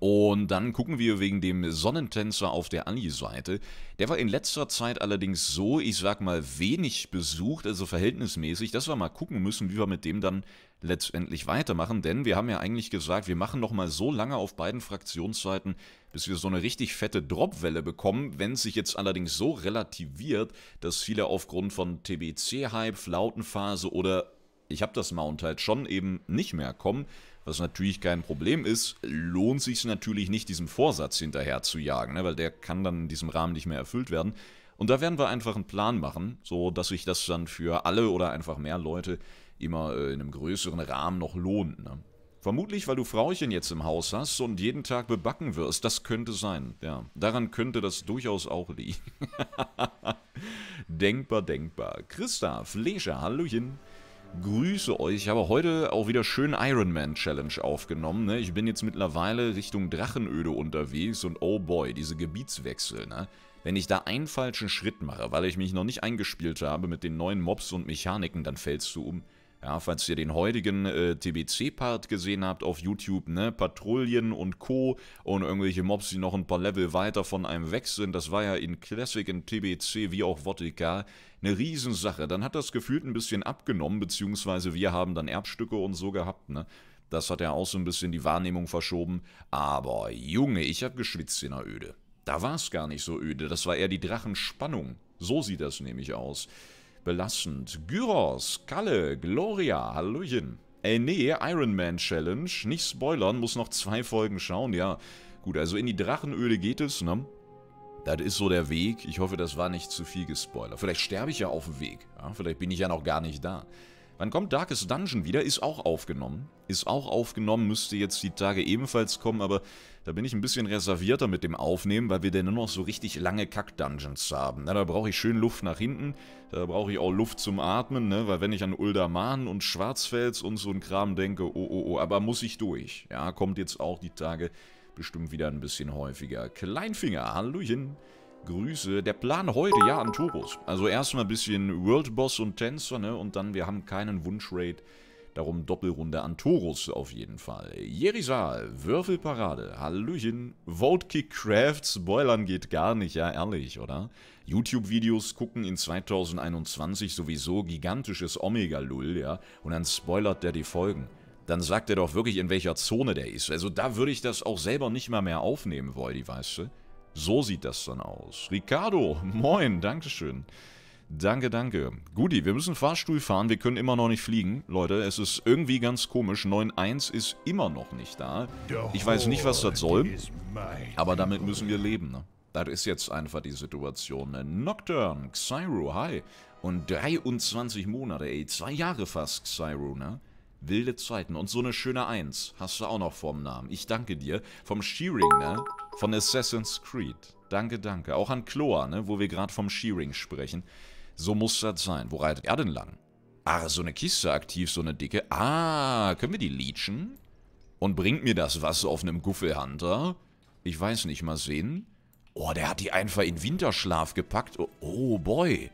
Und dann gucken wir wegen dem Sonnentänzer auf der ali seite Der war in letzter Zeit allerdings so, ich sag mal, wenig besucht, also verhältnismäßig, dass wir mal gucken müssen, wie wir mit dem dann letztendlich weitermachen. Denn wir haben ja eigentlich gesagt, wir machen nochmal so lange auf beiden Fraktionsseiten, bis wir so eine richtig fette Dropwelle bekommen. Wenn es sich jetzt allerdings so relativiert, dass viele aufgrund von TBC-Hype, Flautenphase oder ich habe das Mount halt schon eben nicht mehr kommen, was natürlich kein Problem ist, lohnt sich es natürlich nicht, diesem Vorsatz hinterher zu jagen, ne? weil der kann dann in diesem Rahmen nicht mehr erfüllt werden. Und da werden wir einfach einen Plan machen, so dass sich das dann für alle oder einfach mehr Leute immer äh, in einem größeren Rahmen noch lohnt. Ne? Vermutlich, weil du Frauchen jetzt im Haus hast und jeden Tag bebacken wirst. Das könnte sein, ja. Daran könnte das durchaus auch liegen. denkbar, denkbar. Christa, Lescher, Hallöchen grüße euch. Ich habe heute auch wieder schön Ironman Challenge aufgenommen. Ne? Ich bin jetzt mittlerweile Richtung Drachenöde unterwegs und oh boy, diese Gebietswechsel. Ne? Wenn ich da einen falschen Schritt mache, weil ich mich noch nicht eingespielt habe mit den neuen Mobs und Mechaniken, dann fällst du um. Ja, falls ihr den heutigen äh, TBC-Part gesehen habt auf YouTube, ne, Patrouillen und Co. und irgendwelche Mobs, die noch ein paar Level weiter von einem weg sind, das war ja in Classic, in TBC wie auch Vottica eine Riesensache. Dann hat das gefühlt ein bisschen abgenommen, beziehungsweise wir haben dann Erbstücke und so gehabt, ne. Das hat ja auch so ein bisschen die Wahrnehmung verschoben. Aber Junge, ich hab geschwitzt in der Öde. Da war es gar nicht so öde, das war eher die Drachenspannung. So sieht das nämlich aus belastend. Gyros, Kalle, Gloria, Hallöchen. Ey, nee, Iron Man Challenge. Nicht spoilern, muss noch zwei Folgen schauen, ja. Gut, also in die Drachenöle geht es, ne? Das ist so der Weg. Ich hoffe, das war nicht zu viel gespoilert. Vielleicht sterbe ich ja auf dem Weg. Ja? Vielleicht bin ich ja noch gar nicht da. Wann kommt Darkest Dungeon wieder? Ist auch aufgenommen. Ist auch aufgenommen, müsste jetzt die Tage ebenfalls kommen, aber da bin ich ein bisschen reservierter mit dem Aufnehmen, weil wir denn nur noch so richtig lange Kack-Dungeons haben. Na, da brauche ich schön Luft nach hinten, da brauche ich auch Luft zum Atmen, ne? weil wenn ich an Uldaman und Schwarzfels und so ein Kram denke, oh, oh, oh, aber muss ich durch. Ja, kommt jetzt auch die Tage bestimmt wieder ein bisschen häufiger. Kleinfinger, Hallöchen. Grüße. Der Plan heute, ja, an Antorus. Also erstmal ein bisschen World Boss und Tänzer, ne? Und dann, wir haben keinen Wunschraid. Darum Doppelrunde an Antorus auf jeden Fall. Jerisal, Würfelparade, Hallöchen. Votekick Crafts, Spoilern geht gar nicht, ja, ehrlich, oder? YouTube-Videos gucken in 2021 sowieso gigantisches Omega-Lull, ja? Und dann spoilert der die Folgen dann sagt er doch wirklich, in welcher Zone der ist. Also da würde ich das auch selber nicht mal mehr aufnehmen wollen, weißt du. So sieht das dann aus. Ricardo, moin, Dankeschön. Danke, danke. Guti, wir müssen Fahrstuhl fahren, wir können immer noch nicht fliegen. Leute, es ist irgendwie ganz komisch. 9.1 ist immer noch nicht da. Ich weiß nicht, was das soll, aber damit müssen wir leben. Ne? Das ist jetzt einfach die Situation. Ne? Nocturne, Xyro, hi. Und 23 Monate, ey, zwei Jahre fast, Xyro, ne? Wilde Zeiten und so eine schöne Eins hast du auch noch vorm Namen. Ich danke dir. Vom Shearing, ne? von Assassin's Creed. Danke, danke. Auch an Chloa, ne, wo wir gerade vom Shearing sprechen. So muss das sein. Wo reitet er denn lang? Ah, so eine Kiste aktiv, so eine dicke. Ah, können wir die leechen? Und bringt mir das was auf einem Guffelhunter? Ich weiß nicht, mal sehen. Oh, der hat die einfach in Winterschlaf gepackt. Oh, oh boy.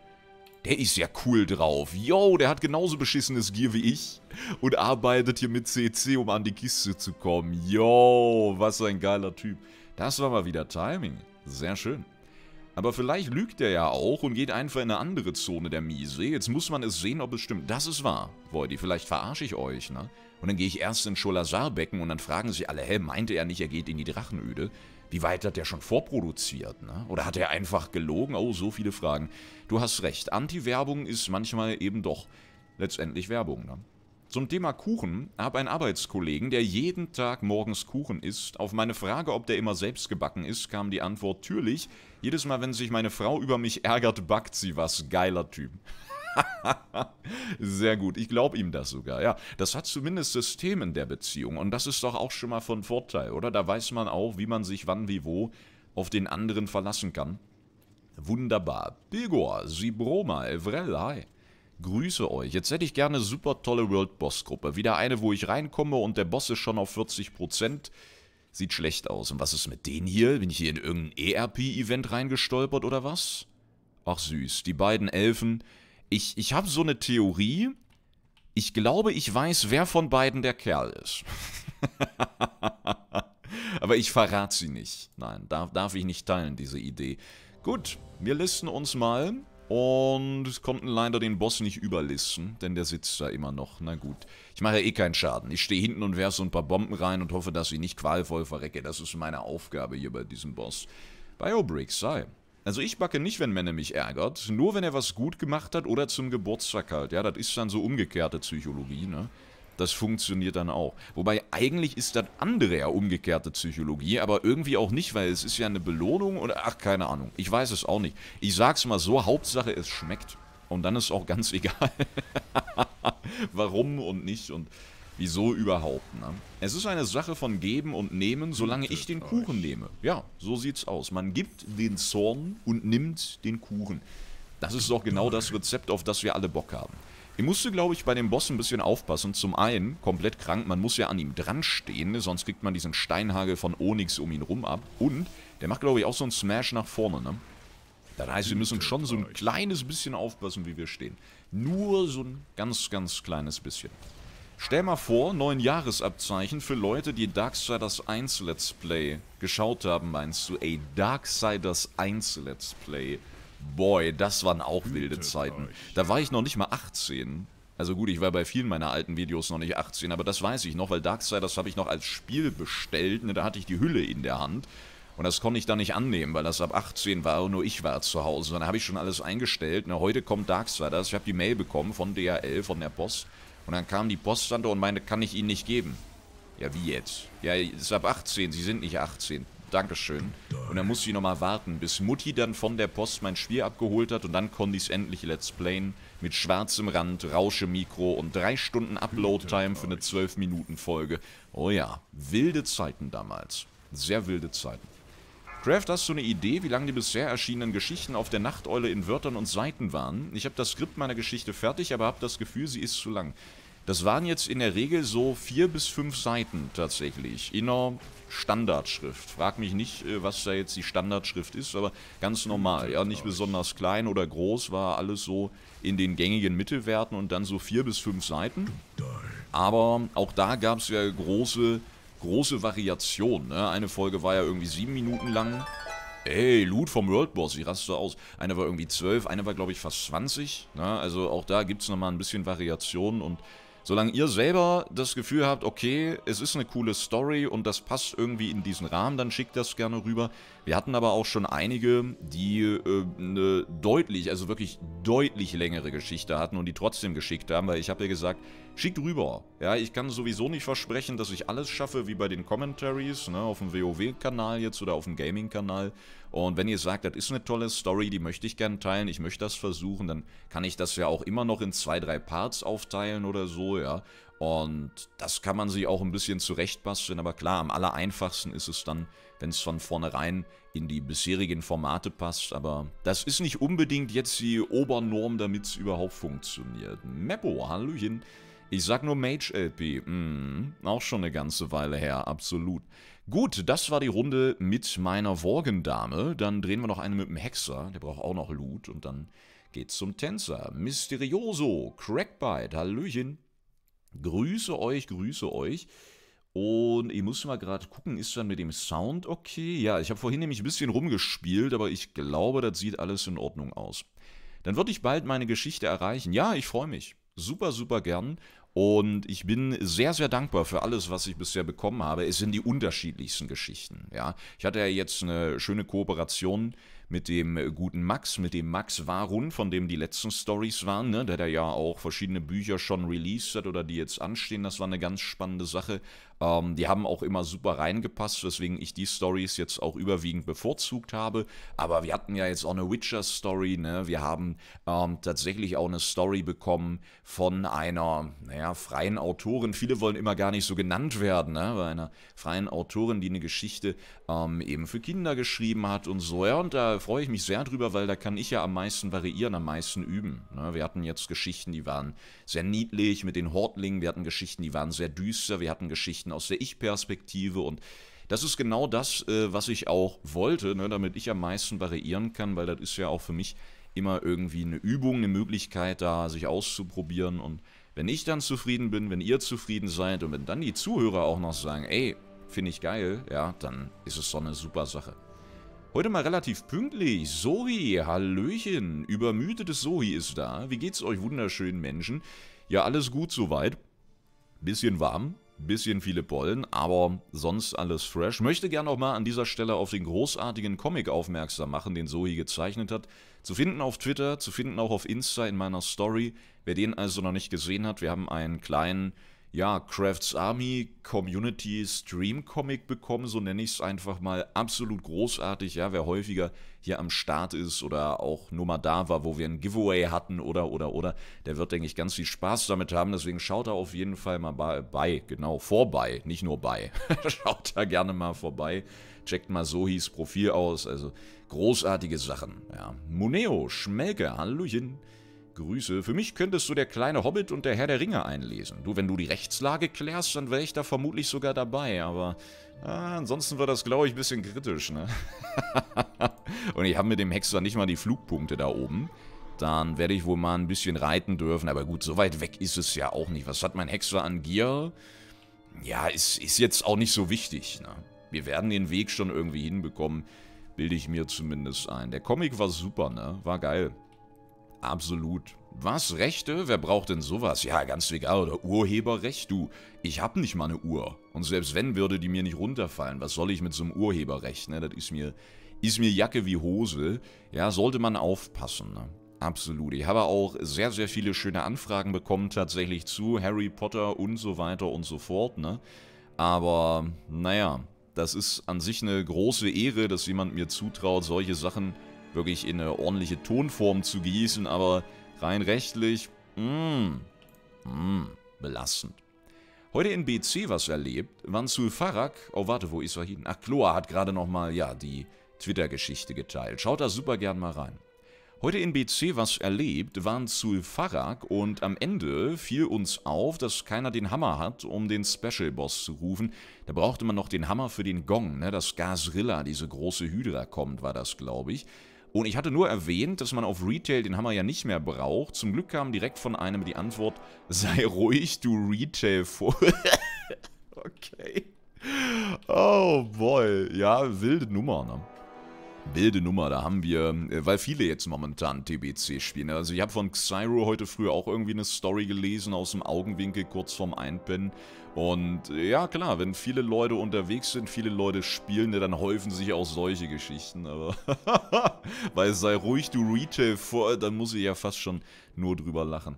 Der ist ja cool drauf. Yo, der hat genauso beschissenes Gear wie ich. Und arbeitet hier mit CC, um an die Kiste zu kommen. Yo, was ein geiler Typ. Das war mal wieder Timing. Sehr schön. Aber vielleicht lügt er ja auch und geht einfach in eine andere Zone der Miese. Jetzt muss man es sehen, ob es stimmt. Das ist wahr, Voidy. Vielleicht verarsche ich euch, ne? Und dann gehe ich erst ins Scholazar-Becken und dann fragen sie alle, hä, meinte er nicht, er geht in die Drachenöde? Wie weit hat der schon vorproduziert, ne? Oder hat er einfach gelogen? Oh, so viele Fragen. Du hast recht, Anti-Werbung ist manchmal eben doch letztendlich Werbung, ne? Zum Thema Kuchen habe einen Arbeitskollegen, der jeden Tag morgens Kuchen isst. Auf meine Frage, ob der immer selbst gebacken ist, kam die Antwort türlich. Jedes Mal, wenn sich meine Frau über mich ärgert, backt sie was. Geiler Typ. Sehr gut, ich glaube ihm das sogar. Ja, das hat zumindest System in der Beziehung und das ist doch auch schon mal von Vorteil, oder? Da weiß man auch, wie man sich wann wie wo auf den anderen verlassen kann. Wunderbar. Bigor, Sibroma, Evrell, hi grüße euch. Jetzt hätte ich gerne eine super tolle World Boss Gruppe. Wieder eine, wo ich reinkomme und der Boss ist schon auf 40%. Sieht schlecht aus. Und was ist mit denen hier? Bin ich hier in irgendein ERP-Event reingestolpert oder was? Ach süß, die beiden Elfen. Ich, ich habe so eine Theorie. Ich glaube, ich weiß, wer von beiden der Kerl ist. Aber ich verrate sie nicht. Nein, darf, darf ich nicht teilen, diese Idee. Gut, wir listen uns mal und es konnten leider den Boss nicht überlisten, denn der sitzt da immer noch. Na gut, ich mache ja eh keinen Schaden. Ich stehe hinten und werfe so ein paar Bomben rein und hoffe, dass ich nicht qualvoll verrecke. Das ist meine Aufgabe hier bei diesem Boss. Biobricks sei. Also ich backe nicht, wenn Männer mich ärgert, nur wenn er was gut gemacht hat oder zum Geburtstag halt. Ja, das ist dann so umgekehrte Psychologie, ne? Das funktioniert dann auch. Wobei eigentlich ist das andere ja umgekehrte Psychologie, aber irgendwie auch nicht, weil es ist ja eine Belohnung oder ach, keine Ahnung. Ich weiß es auch nicht. Ich sag's mal so, Hauptsache es schmeckt. Und dann ist auch ganz egal, warum und nicht und wieso überhaupt. Ne? Es ist eine Sache von Geben und Nehmen, solange ich den Kuchen nehme. Ja, so sieht's aus. Man gibt den Zorn und nimmt den Kuchen. Das ist doch genau das Rezept, auf das wir alle Bock haben. Hier musst du, glaube ich, bei dem Boss ein bisschen aufpassen. Zum einen, komplett krank, man muss ja an ihm dran stehen, ne? sonst kriegt man diesen Steinhagel von Onyx um ihn rum ab. Und der macht, glaube ich, auch so einen Smash nach vorne, ne? Das heißt, wir müssen schon so ein kleines bisschen aufpassen, wie wir stehen. Nur so ein ganz, ganz kleines bisschen. Stell mal vor, neun Jahresabzeichen für Leute, die Darksiders 1 Let's Play geschaut haben, meinst du? Ey, Darksiders 1 Let's Play. Boy, das waren auch wilde Zeiten. Da war ich noch nicht mal 18. Also gut, ich war bei vielen meiner alten Videos noch nicht 18, aber das weiß ich noch, weil Darksiders habe ich noch als Spiel bestellt. Ne, da hatte ich die Hülle in der Hand. Und das konnte ich dann nicht annehmen, weil das ab 18 war und nur ich war zu Hause. Und dann habe ich schon alles eingestellt. Na, ne. heute kommt Darksiders. Also ich habe die Mail bekommen von DHL, von der Post. Und dann kam die Post und meinte, kann ich Ihnen nicht geben. Ja, wie jetzt? Ja, ist ab 18. Sie sind nicht 18. Dankeschön. Und dann musste ich nochmal warten, bis Mutti dann von der Post mein Spiel abgeholt hat und dann konnte ich es endlich Let's Playen mit schwarzem Rand, Rauschemikro und drei Stunden Upload-Time für eine 12-Minuten-Folge. Oh ja, wilde Zeiten damals. Sehr wilde Zeiten. Craft, hast du eine Idee, wie lang die bisher erschienenen Geschichten auf der Nachteule in Wörtern und Seiten waren? Ich habe das Skript meiner Geschichte fertig, aber habe das Gefühl, sie ist zu lang. Das waren jetzt in der Regel so vier bis fünf Seiten tatsächlich, in einer Standardschrift. Frag mich nicht, äh, was da jetzt die Standardschrift ist, aber ganz normal. Ja, nicht besonders klein oder groß, war alles so in den gängigen Mittelwerten und dann so vier bis fünf Seiten. Aber auch da gab es ja große, große Variationen. Ne? Eine Folge war ja irgendwie sieben Minuten lang. Ey, Loot vom World Boss, ich raste aus. Einer war irgendwie zwölf, einer war glaube ich fast 20. Ne? Also auch da gibt es nochmal ein bisschen Variationen und Solange ihr selber das Gefühl habt, okay, es ist eine coole Story und das passt irgendwie in diesen Rahmen, dann schickt das gerne rüber. Wir hatten aber auch schon einige, die äh, eine deutlich, also wirklich deutlich längere Geschichte hatten und die trotzdem geschickt haben, weil ich habe ja gesagt, schickt rüber. Ja, ich kann sowieso nicht versprechen, dass ich alles schaffe wie bei den Commentaries, ne, auf dem WoW-Kanal jetzt oder auf dem Gaming-Kanal. Und wenn ihr sagt, das ist eine tolle Story, die möchte ich gern teilen, ich möchte das versuchen, dann kann ich das ja auch immer noch in zwei, drei Parts aufteilen oder so, ja. Und das kann man sich auch ein bisschen zurechtbasteln, aber klar, am aller einfachsten ist es dann, wenn es von vornherein in die bisherigen Formate passt, aber das ist nicht unbedingt jetzt die Obernorm, damit es überhaupt funktioniert. Meppo, Hallöchen. Ich sag nur Mage LP, mm, auch schon eine ganze Weile her, absolut. Gut, das war die Runde mit meiner Worgendame. Dann drehen wir noch eine mit dem Hexer. Der braucht auch noch Loot. Und dann geht's zum Tänzer. Mysterioso, Crackbite, Hallöchen. Grüße euch, grüße euch. Und ich muss mal gerade gucken, ist dann mit dem Sound okay? Ja, ich habe vorhin nämlich ein bisschen rumgespielt, aber ich glaube, das sieht alles in Ordnung aus. Dann würde ich bald meine Geschichte erreichen. Ja, ich freue mich. Super, super gern. Und ich bin sehr, sehr dankbar für alles, was ich bisher bekommen habe. Es sind die unterschiedlichsten Geschichten. Ja. Ich hatte ja jetzt eine schöne Kooperation mit dem äh, guten Max, mit dem Max Warun, von dem die letzten Stories waren, ne? der da ja auch verschiedene Bücher schon released hat oder die jetzt anstehen. Das war eine ganz spannende Sache. Ähm, die haben auch immer super reingepasst, weswegen ich die Stories jetzt auch überwiegend bevorzugt habe. Aber wir hatten ja jetzt auch eine Witcher-Story. Ne? Wir haben ähm, tatsächlich auch eine Story bekommen von einer, naja, freien Autorin. Viele wollen immer gar nicht so genannt werden, ne? bei einer freien Autorin, die eine Geschichte ähm, eben für Kinder geschrieben hat und so. Ja, und da freue ich mich sehr drüber, weil da kann ich ja am meisten variieren, am meisten üben. Ne? Wir hatten jetzt Geschichten, die waren sehr niedlich mit den Hortlingen. Wir hatten Geschichten, die waren sehr düster. Wir hatten Geschichten aus der Ich-Perspektive und das ist genau das, äh, was ich auch wollte, ne, damit ich am meisten variieren kann, weil das ist ja auch für mich immer irgendwie eine Übung, eine Möglichkeit da, sich auszuprobieren. Und wenn ich dann zufrieden bin, wenn ihr zufrieden seid und wenn dann die Zuhörer auch noch sagen, ey, finde ich geil, ja, dann ist es so eine super Sache. Heute mal relativ pünktlich. Zoe, Hallöchen. Übermüdetes Zoe ist da. Wie geht's euch wunderschönen Menschen? Ja, alles gut soweit. Bisschen warm, Bisschen viele Pollen, aber sonst alles fresh. Möchte gerne nochmal an dieser Stelle auf den großartigen Comic aufmerksam machen, den Zoe gezeichnet hat. Zu finden auf Twitter, zu finden auch auf Insta in meiner Story. Wer den also noch nicht gesehen hat, wir haben einen kleinen ja, Crafts Army Community Stream Comic bekommen, so nenne ich es einfach mal. Absolut großartig, ja, wer häufiger hier am Start ist oder auch nur mal da war, wo wir ein Giveaway hatten oder, oder, oder, der wird, denke ich, ganz viel Spaß damit haben. Deswegen schaut da auf jeden Fall mal bei, bei genau, vorbei, nicht nur bei. schaut da gerne mal vorbei. Checkt mal Sohis Profil aus, also großartige Sachen, ja. Muneo, Schmelke, Hallöchen. Grüße. Für mich könntest du der kleine Hobbit und der Herr der Ringe einlesen. Du, wenn du die Rechtslage klärst, dann wäre ich da vermutlich sogar dabei, aber ah, ansonsten war das, glaube ich, ein bisschen kritisch, ne? und ich habe mit dem Hexer nicht mal die Flugpunkte da oben. Dann werde ich wohl mal ein bisschen reiten dürfen, aber gut, so weit weg ist es ja auch nicht. Was hat mein Hexer an Gier? Ja, ist, ist jetzt auch nicht so wichtig, ne? Wir werden den Weg schon irgendwie hinbekommen, bilde ich mir zumindest ein. Der Comic war super, ne? War geil. Absolut. Was, Rechte? Wer braucht denn sowas? Ja, ganz egal. Oder Urheberrecht, du. Ich hab nicht mal eine Uhr. Und selbst wenn, würde die mir nicht runterfallen. Was soll ich mit so einem Urheberrecht, ne? Das ist mir, ist mir Jacke wie Hose. Ja, sollte man aufpassen, ne? Absolut. Ich habe auch sehr, sehr viele schöne Anfragen bekommen tatsächlich zu Harry Potter und so weiter und so fort, ne? Aber, naja, das ist an sich eine große Ehre, dass jemand mir zutraut, solche Sachen zu wirklich in eine ordentliche Tonform zu gießen, aber rein rechtlich, mh, hm, hm, mh, belastend. Heute in BC was erlebt, Wansul Farak, oh warte, wo ist er hin? Ach, Chloa hat gerade nochmal, ja, die Twitter-Geschichte geteilt. Schaut da super gern mal rein. Heute in BC was erlebt, waren Zul Farak und am Ende fiel uns auf, dass keiner den Hammer hat, um den Special Boss zu rufen. Da brauchte man noch den Hammer für den Gong, ne? dass Gazrilla, diese große Hydra kommt, war das, glaube ich. Und ich hatte nur erwähnt, dass man auf Retail den Hammer ja nicht mehr braucht. Zum Glück kam direkt von einem die Antwort, sei ruhig, du Retail vor. okay. Oh boy. Ja, wilde Nummer, ne? Wilde Nummer, da haben wir, äh, weil viele jetzt momentan TBC spielen. Also ich habe von Xyro heute früh auch irgendwie eine Story gelesen aus dem Augenwinkel kurz vorm Einpennen. Und ja, klar, wenn viele Leute unterwegs sind, viele Leute spielen, ne, dann häufen sich auch solche Geschichten. Aber weil sei ruhig, du Retail, vor, dann muss ich ja fast schon nur drüber lachen.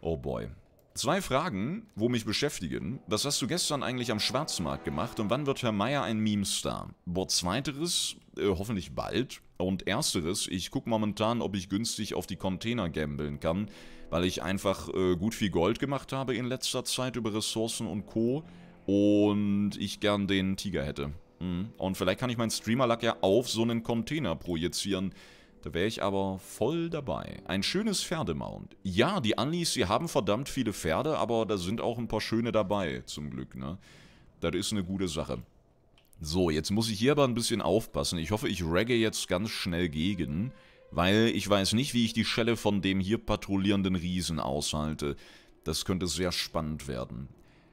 Oh boy. Zwei Fragen, wo mich beschäftigen. Was hast du gestern eigentlich am Schwarzmarkt gemacht und wann wird Herr Meier ein Meme-Star? Boah, zweiteres, äh, hoffentlich bald. Und ersteres, ich gucke momentan, ob ich günstig auf die Container gambeln kann weil ich einfach äh, gut viel Gold gemacht habe in letzter Zeit über Ressourcen und Co. Und ich gern den Tiger hätte. Mhm. Und vielleicht kann ich meinen Streamerlack ja auf so einen Container projizieren. Da wäre ich aber voll dabei. Ein schönes Pferdemount. Ja, die Anlis, sie haben verdammt viele Pferde, aber da sind auch ein paar schöne dabei, zum Glück, ne? Das ist eine gute Sache. So, jetzt muss ich hier aber ein bisschen aufpassen. Ich hoffe, ich regge jetzt ganz schnell gegen weil ich weiß nicht, wie ich die Schelle von dem hier patrouillierenden Riesen aushalte. Das könnte sehr spannend werden.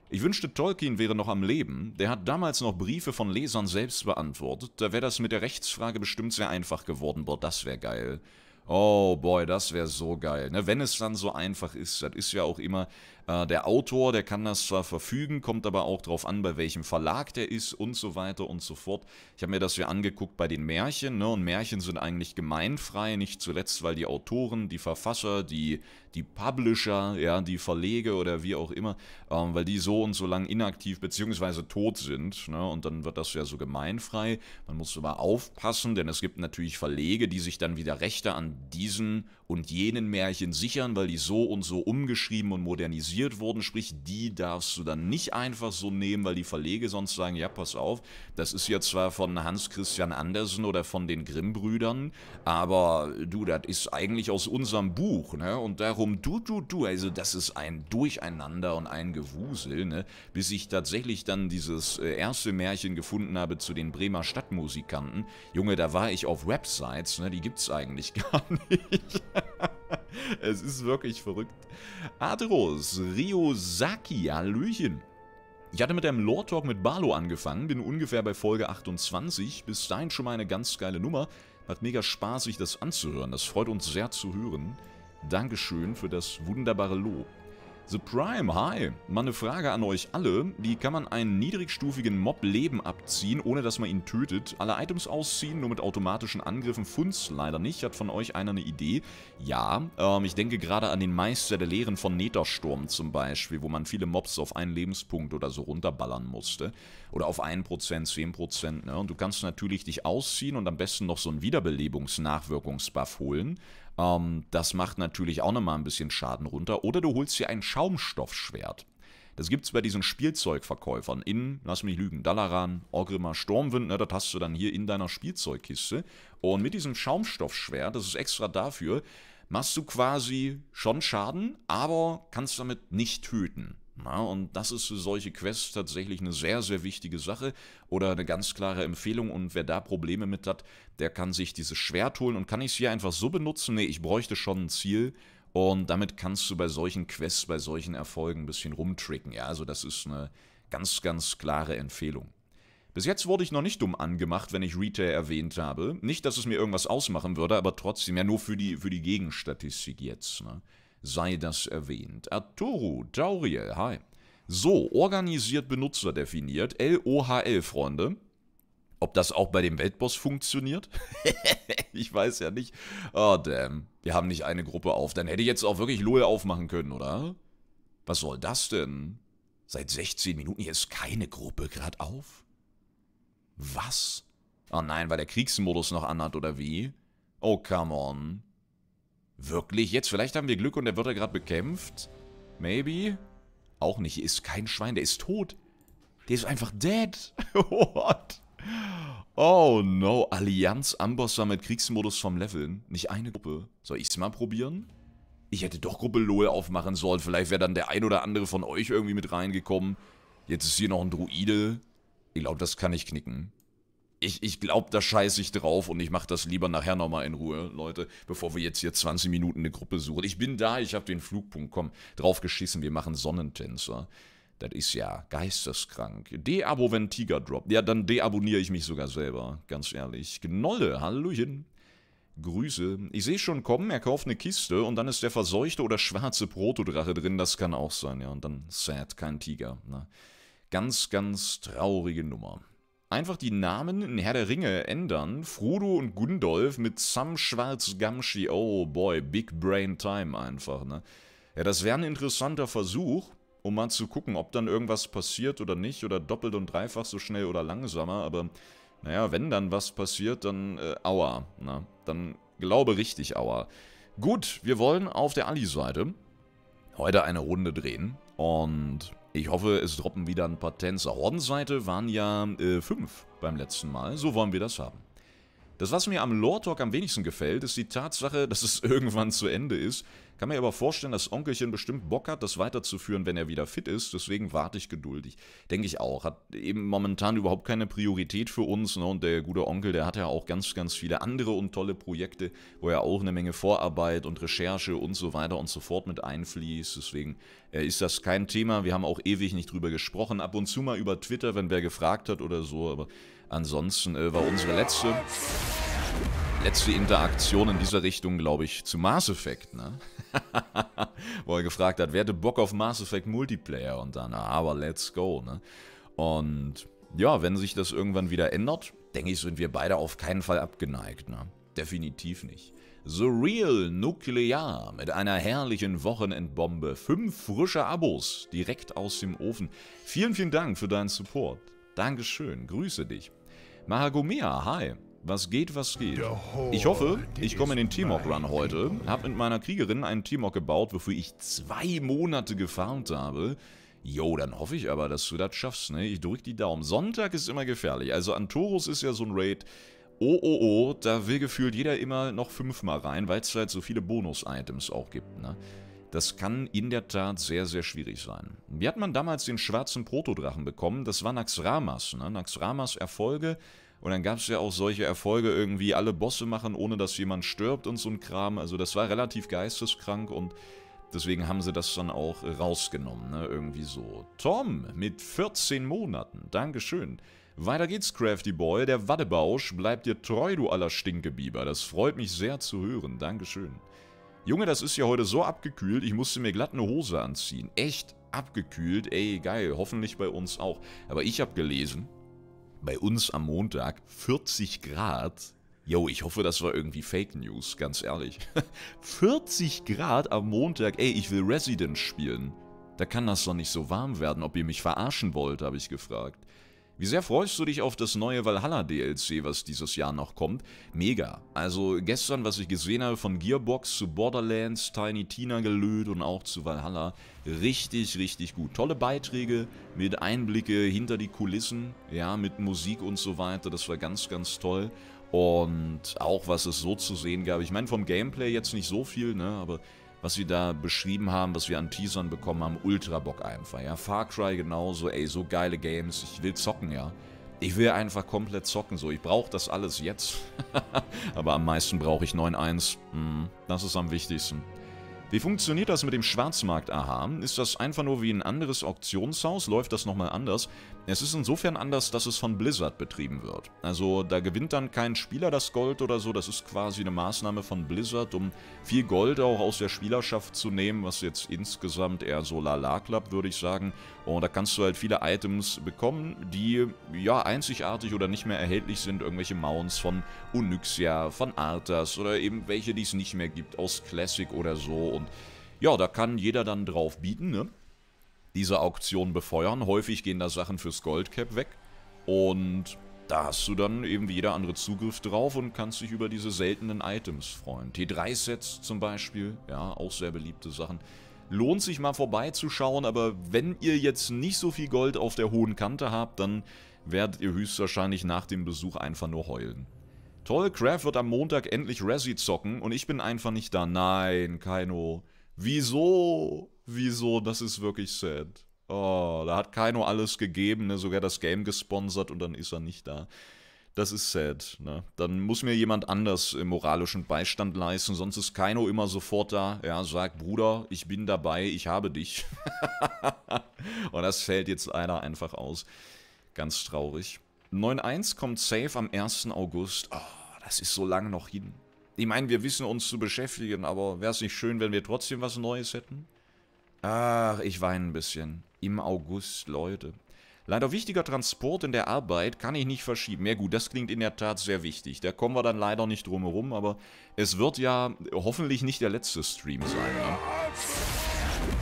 Ich wünschte, Tolkien wäre noch am Leben. Der hat damals noch Briefe von Lesern selbst beantwortet. Da wäre das mit der Rechtsfrage bestimmt sehr einfach geworden. Boah, das wäre geil. Oh boy, das wäre so geil. Ne? Wenn es dann so einfach ist, das ist ja auch immer äh, der Autor, der kann das zwar verfügen, kommt aber auch darauf an, bei welchem Verlag der ist und so weiter und so fort. Ich habe mir das ja angeguckt bei den Märchen, ne? Und Märchen sind eigentlich gemeinfrei, nicht zuletzt, weil die Autoren, die Verfasser, die, die Publisher, ja, die Verlege oder wie auch immer, ähm, weil die so und so lang inaktiv bzw. tot sind, ne? Und dann wird das ja so gemeinfrei. Man muss aber aufpassen, denn es gibt natürlich Verlege, die sich dann wieder Rechte an diesen und jenen Märchen sichern, weil die so und so umgeschrieben und modernisiert wurden. Sprich, die darfst du dann nicht einfach so nehmen, weil die Verlege sonst sagen, ja, pass auf, das ist ja zwar von Hans Christian Andersen oder von den Grimm-Brüdern, aber du, das ist eigentlich aus unserem Buch, ne? Und darum, du, du, du, also das ist ein Durcheinander und ein Gewusel, ne? Bis ich tatsächlich dann dieses äh, erste Märchen gefunden habe zu den Bremer Stadtmusikanten. Junge, da war ich auf Websites, ne? Die gibt's eigentlich gar nicht. es ist wirklich verrückt. Adros, Ryosaki, Hallöchen. Ich hatte mit einem Lore Talk mit Barlo angefangen, bin ungefähr bei Folge 28, bis dahin schon mal eine ganz geile Nummer. Macht mega Spaß, sich das anzuhören, das freut uns sehr zu hören. Dankeschön für das wunderbare Lob. The Prime, hi. Mal eine Frage an euch alle. Wie kann man einen niedrigstufigen Mob Leben abziehen, ohne dass man ihn tötet? Alle Items ausziehen, nur mit automatischen Angriffen. Funz leider nicht. Hat von euch einer eine Idee? Ja, ähm, ich denke gerade an den Meister der Lehren von Netersturm zum Beispiel, wo man viele Mobs auf einen Lebenspunkt oder so runterballern musste. Oder auf 1%, 10%. Ne? Und du kannst natürlich dich ausziehen und am besten noch so einen Wiederbelebungsnachwirkungsbuff holen. Ähm, das macht natürlich auch nochmal ein bisschen Schaden runter. Oder du holst dir ein Schaumstoffschwert. Das gibt es bei diesen Spielzeugverkäufern in, lass mich lügen, Dalaran, Orgrimmar, Sturmwind, ne, das hast du dann hier in deiner Spielzeugkiste. Und mit diesem Schaumstoffschwert, das ist extra dafür, machst du quasi schon Schaden, aber kannst damit nicht töten. Na, und das ist für solche Quests tatsächlich eine sehr, sehr wichtige Sache oder eine ganz klare Empfehlung. Und wer da Probleme mit hat, der kann sich dieses Schwert holen. Und kann ich es hier einfach so benutzen? Nee, ich bräuchte schon ein Ziel. Und damit kannst du bei solchen Quests, bei solchen Erfolgen ein bisschen rumtricken. Ja, also das ist eine ganz, ganz klare Empfehlung. Bis jetzt wurde ich noch nicht dumm angemacht, wenn ich Retail erwähnt habe. Nicht, dass es mir irgendwas ausmachen würde, aber trotzdem ja nur für die, für die Gegenstatistik jetzt. Ne? sei das erwähnt. Arturo Dauriel, hi. So, organisiert Benutzer definiert, L-O-H-L, Freunde. Ob das auch bei dem Weltboss funktioniert? ich weiß ja nicht. Oh, damn. Wir haben nicht eine Gruppe auf. Dann hätte ich jetzt auch wirklich LOL aufmachen können, oder? Was soll das denn? Seit 16 Minuten hier ist keine Gruppe gerade auf? Was? Oh nein, weil der Kriegsmodus noch anhat, oder wie? Oh, come on. Wirklich? Jetzt? Vielleicht haben wir Glück und er wird ja gerade bekämpft? Maybe? Auch nicht. ist kein Schwein. Der ist tot. Der ist einfach dead. What? Oh no. Allianz Amboss war mit Kriegsmodus vom Leveln. Nicht eine Gruppe. Soll ich es mal probieren? Ich hätte doch Gruppe Lohe aufmachen sollen. Vielleicht wäre dann der ein oder andere von euch irgendwie mit reingekommen. Jetzt ist hier noch ein Druide. Ich glaube, das kann ich knicken ich, ich glaube, da scheiße ich drauf und ich mache das lieber nachher nochmal in Ruhe, Leute, bevor wir jetzt hier 20 Minuten eine Gruppe suchen. Ich bin da, ich habe den Flugpunkt, komm, drauf geschissen, wir machen Sonnentänzer. Das ist ja geisteskrank. Deabo, wenn Tiger droppt. Ja, dann deabonniere ich mich sogar selber, ganz ehrlich. Gnolle, Hallöchen. Grüße. Ich sehe schon kommen, er kauft eine Kiste und dann ist der verseuchte oder schwarze Protodrache drin, das kann auch sein, ja. Und dann sad, kein Tiger. Na. Ne. Ganz, ganz traurige Nummer einfach die Namen in Herr der Ringe ändern. Frodo und Gundolf mit Sam Schwarz Gamshi. Oh boy, Big Brain Time einfach, ne? Ja, das wäre ein interessanter Versuch, um mal zu gucken, ob dann irgendwas passiert oder nicht. Oder doppelt und dreifach so schnell oder langsamer. Aber, naja, wenn dann was passiert, dann äh, aua. Na, ne? dann glaube richtig aua. Gut, wir wollen auf der Ali-Seite heute eine Runde drehen. Und ich hoffe, es droppen wieder ein paar Tänzer. Hordenseite waren ja äh, fünf beim letzten Mal. So wollen wir das haben. Das, was mir am Lore Talk am wenigsten gefällt, ist die Tatsache, dass es irgendwann zu Ende ist. Kann mir aber vorstellen, dass Onkelchen bestimmt Bock hat, das weiterzuführen, wenn er wieder fit ist. Deswegen warte ich geduldig. Denke ich auch. Hat eben momentan überhaupt keine Priorität für uns. Ne? Und der gute Onkel, der hat ja auch ganz, ganz viele andere und tolle Projekte, wo er auch eine Menge Vorarbeit und Recherche und so weiter und so fort mit einfließt. Deswegen äh, ist das kein Thema. Wir haben auch ewig nicht drüber gesprochen. Ab und zu mal über Twitter, wenn wer gefragt hat oder so. Aber Ansonsten äh, war unsere letzte, letzte Interaktion in dieser Richtung, glaube ich, zu Mass Effect, ne? Wo er gefragt hat, wer hätte Bock auf Mass Effect Multiplayer? Und dann, ah, aber let's go, ne? Und ja, wenn sich das irgendwann wieder ändert, denke ich, sind wir beide auf keinen Fall abgeneigt, ne? Definitiv nicht. The Real Nuklear mit einer herrlichen Wochenendbombe. Fünf frische Abos direkt aus dem Ofen. Vielen, vielen Dank für deinen Support. Dankeschön. Grüße dich. Mahagomea, hi. Was geht, was geht? Ich hoffe, ich komme in den T-Mock-Run heute. Hab mit meiner Kriegerin einen T-Mock gebaut, wofür ich zwei Monate gefarmt habe. Jo, dann hoffe ich aber, dass du das schaffst, ne? Ich drück die Daumen. Sonntag ist immer gefährlich. Also Antorus ist ja so ein Raid. Oh, oh, oh, da will gefühlt jeder immer noch fünfmal rein, weil es halt so viele Bonus-Items auch gibt, ne? Das kann in der Tat sehr, sehr schwierig sein. Wie hat man damals den schwarzen Protodrachen bekommen? Das war Naxramas. Ne? Naxramas Erfolge. Und dann gab es ja auch solche Erfolge, irgendwie alle Bosse machen, ohne dass jemand stirbt und so ein Kram. Also das war relativ geisteskrank und deswegen haben sie das dann auch rausgenommen. Ne? Irgendwie so. Tom mit 14 Monaten. Dankeschön. Weiter geht's, Crafty Boy. Der Waddebausch bleibt dir treu, du aller Stinkebiber. Das freut mich sehr zu hören. Dankeschön. Junge, das ist ja heute so abgekühlt, ich musste mir glatt eine Hose anziehen. Echt abgekühlt, ey, geil, hoffentlich bei uns auch. Aber ich habe gelesen, bei uns am Montag 40 Grad. Yo, ich hoffe, das war irgendwie Fake News, ganz ehrlich. 40 Grad am Montag, ey, ich will Resident spielen. Da kann das doch nicht so warm werden, ob ihr mich verarschen wollt, habe ich gefragt. Wie sehr freust du dich auf das neue Valhalla DLC, was dieses Jahr noch kommt? Mega. Also gestern, was ich gesehen habe von Gearbox zu Borderlands, Tiny Tina gelöht und auch zu Valhalla, richtig, richtig gut. Tolle Beiträge mit Einblicke hinter die Kulissen, ja, mit Musik und so weiter, das war ganz, ganz toll. Und auch was es so zu sehen gab. Ich meine, vom Gameplay jetzt nicht so viel, ne, aber was wir da beschrieben haben, was wir an Teasern bekommen haben, ultra Bock einfach, ja. Far Cry genauso, ey, so geile Games, ich will zocken, ja. Ich will einfach komplett zocken, so. Ich brauche das alles jetzt. Aber am meisten brauche ich 9.1. Hm, das ist am wichtigsten. Wie funktioniert das mit dem Schwarzmarkt? Aha, ist das einfach nur wie ein anderes Auktionshaus? Läuft das nochmal anders? Es ist insofern anders, dass es von Blizzard betrieben wird. Also da gewinnt dann kein Spieler das Gold oder so, das ist quasi eine Maßnahme von Blizzard, um viel Gold auch aus der Spielerschaft zu nehmen, was jetzt insgesamt eher so lala klappt, würde ich sagen. Und da kannst du halt viele Items bekommen, die ja einzigartig oder nicht mehr erhältlich sind. Irgendwelche Mounts von Onyxia, von Arthas oder eben welche, die es nicht mehr gibt, aus Classic oder so. Und ja, da kann jeder dann drauf bieten, ne? diese Auktion befeuern. Häufig gehen da Sachen fürs Goldcap weg. Und da hast du dann eben wie jeder andere Zugriff drauf und kannst dich über diese seltenen Items freuen. T3-Sets zum Beispiel, ja, auch sehr beliebte Sachen. Lohnt sich mal vorbeizuschauen, aber wenn ihr jetzt nicht so viel Gold auf der hohen Kante habt, dann werdet ihr höchstwahrscheinlich nach dem Besuch einfach nur heulen. Toll, Craft wird am Montag endlich Resi zocken und ich bin einfach nicht da. Nein, Kaino. Wieso? wieso, das ist wirklich sad. Oh, da hat Kaino alles gegeben, ne? sogar das Game gesponsert und dann ist er nicht da. Das ist sad. Ne? Dann muss mir jemand anders moralischen Beistand leisten, sonst ist Kaino immer sofort da. Ja, sagt, Bruder, ich bin dabei, ich habe dich. und das fällt jetzt leider einfach aus. Ganz traurig. 9.1 kommt safe am 1. August. Oh, das ist so lange noch hin. Ich meine, wir wissen uns zu beschäftigen, aber wäre es nicht schön, wenn wir trotzdem was Neues hätten? Ach, ich weine ein bisschen. Im August, Leute. Leider wichtiger Transport in der Arbeit kann ich nicht verschieben. Ja gut, das klingt in der Tat sehr wichtig. Da kommen wir dann leider nicht drumherum, aber es wird ja hoffentlich nicht der letzte Stream sein. Ne?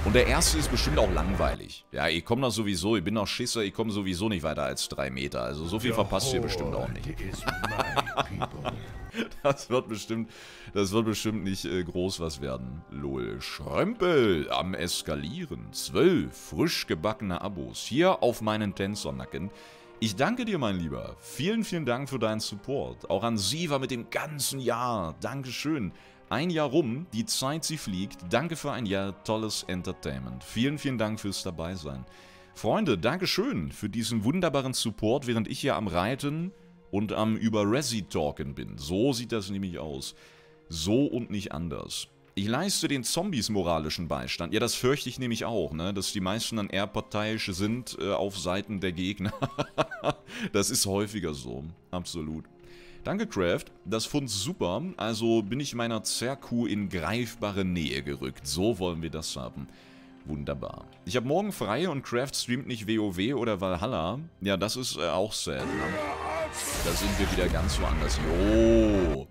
Und der erste ist bestimmt auch langweilig. Ja, ich komme da sowieso, ich bin doch Schisser, ich komme sowieso nicht weiter als drei Meter. Also so viel verpasst ihr oh, bestimmt auch nicht. das wird bestimmt, das wird bestimmt nicht äh, groß was werden. Lol. Schrömpel am Eskalieren. Zwölf frisch gebackene Abos hier auf meinen Tänzernacken. Ich danke dir, mein Lieber. Vielen, vielen Dank für deinen Support. Auch an Siva mit dem ganzen Jahr. Dankeschön. Ein Jahr rum, die Zeit, sie fliegt. Danke für ein Jahr tolles Entertainment. Vielen, vielen Dank fürs dabei sein. Freunde, Dankeschön für diesen wunderbaren Support, während ich hier am Reiten und am über Resi talken bin. So sieht das nämlich aus. So und nicht anders. Ich leiste den Zombies moralischen Beistand. Ja, das fürchte ich nämlich auch, ne? Dass die meisten dann eher parteiisch sind äh, auf Seiten der Gegner. das ist häufiger so. Absolut. Danke, Craft. Das Fund super. Also bin ich meiner Zerkuh in greifbare Nähe gerückt. So wollen wir das haben. Wunderbar. Ich habe morgen frei und Craft streamt nicht WoW oder Valhalla. Ja, das ist äh, auch sad. Ne? Da sind wir wieder ganz woanders. Jo.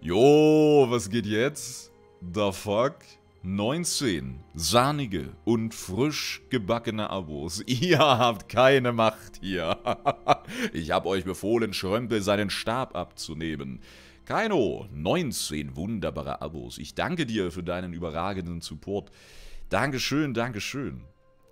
Jo, was geht jetzt? The fuck? 19 sahnige und frisch gebackene Abos. Ihr habt keine Macht hier. ich habe euch befohlen, Schrömpel seinen Stab abzunehmen. Kaino, 19 wunderbare Abos. Ich danke dir für deinen überragenden Support. Dankeschön, Dankeschön.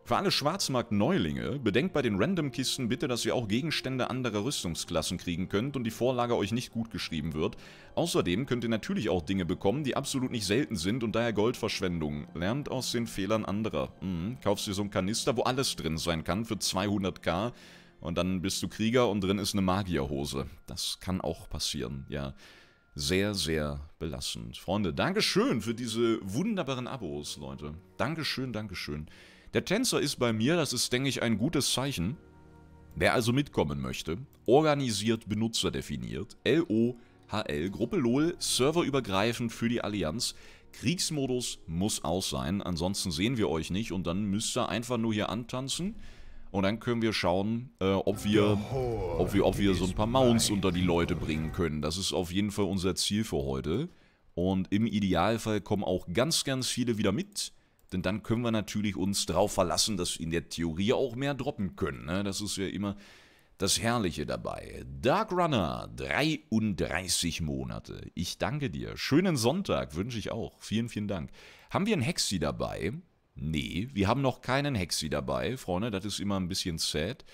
Für alle Schwarzmarkt-Neulinge, bedenkt bei den Random-Kisten bitte, dass ihr auch Gegenstände anderer Rüstungsklassen kriegen könnt und die Vorlage euch nicht gut geschrieben wird. Außerdem könnt ihr natürlich auch Dinge bekommen, die absolut nicht selten sind und daher Goldverschwendung. Lernt aus den Fehlern anderer. Hm, Kaufst dir so einen Kanister, wo alles drin sein kann, für 200k. Und dann bist du Krieger und drin ist eine Magierhose. Das kann auch passieren, ja sehr, sehr belastend. Freunde, Dankeschön für diese wunderbaren Abos, Leute. Dankeschön, Dankeschön. Der Tänzer ist bei mir, das ist, denke ich, ein gutes Zeichen. Wer also mitkommen möchte, organisiert benutzerdefiniert, LOHL, Gruppe LOL, serverübergreifend für die Allianz, Kriegsmodus muss aus sein, ansonsten sehen wir euch nicht und dann müsst ihr einfach nur hier antanzen und dann können wir schauen, äh, ob wir ob wir, ob wir so ein paar Mounts unter die Leute bringen können. Das ist auf jeden Fall unser Ziel für heute. Und im Idealfall kommen auch ganz, ganz viele wieder mit. Denn dann können wir natürlich uns darauf verlassen, dass in der Theorie auch mehr droppen können. Ne? Das ist ja immer das Herrliche dabei. Dark Runner, 33 Monate. Ich danke dir. Schönen Sonntag wünsche ich auch. Vielen, vielen Dank. Haben wir einen Hexi dabei? Nee, wir haben noch keinen Hexi dabei, Freunde. Das ist immer ein bisschen sad.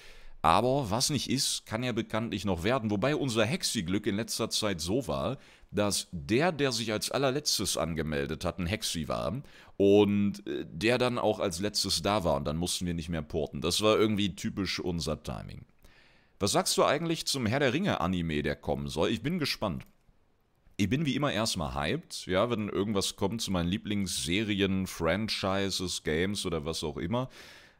Aber was nicht ist, kann ja bekanntlich noch werden. Wobei unser Hexi-Glück in letzter Zeit so war, dass der, der sich als allerletztes angemeldet hat, ein Hexi war und äh, der dann auch als letztes da war und dann mussten wir nicht mehr porten. Das war irgendwie typisch unser Timing. Was sagst du eigentlich zum Herr der Ringe-Anime, der kommen soll? Ich bin gespannt. Ich bin wie immer erstmal hyped, ja, wenn irgendwas kommt zu meinen Lieblingsserien, Franchises, Games oder was auch immer.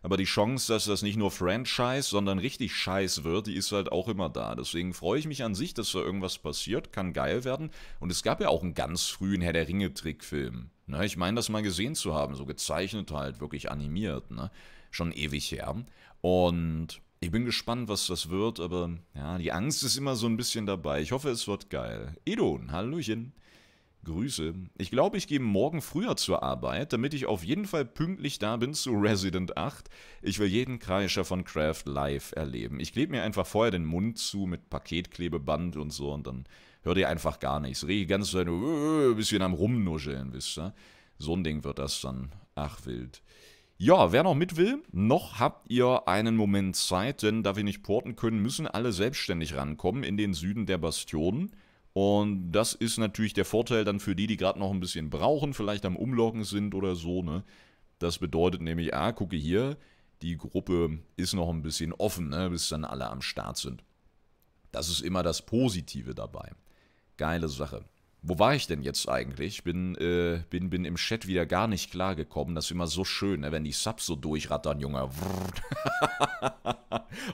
Aber die Chance, dass das nicht nur Franchise, sondern richtig Scheiß wird, die ist halt auch immer da. Deswegen freue ich mich an sich, dass da irgendwas passiert, kann geil werden. Und es gab ja auch einen ganz frühen Herr der Ringe-Trickfilm. Ne? Ich meine, das mal gesehen zu haben, so gezeichnet halt, wirklich animiert. Ne? Schon ewig her. Und ich bin gespannt, was das wird, aber ja, die Angst ist immer so ein bisschen dabei. Ich hoffe, es wird geil. Edon, Hallöchen. Grüße. Ich glaube, ich gehe morgen früher zur Arbeit, damit ich auf jeden Fall pünktlich da bin zu Resident 8. Ich will jeden Kreischer von Craft live erleben. Ich klebe mir einfach vorher den Mund zu mit Paketklebeband und so und dann hört ihr einfach gar nichts. die ganze Zeit nur äh, äh, ein bisschen am Rumnuscheln, wisst ihr? So ein Ding wird das dann. Ach, wild. Ja, wer noch mit will, noch habt ihr einen Moment Zeit, denn da wir nicht porten können, müssen alle selbstständig rankommen in den Süden der Bastionen. Und das ist natürlich der Vorteil dann für die, die gerade noch ein bisschen brauchen, vielleicht am Umloggen sind oder so. Ne? Das bedeutet nämlich, ah, gucke hier, die Gruppe ist noch ein bisschen offen, ne? bis dann alle am Start sind. Das ist immer das Positive dabei. Geile Sache. Wo war ich denn jetzt eigentlich? Bin, äh, bin, bin im Chat wieder gar nicht klargekommen. Das ist immer so schön, ne? wenn die Subs so durchrattern, Junge.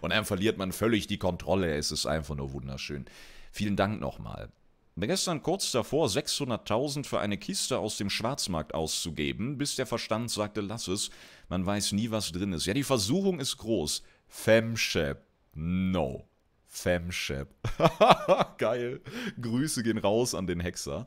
Und dann verliert man völlig die Kontrolle. Es ist einfach nur wunderschön. Vielen Dank nochmal. Gestern kurz davor, 600.000 für eine Kiste aus dem Schwarzmarkt auszugeben, bis der Verstand sagte, lass es, man weiß nie, was drin ist. Ja, die Versuchung ist groß. Femshep. No. Femshep. Geil. Grüße gehen raus an den Hexer.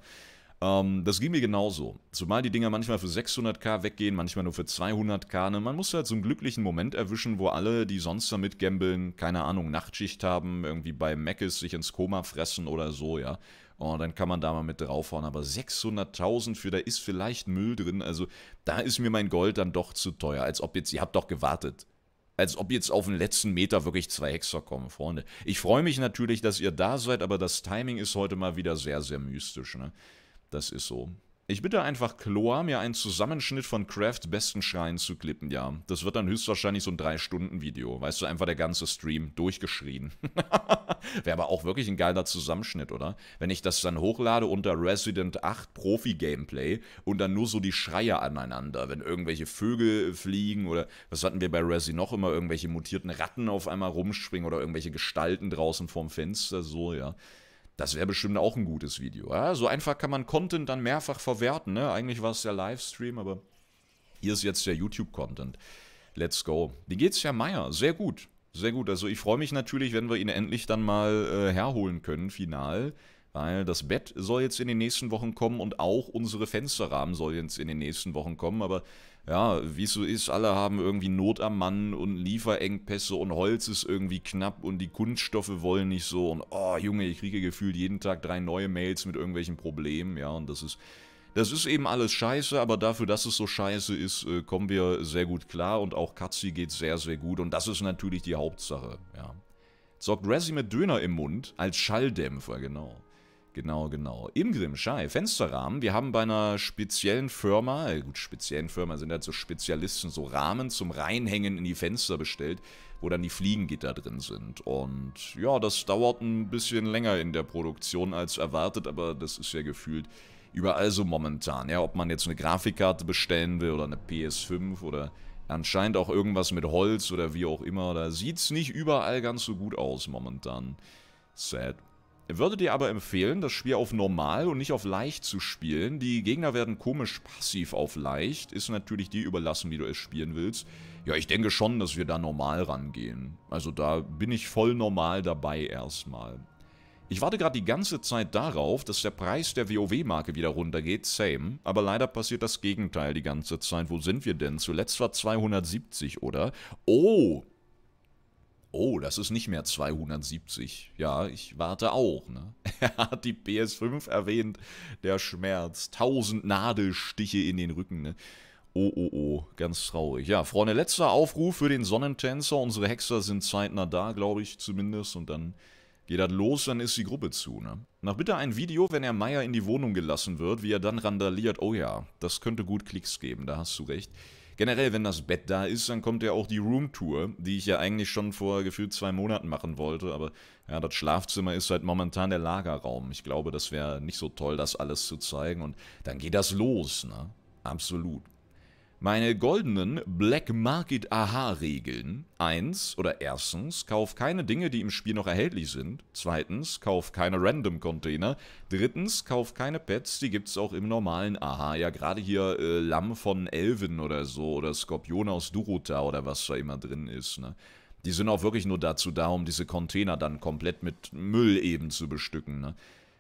Ähm, das ging mir genauso. Zumal die Dinger manchmal für 600k weggehen, manchmal nur für 200k. Ne? Man muss halt so einen glücklichen Moment erwischen, wo alle, die sonst damit gambeln, keine Ahnung, Nachtschicht haben, irgendwie bei Macis sich ins Koma fressen oder so, ja. Und oh, dann kann man da mal mit draufhauen. Aber 600.000 für, da ist vielleicht Müll drin. Also da ist mir mein Gold dann doch zu teuer. Als ob jetzt, ihr habt doch gewartet als ob jetzt auf den letzten Meter wirklich zwei Hexer kommen, Freunde. Ich freue mich natürlich, dass ihr da seid, aber das Timing ist heute mal wieder sehr, sehr mystisch. Ne? Das ist so. Ich bitte einfach Chloa, mir einen Zusammenschnitt von Craft besten Schreien zu klippen, ja. Das wird dann höchstwahrscheinlich so ein 3-Stunden-Video. Weißt du, einfach der ganze Stream durchgeschrien. Wäre aber auch wirklich ein geiler Zusammenschnitt, oder? Wenn ich das dann hochlade unter Resident 8 Profi-Gameplay und dann nur so die Schreie aneinander, wenn irgendwelche Vögel fliegen oder was hatten wir bei Resi noch immer, irgendwelche mutierten Ratten auf einmal rumspringen oder irgendwelche Gestalten draußen vorm Fenster, so, ja. Das wäre bestimmt auch ein gutes Video. Ja? So einfach kann man Content dann mehrfach verwerten. Ne? Eigentlich war es der Livestream, aber hier ist jetzt der YouTube-Content. Let's go. Wie geht's, Herr Meier? Sehr gut. Sehr gut. Also ich freue mich natürlich, wenn wir ihn endlich dann mal äh, herholen können, final. Weil das Bett soll jetzt in den nächsten Wochen kommen und auch unsere Fensterrahmen soll jetzt in den nächsten Wochen kommen. Aber ja, wie es so ist, alle haben irgendwie Not am Mann und Lieferengpässe und Holz ist irgendwie knapp und die Kunststoffe wollen nicht so und oh Junge, ich kriege gefühlt jeden Tag drei neue Mails mit irgendwelchen Problemen, ja, und das ist das ist eben alles scheiße, aber dafür, dass es so scheiße ist, äh, kommen wir sehr gut klar und auch Katzi geht sehr, sehr gut und das ist natürlich die Hauptsache, ja. Sorgt Razzie mit Döner im Mund als Schalldämpfer, genau. Genau, genau. Imgrim, Schei, Fensterrahmen. Wir haben bei einer speziellen Firma, äh gut, speziellen Firma sind halt so Spezialisten, so Rahmen zum Reinhängen in die Fenster bestellt, wo dann die Fliegengitter drin sind. Und ja, das dauert ein bisschen länger in der Produktion als erwartet, aber das ist ja gefühlt überall so momentan. Ja, ob man jetzt eine Grafikkarte bestellen will oder eine PS5 oder anscheinend auch irgendwas mit Holz oder wie auch immer, da sieht es nicht überall ganz so gut aus momentan. Sad. Würde dir aber empfehlen, das Spiel auf normal und nicht auf leicht zu spielen. Die Gegner werden komisch passiv auf leicht. Ist natürlich dir überlassen, wie du es spielen willst. Ja, ich denke schon, dass wir da normal rangehen. Also da bin ich voll normal dabei erstmal. Ich warte gerade die ganze Zeit darauf, dass der Preis der WoW-Marke wieder runtergeht, same. Aber leider passiert das Gegenteil die ganze Zeit. Wo sind wir denn? Zuletzt war 270, oder? Oh, Oh, das ist nicht mehr 270. Ja, ich warte auch. Ne? Er hat die PS5 erwähnt. Der Schmerz. Tausend Nadelstiche in den Rücken. Ne? Oh, oh, oh. Ganz traurig. Ja, Freunde, letzter Aufruf für den Sonnentänzer. Unsere Hexer sind zeitnah da, glaube ich zumindest. Und dann geht das los, dann ist die Gruppe zu. Ne? Nach bitte ein Video, wenn er Meier in die Wohnung gelassen wird, wie er dann randaliert. Oh ja, das könnte gut Klicks geben. Da hast du recht. Generell, wenn das Bett da ist, dann kommt ja auch die Roomtour, die ich ja eigentlich schon vor gefühlt zwei Monaten machen wollte, aber ja, das Schlafzimmer ist halt momentan der Lagerraum. Ich glaube, das wäre nicht so toll, das alles zu zeigen und dann geht das los, ne? Absolut. Meine goldenen Black Market Aha-Regeln. Eins oder erstens, kauf keine Dinge, die im Spiel noch erhältlich sind. Zweitens, kauf keine Random Container. Drittens, kauf keine Pets, die gibt's auch im normalen Aha. Ja, gerade hier äh, Lamm von Elven oder so oder Skorpion aus Durota oder was da immer drin ist, ne? Die sind auch wirklich nur dazu da, um diese Container dann komplett mit Müll eben zu bestücken, ne?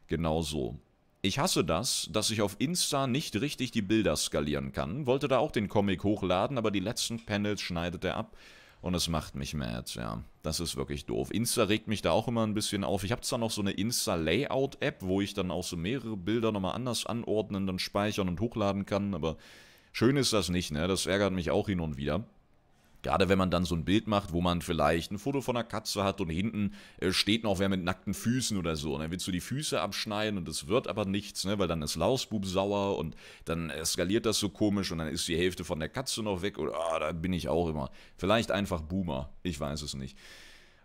Genau so. Ich hasse das, dass ich auf Insta nicht richtig die Bilder skalieren kann. Wollte da auch den Comic hochladen, aber die letzten Panels schneidet er ab. Und es macht mich mad, ja. Das ist wirklich doof. Insta regt mich da auch immer ein bisschen auf. Ich habe zwar noch so eine Insta-Layout-App, wo ich dann auch so mehrere Bilder nochmal anders anordnen, dann speichern und hochladen kann, aber schön ist das nicht, ne? Das ärgert mich auch hin und wieder. Gerade wenn man dann so ein Bild macht, wo man vielleicht ein Foto von einer Katze hat und hinten äh, steht noch wer mit nackten Füßen oder so. Und dann willst du die Füße abschneiden und es wird aber nichts, ne? weil dann ist Lausbub sauer und dann eskaliert das so komisch und dann ist die Hälfte von der Katze noch weg. Oder ah, da bin ich auch immer. Vielleicht einfach Boomer. Ich weiß es nicht.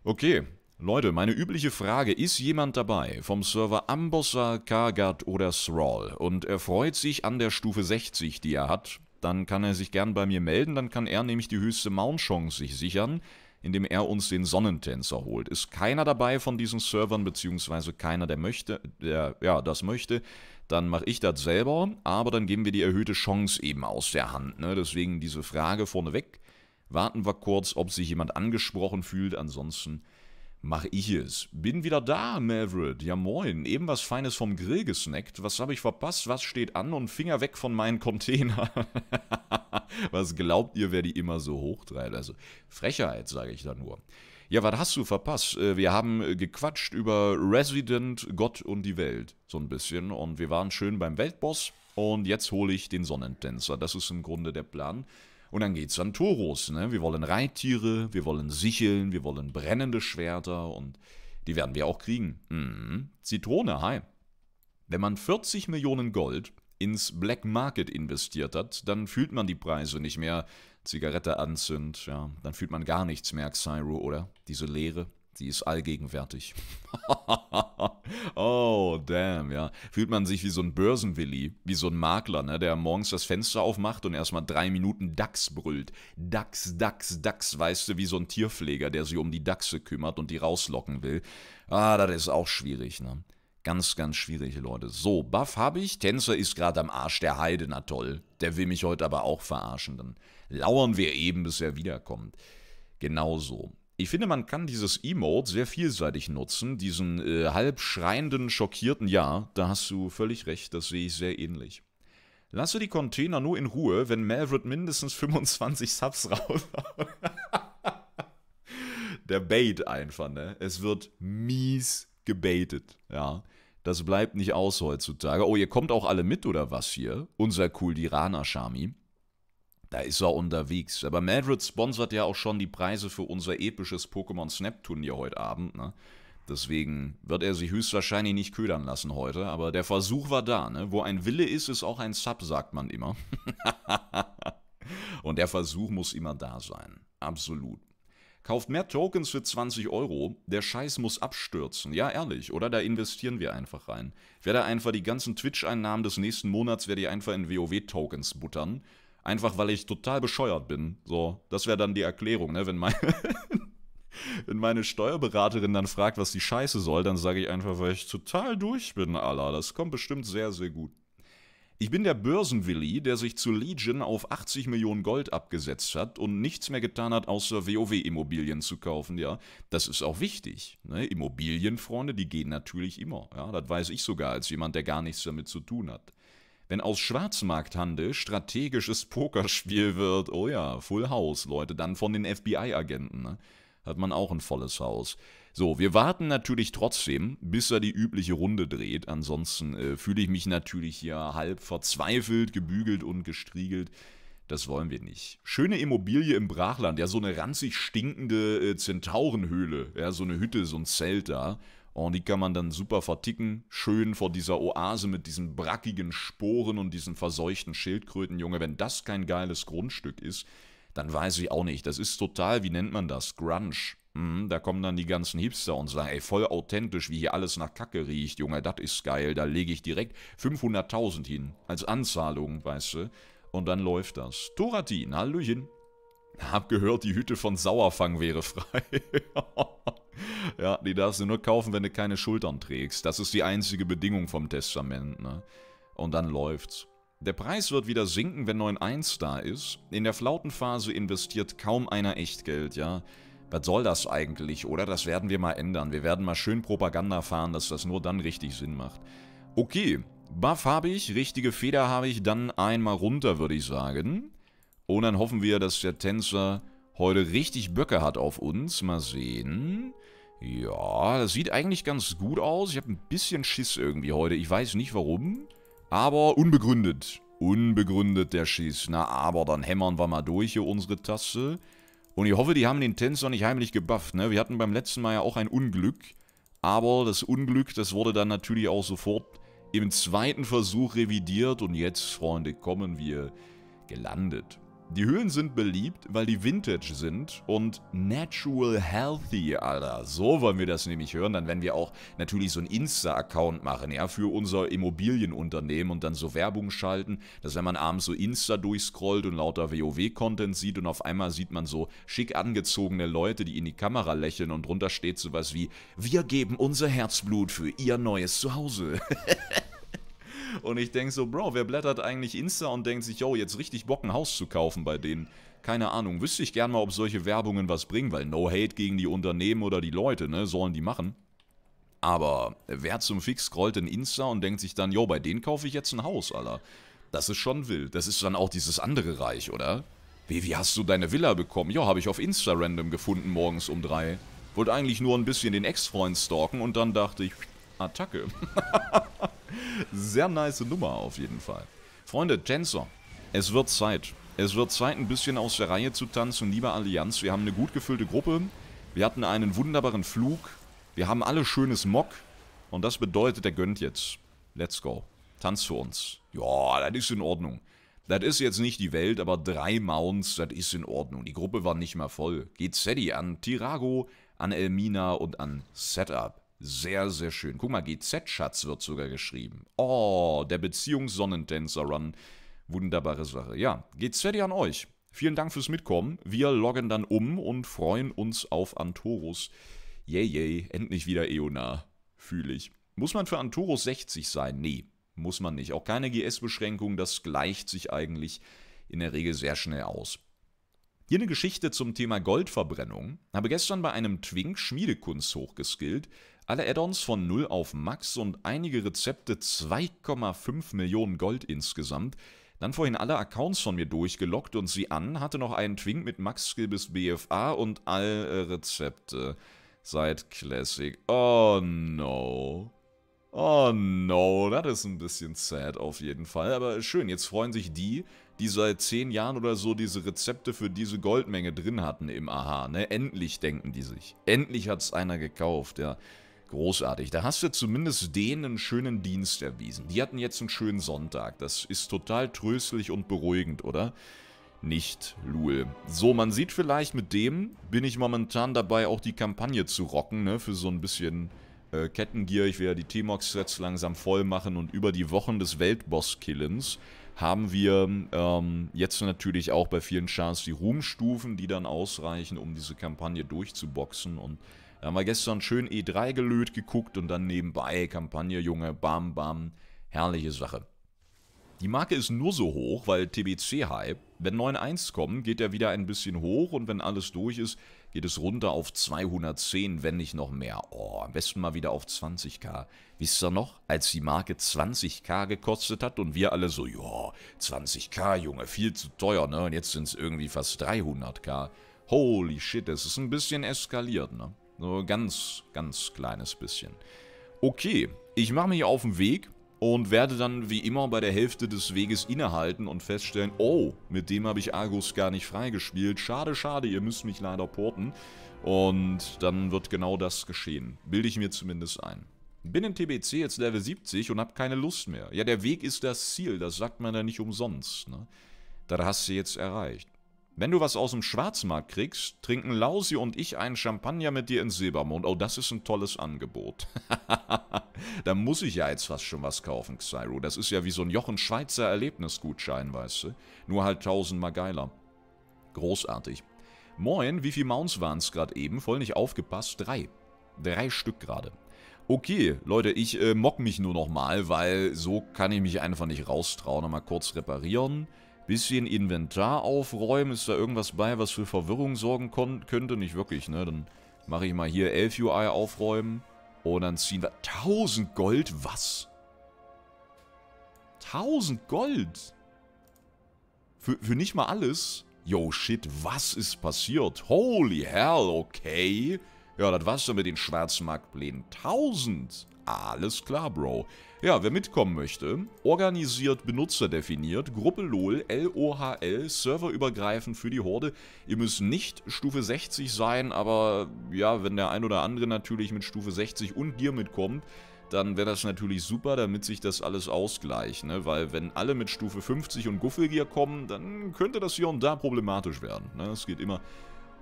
Okay, Leute, meine übliche Frage, ist jemand dabei vom Server Ambossa, Kargat oder Thrall und er freut sich an der Stufe 60, die er hat? dann kann er sich gern bei mir melden, dann kann er nämlich die höchste Mount-Chance sich sichern, indem er uns den Sonnentänzer holt. Ist keiner dabei von diesen Servern, beziehungsweise keiner, der möchte, der ja, das möchte, dann mache ich das selber, aber dann geben wir die erhöhte Chance eben aus der Hand. Ne? Deswegen diese Frage vorneweg. Warten wir kurz, ob sich jemand angesprochen fühlt, ansonsten Mach ich es. Bin wieder da, Maverick. Ja moin. Eben was Feines vom Grill gesnackt. Was habe ich verpasst? Was steht an? Und Finger weg von meinen Container. was glaubt ihr, wer die immer so hochtreibt? Also Frechheit, sage ich da nur. Ja, was hast du verpasst? Äh, wir haben äh, gequatscht über Resident, Gott und die Welt. So ein bisschen. Und wir waren schön beim Weltboss. Und jetzt hole ich den Sonnentänzer. Das ist im Grunde der Plan. Und dann geht's an Toros. Ne? Wir wollen Reittiere, wir wollen Sicheln, wir wollen brennende Schwerter und die werden wir auch kriegen. Mhm. Zitrone, hi. Wenn man 40 Millionen Gold ins Black Market investiert hat, dann fühlt man die Preise nicht mehr. Zigarette anzünd, ja, dann fühlt man gar nichts mehr, Xyro, oder? Diese Leere. Sie ist allgegenwärtig. oh, damn, ja. Fühlt man sich wie so ein Börsenwilli, wie so ein Makler, ne, der morgens das Fenster aufmacht und erstmal drei Minuten DAX brüllt. DAX, DAX, DAX, weißt du, wie so ein Tierpfleger, der sich um die Dachse kümmert und die rauslocken will. Ah, das ist auch schwierig, ne? Ganz, ganz schwierig, Leute. So, Buff habe ich. Tänzer ist gerade am Arsch der Heide, na toll. Der will mich heute aber auch verarschen. Dann lauern wir eben, bis er wiederkommt. Genauso ich finde, man kann dieses Emote sehr vielseitig nutzen, diesen äh, halb schreienden, schockierten Ja, da hast du völlig recht, das sehe ich sehr ähnlich. Lasse die Container nur in Ruhe, wenn Malvert mindestens 25 Subs raushaut. Der Bait einfach, ne? Es wird mies gebaitet, ja. Das bleibt nicht aus heutzutage. Oh, ihr kommt auch alle mit oder was hier? Unser cool Diraner Shami. Da ist er unterwegs. Aber Madrid sponsert ja auch schon die Preise für unser episches Pokémon Snap Turnier heute Abend. Ne? Deswegen wird er sich höchstwahrscheinlich nicht ködern lassen heute. Aber der Versuch war da. Ne? Wo ein Wille ist, ist auch ein Sub, sagt man immer. Und der Versuch muss immer da sein. Absolut. Kauft mehr Tokens für 20 Euro. Der Scheiß muss abstürzen. Ja, ehrlich, oder? Da investieren wir einfach rein. Ich Werde einfach die ganzen Twitch-Einnahmen des nächsten Monats, werde ich einfach in WoW-Tokens buttern. Einfach weil ich total bescheuert bin. So, das wäre dann die Erklärung, ne? Wenn, mein, wenn meine Steuerberaterin dann fragt, was die Scheiße soll, dann sage ich einfach, weil ich total durch bin, Allah. Das kommt bestimmt sehr, sehr gut. Ich bin der Börsenwilli, der sich zu Legion auf 80 Millionen Gold abgesetzt hat und nichts mehr getan hat, außer WoW-Immobilien zu kaufen. Ja, das ist auch wichtig. Ne? Immobilienfreunde, die gehen natürlich immer. Ja, das weiß ich sogar als jemand, der gar nichts damit zu tun hat. Wenn aus Schwarzmarkthandel strategisches Pokerspiel wird, oh ja, Full House, Leute, dann von den FBI-Agenten, ne? hat man auch ein volles Haus. So, wir warten natürlich trotzdem, bis er die übliche Runde dreht. Ansonsten äh, fühle ich mich natürlich hier halb verzweifelt, gebügelt und gestriegelt. Das wollen wir nicht. Schöne Immobilie im Brachland, ja, so eine ranzig stinkende äh, Zentaurenhöhle, ja, so eine Hütte, so ein Zelt da. Und die kann man dann super verticken. Schön vor dieser Oase mit diesen brackigen Sporen und diesen verseuchten Schildkröten. Junge, wenn das kein geiles Grundstück ist, dann weiß ich auch nicht. Das ist total, wie nennt man das? Grunge. Hm, da kommen dann die ganzen Hipster und sagen, ey, voll authentisch, wie hier alles nach Kacke riecht, Junge, das ist geil. Da lege ich direkt 500.000 hin als Anzahlung, weißt du. Und dann läuft das. Toratin, Hallöchen. Hab gehört, die Hüte von Sauerfang wäre frei. ja, die darfst du nur kaufen, wenn du keine Schultern trägst. Das ist die einzige Bedingung vom Testament, ne? Und dann läuft's. Der Preis wird wieder sinken, wenn 9.1 da ist. In der Flautenphase investiert kaum einer Echtgeld, ja? Was soll das eigentlich, oder? Das werden wir mal ändern. Wir werden mal schön Propaganda fahren, dass das nur dann richtig Sinn macht. Okay, Buff habe ich, richtige Feder habe ich, dann einmal runter, würde ich sagen. Und dann hoffen wir, dass der Tänzer heute richtig Böcke hat auf uns. Mal sehen. Ja, das sieht eigentlich ganz gut aus. Ich habe ein bisschen Schiss irgendwie heute. Ich weiß nicht warum. Aber unbegründet. Unbegründet der Schiss. Na, aber dann hämmern wir mal durch hier unsere Tasse. Und ich hoffe, die haben den Tänzer nicht heimlich gebufft. Ne? Wir hatten beim letzten Mal ja auch ein Unglück. Aber das Unglück, das wurde dann natürlich auch sofort im zweiten Versuch revidiert. Und jetzt, Freunde, kommen wir gelandet. Die Höhlen sind beliebt, weil die Vintage sind und natural healthy, Alter. So wollen wir das nämlich hören. Dann werden wir auch natürlich so einen Insta-Account machen, ja, für unser Immobilienunternehmen und dann so Werbung schalten, dass wenn man abends so Insta durchscrollt und lauter WoW-Content sieht und auf einmal sieht man so schick angezogene Leute, die in die Kamera lächeln und drunter steht sowas wie, wir geben unser Herzblut für ihr neues Zuhause. Und ich denke so, Bro, wer blättert eigentlich Insta und denkt sich, yo, jetzt richtig Bock, ein Haus zu kaufen bei denen? Keine Ahnung, wüsste ich gern mal, ob solche Werbungen was bringen, weil no hate gegen die Unternehmen oder die Leute, ne, sollen die machen. Aber wer zum Fix scrollt in Insta und denkt sich dann, yo, bei denen kaufe ich jetzt ein Haus, Alter. Das ist schon wild. Das ist dann auch dieses andere Reich, oder? Wie, wie hast du deine Villa bekommen? Jo, habe ich auf Insta random gefunden morgens um drei. Wollte eigentlich nur ein bisschen den Ex-Freund stalken und dann dachte ich, Attacke. Sehr nice Nummer auf jeden Fall. Freunde, Tänzer, es wird Zeit. Es wird Zeit, ein bisschen aus der Reihe zu tanzen. Lieber Allianz, wir haben eine gut gefüllte Gruppe. Wir hatten einen wunderbaren Flug. Wir haben alle schönes Mock. Und das bedeutet, er gönnt jetzt. Let's go. Tanz für uns. Ja, das ist in Ordnung. Das ist jetzt nicht die Welt, aber drei Mounts, das ist in Ordnung. Die Gruppe war nicht mehr voll. Geht Sadie an Tirago, an Elmina und an Setup. Sehr, sehr schön. Guck mal, GZ-Schatz wird sogar geschrieben. Oh, der beziehungssonnentänzer run Wunderbare Sache. Ja, GZ an euch. Vielen Dank fürs Mitkommen. Wir loggen dann um und freuen uns auf Antorus. Yay, yay, endlich wieder Eona. Fühle ich. Muss man für Antorus 60 sein? Nee, muss man nicht. Auch keine GS-Beschränkung, das gleicht sich eigentlich in der Regel sehr schnell aus. Hier eine Geschichte zum Thema Goldverbrennung. Habe gestern bei einem Twink Schmiedekunst hochgeskillt, alle Add-ons von 0 auf Max und einige Rezepte 2,5 Millionen Gold insgesamt. Dann vorhin alle Accounts von mir durchgelockt und sie an, hatte noch einen Twink mit Max-Skill bis BFA und alle äh, Rezepte. Seit Classic. Oh no. Oh no, das ist ein bisschen sad auf jeden Fall. Aber schön, jetzt freuen sich die, die seit 10 Jahren oder so diese Rezepte für diese Goldmenge drin hatten im Aha. Ne? Endlich denken die sich. Endlich hat es einer gekauft, ja. Großartig. Da hast du zumindest denen einen schönen Dienst erwiesen. Die hatten jetzt einen schönen Sonntag. Das ist total tröstlich und beruhigend, oder? Nicht Lul. So, man sieht vielleicht, mit dem bin ich momentan dabei, auch die Kampagne zu rocken, ne? Für so ein bisschen äh, Kettengier. Ich werde die T-Mox-Sets langsam voll machen und über die Wochen des Weltboss-Killens haben wir ähm, jetzt natürlich auch bei vielen Chars die Ruhmstufen, die dann ausreichen, um diese Kampagne durchzuboxen und da haben wir gestern schön E3 gelöt geguckt und dann nebenbei Kampagne, Junge, bam, bam. Herrliche Sache. Die Marke ist nur so hoch, weil TBC-Hype. Wenn 9.1 kommen, geht er wieder ein bisschen hoch und wenn alles durch ist, geht es runter auf 210, wenn nicht noch mehr. Oh, am besten mal wieder auf 20k. Wisst ihr noch, als die Marke 20k gekostet hat und wir alle so, ja, 20k, Junge, viel zu teuer, ne? Und jetzt sind es irgendwie fast 300k. Holy shit, es ist ein bisschen eskaliert, ne? So ganz, ganz kleines bisschen. Okay, ich mache mich auf den Weg und werde dann wie immer bei der Hälfte des Weges innehalten und feststellen, oh, mit dem habe ich Argus gar nicht freigespielt. Schade, schade, ihr müsst mich leider porten. Und dann wird genau das geschehen. Bilde ich mir zumindest ein. Bin in TBC jetzt Level 70 und habe keine Lust mehr. Ja, der Weg ist das Ziel, das sagt man ja nicht umsonst. Ne? Das hast du jetzt erreicht. Wenn du was aus dem Schwarzmarkt kriegst, trinken Lausi und ich einen Champagner mit dir in Silbermond. Oh, das ist ein tolles Angebot. da muss ich ja jetzt fast schon was kaufen, Xyro. Das ist ja wie so ein Jochen-Schweizer Erlebnisgutschein, weißt du. Nur halt tausendmal geiler. Großartig. Moin, wie viel Mounts waren es gerade eben? Voll nicht aufgepasst. Drei. Drei Stück gerade. Okay, Leute, ich äh, mock mich nur nochmal, weil so kann ich mich einfach nicht raustrauen. Nochmal kurz reparieren. Bisschen Inventar aufräumen. Ist da irgendwas bei, was für Verwirrung sorgen könnte? Nicht wirklich, ne? Dann mache ich mal hier 11 UI aufräumen. Und dann ziehen wir... 1000 Gold? Was? 1000 Gold? Für, für nicht mal alles? Yo, shit, was ist passiert? Holy hell, okay. Ja, das war's dann mit den Schwarzmarktplänen. 1000! Alles klar, Bro. Ja, wer mitkommen möchte, organisiert, benutzerdefiniert, Gruppe LOL, LOHL, serverübergreifend für die Horde. Ihr müsst nicht Stufe 60 sein, aber ja, wenn der ein oder andere natürlich mit Stufe 60 und Gear mitkommt, dann wäre das natürlich super, damit sich das alles ausgleicht, ne? Weil wenn alle mit Stufe 50 und Guffelgear kommen, dann könnte das hier und da problematisch werden, ne? Es geht immer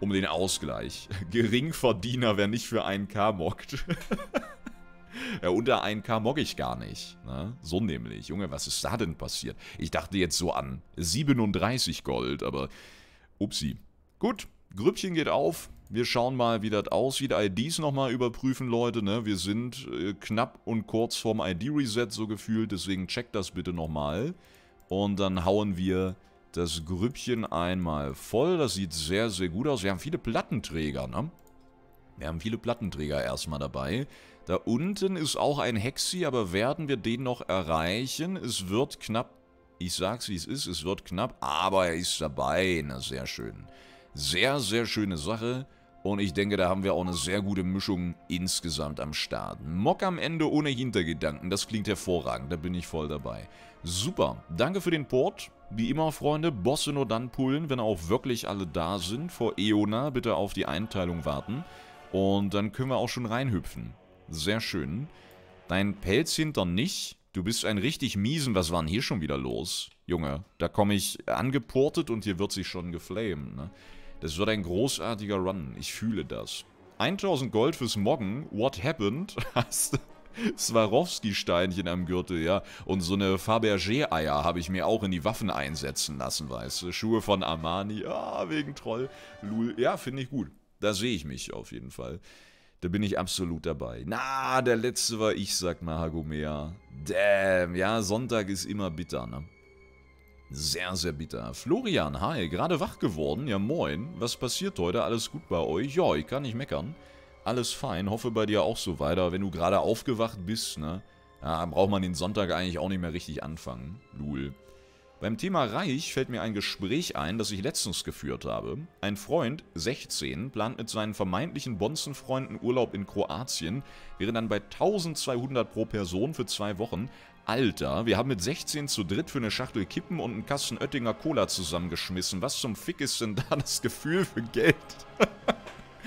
um den Ausgleich. Geringverdiener, wer nicht für 1K mockt. ja, unter 1K mag ich gar nicht. Ne? So nämlich. Junge, was ist da denn passiert? Ich dachte jetzt so an 37 Gold, aber upsi. Gut, Grüppchen geht auf. Wir schauen mal, wie das aussieht. IDs nochmal überprüfen, Leute. Ne? Wir sind äh, knapp und kurz vorm ID-Reset so gefühlt. Deswegen checkt das bitte nochmal. Und dann hauen wir das Grüppchen einmal voll. Das sieht sehr, sehr gut aus. Wir haben viele Plattenträger, ne? Wir haben viele Plattenträger erstmal dabei. Da unten ist auch ein Hexi, aber werden wir den noch erreichen? Es wird knapp. Ich sag's, wie es ist. Es wird knapp, aber er ist dabei. Na, sehr schön. Sehr, sehr schöne Sache. Und ich denke, da haben wir auch eine sehr gute Mischung insgesamt am Start. Mock am Ende ohne Hintergedanken. Das klingt hervorragend. Da bin ich voll dabei. Super. Danke für den Port. Wie immer, Freunde, Bosse nur dann pullen, wenn auch wirklich alle da sind. Vor Eona bitte auf die Einteilung warten. Und dann können wir auch schon reinhüpfen. Sehr schön. Dein Pelz hinter nicht. Du bist ein richtig miesen. Was war denn hier schon wieder los? Junge, da komme ich angeportet und hier wird sich schon geflamen. ne? Das wird ein großartiger Run. Ich fühle das. 1000 Gold fürs Moggen. What happened? Hast du... Swarovski-Steinchen am Gürtel, ja. Und so eine Fabergé-Eier habe ich mir auch in die Waffen einsetzen lassen, weißt du. Schuhe von Armani. Ah, wegen Troll. Lul. Ja, finde ich gut. Da sehe ich mich auf jeden Fall. Da bin ich absolut dabei. Na, der letzte war ich, sagt Mahagomea. Damn, ja, Sonntag ist immer bitter, ne? Sehr, sehr bitter. Florian, hi, gerade wach geworden. Ja, moin. Was passiert heute? Alles gut bei euch? Ja, ich kann nicht meckern. Alles fein, hoffe bei dir auch so weiter. Wenn du gerade aufgewacht bist, ne? Ja, braucht man den Sonntag eigentlich auch nicht mehr richtig anfangen. Lul. Beim Thema Reich fällt mir ein Gespräch ein, das ich letztens geführt habe. Ein Freund, 16, plant mit seinen vermeintlichen Bonzenfreunden Urlaub in Kroatien, wäre dann bei 1200 pro Person für zwei Wochen. Alter, wir haben mit 16 zu dritt für eine Schachtel Kippen und einen Kasten Oettinger Cola zusammengeschmissen. Was zum Fick ist denn da das Gefühl für Geld?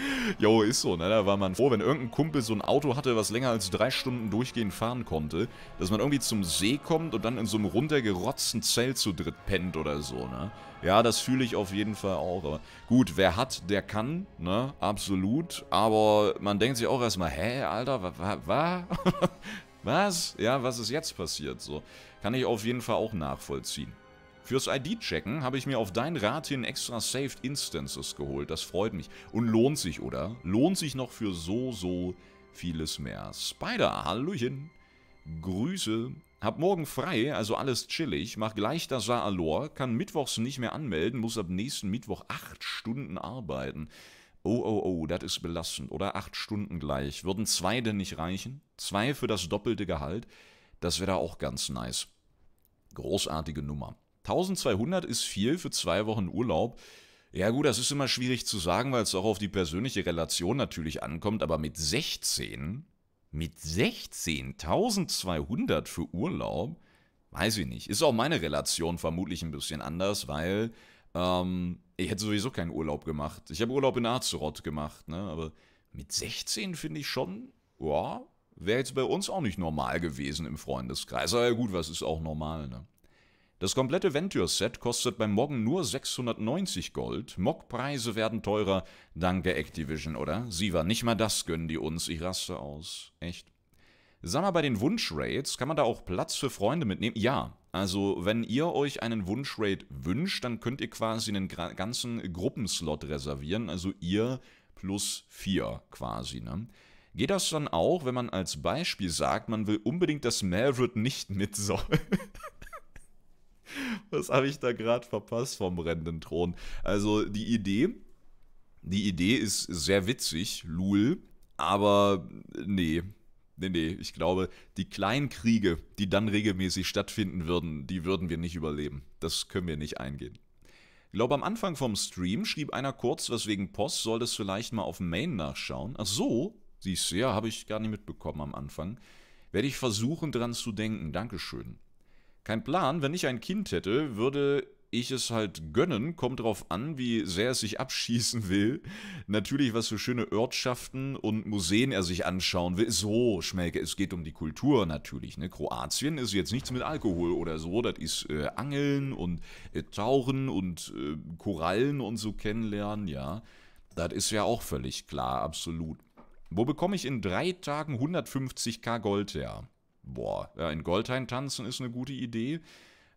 Jo, ist so, ne? Da war man froh, wenn irgendein Kumpel so ein Auto hatte, was länger als drei Stunden durchgehend fahren konnte, dass man irgendwie zum See kommt und dann in so einem runtergerotzten Zelt zu dritt pennt oder so, ne? Ja, das fühle ich auf jeden Fall auch. Aber gut, wer hat, der kann, ne? Absolut. Aber man denkt sich auch erstmal, hä, Alter, wa, wa, wa? was? Ja, was ist jetzt passiert? So. Kann ich auf jeden Fall auch nachvollziehen. Fürs ID-Checken habe ich mir auf dein Rat hin extra Saved Instances geholt. Das freut mich. Und lohnt sich, oder? Lohnt sich noch für so, so vieles mehr. Spider, Hallöchen. Grüße. Hab morgen frei, also alles chillig. Mach gleich das Saalor. Kann mittwochs nicht mehr anmelden. Muss ab nächsten Mittwoch acht Stunden arbeiten. Oh, oh, oh, das ist belastend, oder? Acht Stunden gleich. Würden zwei denn nicht reichen? Zwei für das doppelte Gehalt? Das wäre da auch ganz nice. Großartige Nummer. 1200 ist viel für zwei Wochen Urlaub. Ja gut, das ist immer schwierig zu sagen, weil es auch auf die persönliche Relation natürlich ankommt, aber mit 16, mit 16, 1200 für Urlaub, weiß ich nicht. Ist auch meine Relation vermutlich ein bisschen anders, weil ähm, ich hätte sowieso keinen Urlaub gemacht. Ich habe Urlaub in Arzurot gemacht, ne? aber mit 16 finde ich schon, ja, wäre jetzt bei uns auch nicht normal gewesen im Freundeskreis. Aber ja gut, was ist auch normal, ne? Das komplette venture set kostet beim Moggen nur 690 Gold. Mock-Preise werden teurer. Danke Activision, oder? Sie war nicht mal das gönnen die uns. Ich raste aus. Echt? Sag mal, bei den Wunschraids kann man da auch Platz für Freunde mitnehmen? Ja, also wenn ihr euch einen Wunschraid wünscht, dann könnt ihr quasi einen ganzen Gruppenslot reservieren. Also ihr plus vier quasi, ne? Geht das dann auch, wenn man als Beispiel sagt, man will unbedingt, dass Malvrit nicht mit soll? Was habe ich da gerade verpasst vom brennenden Thron? Also die Idee, die Idee ist sehr witzig, Lul, aber nee. Nee, nee, ich glaube, die kleinen Kriege, die dann regelmäßig stattfinden würden, die würden wir nicht überleben. Das können wir nicht eingehen. Ich glaube, am Anfang vom Stream schrieb einer kurz, was wegen Post soll das vielleicht mal auf Main nachschauen. Ach so, siehst du, ja, habe ich gar nicht mitbekommen am Anfang. Werde ich versuchen, dran zu denken. Dankeschön. Kein Plan, wenn ich ein Kind hätte, würde ich es halt gönnen, kommt drauf an, wie sehr es sich abschießen will. Natürlich, was für schöne Ortschaften und Museen er sich anschauen will. So, Schmelke, es geht um die Kultur natürlich. Ne? Kroatien ist jetzt nichts mit Alkohol oder so. Das ist äh, Angeln und äh, Tauchen und äh, Korallen und so kennenlernen, ja. Das ist ja auch völlig klar, absolut. Wo bekomme ich in drei Tagen 150k Gold her? boah, in Goldhain tanzen ist eine gute Idee.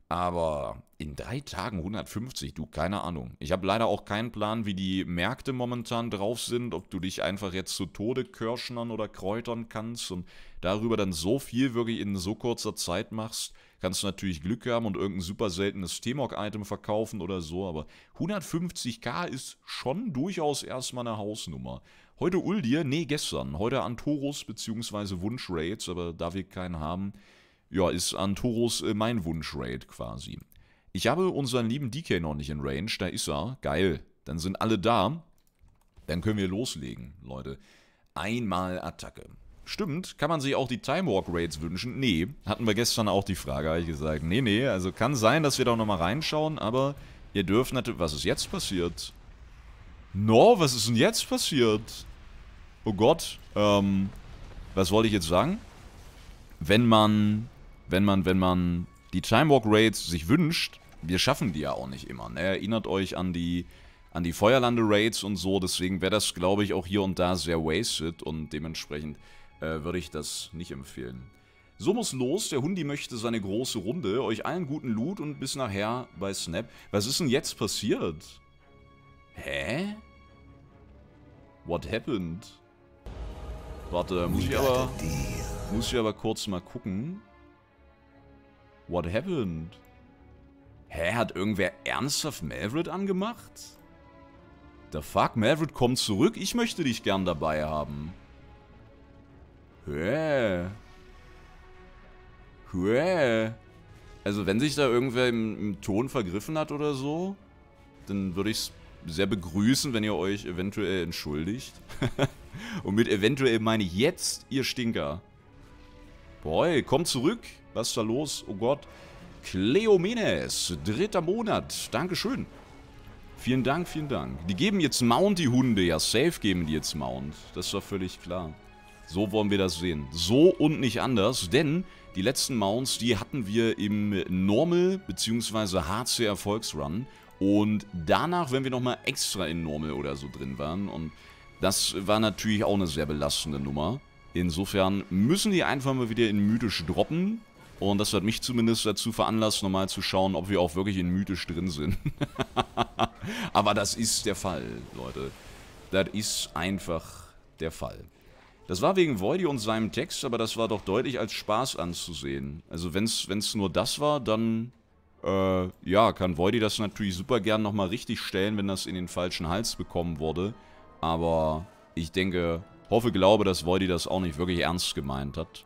Aber in drei Tagen 150, du, keine Ahnung. Ich habe leider auch keinen Plan, wie die Märkte momentan drauf sind, ob du dich einfach jetzt zu Tode körschnern oder kräutern kannst und darüber dann so viel wirklich in so kurzer Zeit machst. Kannst du natürlich Glück haben und irgendein super seltenes T-Mog-Item verkaufen oder so, aber 150k ist schon durchaus erstmal eine Hausnummer. Heute Uldir, nee, gestern. Heute Antorus bzw. Wunschraids, aber da wir keinen haben, ja, ist Antorus äh, mein Wunschraid quasi. Ich habe unseren lieben DK noch nicht in Range, da ist er. Geil. Dann sind alle da. Dann können wir loslegen, Leute. Einmal Attacke. Stimmt, kann man sich auch die timewalk Raids wünschen? Nee, hatten wir gestern auch die Frage, habe ich gesagt. Nee, nee, also kann sein, dass wir da nochmal reinschauen, aber ihr dürft natürlich... Was ist jetzt passiert? No, was ist denn jetzt passiert? Oh Gott, ähm, was wollte ich jetzt sagen? Wenn man, wenn man, wenn man die Time Walk Raids sich wünscht, wir schaffen die ja auch nicht immer, ne? Erinnert euch an die, an die Feuerlande-Raids und so, deswegen wäre das, glaube ich, auch hier und da sehr wasted und dementsprechend äh, würde ich das nicht empfehlen. So muss los, der Hundi möchte seine große Runde, euch allen guten Loot und bis nachher bei Snap. Was ist denn jetzt passiert? Hä? What happened? Warte, muss ich aber... Muss ich aber kurz mal gucken. What happened? Hä, hat irgendwer ernsthaft Maverick angemacht? The fuck, Maverick kommt zurück? Ich möchte dich gern dabei haben. Hä? Hä? Also wenn sich da irgendwer im, im Ton vergriffen hat oder so, dann würde ich es sehr begrüßen, wenn ihr euch eventuell entschuldigt. Und mit eventuell meine ich jetzt, ihr Stinker. Boy, komm zurück. Was ist da los? Oh Gott. Cleomenes, dritter Monat. Dankeschön. Vielen Dank, vielen Dank. Die geben jetzt Mount, die Hunde. Ja, safe geben die jetzt Mount. Das war völlig klar. So wollen wir das sehen. So und nicht anders, denn die letzten Mounts, die hatten wir im Normal- bzw. HC-Erfolgsrun. Und danach, wenn wir nochmal extra in Normal oder so drin waren. Und das war natürlich auch eine sehr belastende Nummer. Insofern müssen die einfach mal wieder in mythisch droppen. Und das hat mich zumindest dazu veranlasst, nochmal zu schauen, ob wir auch wirklich in mythisch drin sind. Aber das ist der Fall, Leute. Das ist einfach der Fall. Das war wegen Voidy und seinem Text, aber das war doch deutlich als Spaß anzusehen. Also wenn es nur das war, dann äh, ja, kann Voidy das natürlich super gern nochmal richtig stellen, wenn das in den falschen Hals bekommen wurde. Aber ich denke, hoffe, glaube, dass Voidy das auch nicht wirklich ernst gemeint hat.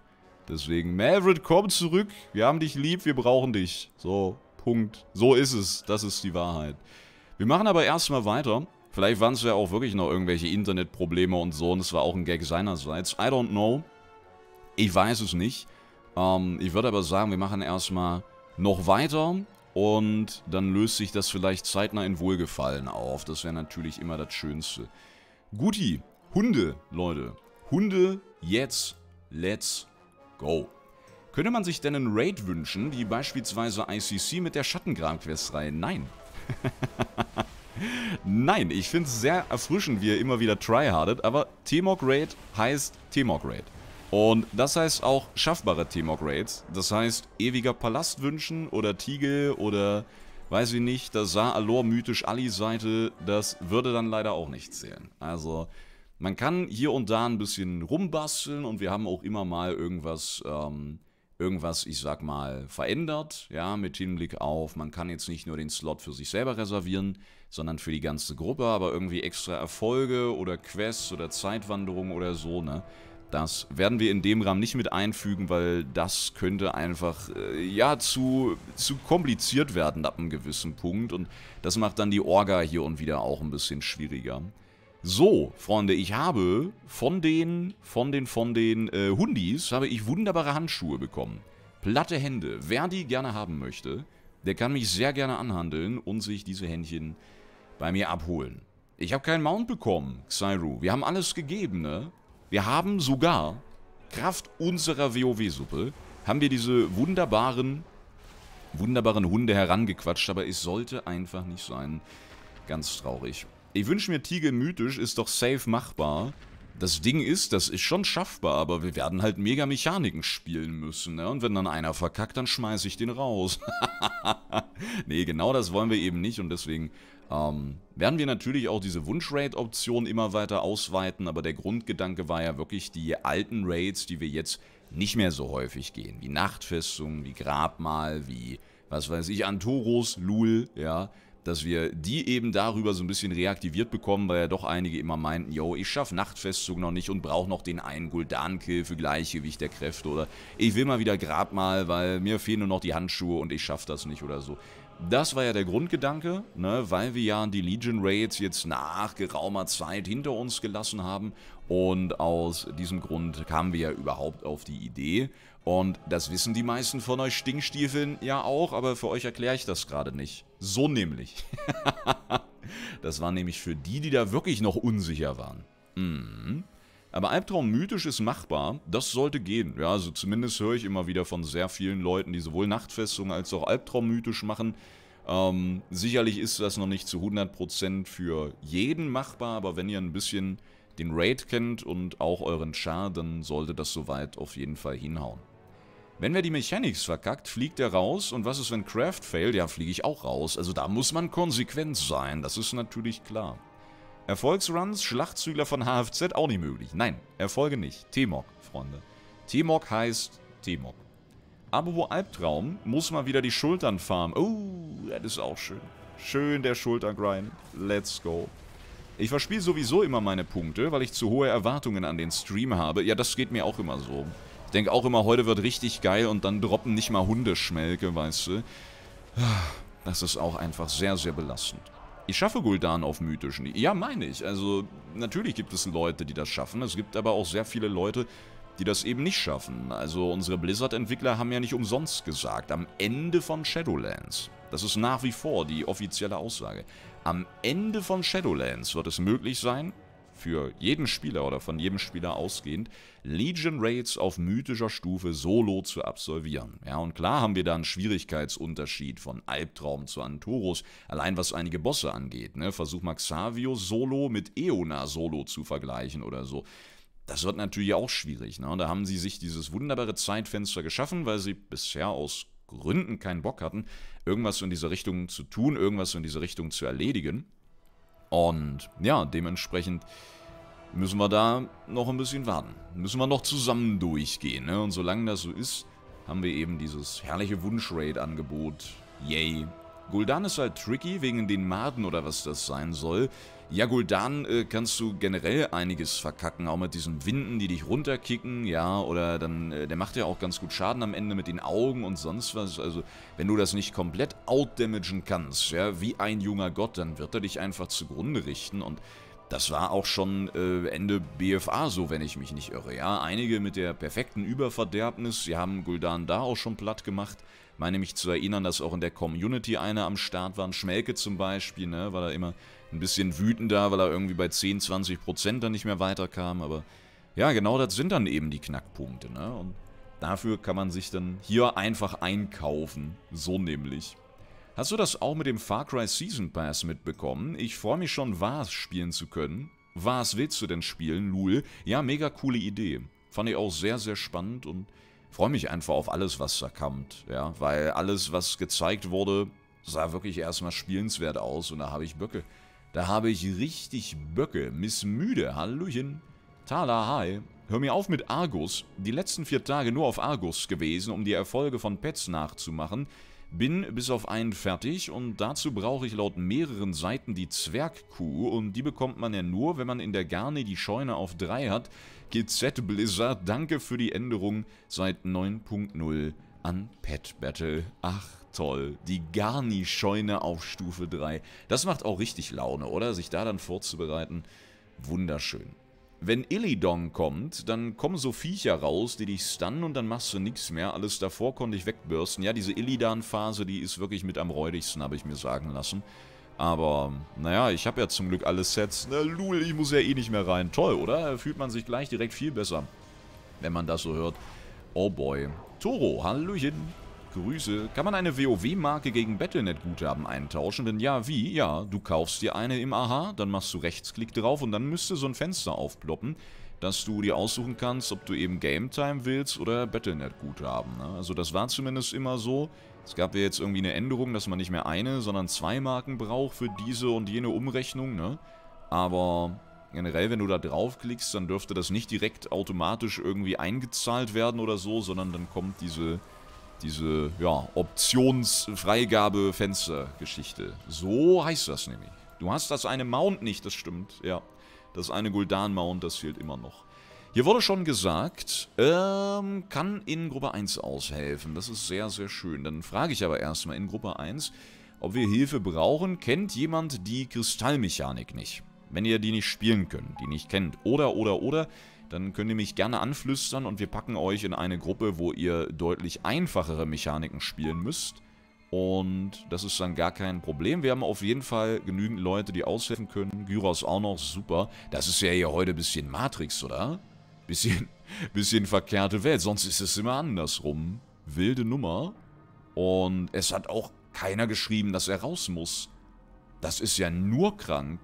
Deswegen, Maverick, komm zurück. Wir haben dich lieb, wir brauchen dich. So, Punkt. So ist es. Das ist die Wahrheit. Wir machen aber erstmal weiter. Vielleicht waren es ja auch wirklich noch irgendwelche Internetprobleme und so. Und es war auch ein Gag seinerseits. I don't know. Ich weiß es nicht. Ähm, ich würde aber sagen, wir machen erstmal noch weiter und dann löst sich das vielleicht zeitnah in Wohlgefallen auf. Das wäre natürlich immer das Schönste. Guti, Hunde, Leute. Hunde, jetzt, let's go. Könnte man sich denn einen Raid wünschen, wie beispielsweise ICC mit der Schattengram-Quest-Reihe? Nein. Nein, ich finde es sehr erfrischend, wie ihr immer wieder tryhardet, aber T-Mog Raid heißt T-Mog Raid. Und das heißt auch schaffbare T-Mog-Raids. Das heißt ewiger Palast wünschen oder Tiegel oder weiß ich nicht, das sah Alor mythisch Ali Seite, das würde dann leider auch nicht zählen. Also man kann hier und da ein bisschen rumbasteln und wir haben auch immer mal irgendwas, ähm, irgendwas, ich sag mal, verändert, ja, mit Hinblick auf, man kann jetzt nicht nur den Slot für sich selber reservieren, sondern für die ganze Gruppe, aber irgendwie extra Erfolge oder Quests oder Zeitwanderungen oder so, ne? Das werden wir in dem Rahmen nicht mit einfügen, weil das könnte einfach, äh, ja, zu, zu kompliziert werden ab einem gewissen Punkt. Und das macht dann die Orga hier und wieder auch ein bisschen schwieriger. So, Freunde, ich habe von den, von den, von den äh, Hundis, habe ich wunderbare Handschuhe bekommen. Platte Hände. Wer die gerne haben möchte, der kann mich sehr gerne anhandeln und sich diese Händchen bei mir abholen. Ich habe keinen Mount bekommen, Xyru. Wir haben alles gegeben, ne? Wir haben sogar, Kraft unserer WoW-Suppe, haben wir diese wunderbaren, wunderbaren Hunde herangequatscht, aber es sollte einfach nicht sein. Ganz traurig. Ich wünsche mir Tiger mythisch, ist doch safe machbar. Das Ding ist, das ist schon schaffbar, aber wir werden halt mega Mechaniken spielen müssen, ne? Und wenn dann einer verkackt, dann schmeiße ich den raus. nee, genau das wollen wir eben nicht und deswegen ähm, werden wir natürlich auch diese Wunsch-Raid-Option immer weiter ausweiten, aber der Grundgedanke war ja wirklich die alten Raids, die wir jetzt nicht mehr so häufig gehen, wie Nachtfestung, wie Grabmal, wie, was weiß ich, Antoros, Lul, ja, dass wir die eben darüber so ein bisschen reaktiviert bekommen, weil ja doch einige immer meinten, yo, ich schaffe Nachtfestzug noch nicht und brauche noch den einen Guldan-Kill für Gleichgewicht der Kräfte oder ich will mal wieder Grabmal, weil mir fehlen nur noch die Handschuhe und ich schaffe das nicht oder so. Das war ja der Grundgedanke, ne, weil wir ja die Legion Raids jetzt nach geraumer Zeit hinter uns gelassen haben und aus diesem Grund kamen wir ja überhaupt auf die Idee und das wissen die meisten von euch Stinkstiefeln ja auch, aber für euch erkläre ich das gerade nicht. So nämlich. das war nämlich für die, die da wirklich noch unsicher waren. Mhm. Aber Albtraum mythisch ist machbar, das sollte gehen. Ja, also zumindest höre ich immer wieder von sehr vielen Leuten, die sowohl Nachtfestungen als auch Albtraum mythisch machen. Ähm, sicherlich ist das noch nicht zu 100% für jeden machbar, aber wenn ihr ein bisschen den Raid kennt und auch euren Char, dann sollte das soweit auf jeden Fall hinhauen. Wenn wer die Mechanics verkackt, fliegt er raus und was ist, wenn Craft failt? Ja, fliege ich auch raus. Also da muss man konsequent sein, das ist natürlich klar. Erfolgsruns, Schlachtzügler von HFZ auch nicht möglich. Nein, Erfolge nicht. T-Mog, Freunde. T-Mog heißt T-Mog. Apropos Albtraum, muss mal wieder die Schultern farmen. Oh, das ist auch schön. Schön der Schultergrind. Let's go. Ich verspiele sowieso immer meine Punkte, weil ich zu hohe Erwartungen an den Stream habe. Ja, das geht mir auch immer so. Ich denke auch immer, heute wird richtig geil und dann droppen nicht mal Hundeschmelke, weißt du. Das ist auch einfach sehr, sehr belastend. Ich schaffe Guldan auf mythischen. Ja, meine ich. Also, natürlich gibt es Leute, die das schaffen. Es gibt aber auch sehr viele Leute, die das eben nicht schaffen. Also, unsere Blizzard-Entwickler haben ja nicht umsonst gesagt, am Ende von Shadowlands. Das ist nach wie vor die offizielle Aussage. Am Ende von Shadowlands wird es möglich sein, für jeden Spieler oder von jedem Spieler ausgehend, Legion Raids auf mythischer Stufe solo zu absolvieren. Ja, und klar haben wir da einen Schwierigkeitsunterschied von Albtraum zu Antorus, allein was einige Bosse angeht. Ne? Versuch mal solo mit Eona solo zu vergleichen oder so. Das wird natürlich auch schwierig. Ne? Und da haben sie sich dieses wunderbare Zeitfenster geschaffen, weil sie bisher aus Gründen keinen Bock hatten, irgendwas in diese Richtung zu tun, irgendwas in diese Richtung zu erledigen. Und ja, dementsprechend müssen wir da noch ein bisschen warten. Müssen wir noch zusammen durchgehen. Ne? Und solange das so ist, haben wir eben dieses herrliche Wunschraid-Angebot. Yay. Gul'dan ist halt tricky wegen den Maden oder was das sein soll. Ja, Gul'dan äh, kannst du generell einiges verkacken, auch mit diesen Winden, die dich runterkicken, ja, oder dann, äh, der macht ja auch ganz gut Schaden am Ende mit den Augen und sonst was, also, wenn du das nicht komplett outdamagen kannst, ja, wie ein junger Gott, dann wird er dich einfach zugrunde richten und das war auch schon äh, Ende BFA so, wenn ich mich nicht irre, ja, einige mit der perfekten Überverderbnis, sie haben Gul'dan da auch schon platt gemacht, meine mich zu erinnern, dass auch in der Community einer am Start war. Schmelke zum Beispiel, ne, war da immer ein bisschen wütend da, weil er irgendwie bei 10, 20 Prozent dann nicht mehr weiterkam. Aber ja, genau das sind dann eben die Knackpunkte, ne? Und dafür kann man sich dann hier einfach einkaufen. So nämlich. Hast du das auch mit dem Far Cry Season Pass mitbekommen? Ich freue mich schon, was spielen zu können. Was willst du denn spielen, Lul? Ja, mega coole Idee. Fand ich auch sehr, sehr spannend und freue mich einfach auf alles, was da kommt, ja, weil alles, was gezeigt wurde, sah wirklich erstmal spielenswert aus und da habe ich Böcke. Da habe ich richtig Böcke. Miss Müde, Hallöchen. Tala, hi. Hör mir auf mit Argus. Die letzten vier Tage nur auf Argus gewesen, um die Erfolge von Pets nachzumachen. Bin bis auf einen fertig und dazu brauche ich laut mehreren Seiten die Zwergkuh und die bekommt man ja nur, wenn man in der Garne die Scheune auf drei hat Blizzard, danke für die Änderung seit 9.0 an Pet Battle. Ach toll, die Garni-Scheune auf Stufe 3. Das macht auch richtig Laune, oder? Sich da dann vorzubereiten. Wunderschön. Wenn Illidong kommt, dann kommen so Viecher raus, die dich stunnen und dann machst du nichts mehr. Alles davor konnte ich wegbürsten. Ja, diese Illidan-Phase, die ist wirklich mit am räudigsten, habe ich mir sagen lassen. Aber, naja, ich habe ja zum Glück alle Sets. Na, lul, ich muss ja eh nicht mehr rein. Toll, oder? Fühlt man sich gleich direkt viel besser, wenn man das so hört. Oh boy. Toro, Hallöchen. Grüße. Kann man eine WoW-Marke gegen Battlenet-Guthaben eintauschen? Denn ja, wie? Ja, du kaufst dir eine im Aha, dann machst du Rechtsklick drauf und dann müsste so ein Fenster aufploppen, dass du dir aussuchen kannst, ob du eben Game Time willst oder Battlenet-Guthaben. Ne? Also das war zumindest immer so. Es gab ja jetzt irgendwie eine Änderung, dass man nicht mehr eine, sondern zwei Marken braucht für diese und jene Umrechnung, ne? Aber generell, wenn du da draufklickst, dann dürfte das nicht direkt automatisch irgendwie eingezahlt werden oder so, sondern dann kommt diese, diese, ja, Optionsfreigabe-Fenster-Geschichte. So heißt das nämlich. Du hast das eine Mount nicht, das stimmt, ja. Das eine Guldan-Mount, das fehlt immer noch. Hier wurde schon gesagt, ähm, kann in Gruppe 1 aushelfen. Das ist sehr, sehr schön. Dann frage ich aber erstmal in Gruppe 1, ob wir Hilfe brauchen. Kennt jemand die Kristallmechanik nicht? Wenn ihr die nicht spielen könnt, die nicht kennt. Oder, oder, oder dann könnt ihr mich gerne anflüstern und wir packen euch in eine Gruppe, wo ihr deutlich einfachere Mechaniken spielen müsst. Und das ist dann gar kein Problem. Wir haben auf jeden Fall genügend Leute, die aushelfen können. Gyros auch noch, super. Das ist ja hier heute ein bisschen Matrix, oder? Bisschen, bisschen verkehrte Welt. Sonst ist es immer andersrum. Wilde Nummer. Und es hat auch keiner geschrieben, dass er raus muss. Das ist ja nur krank.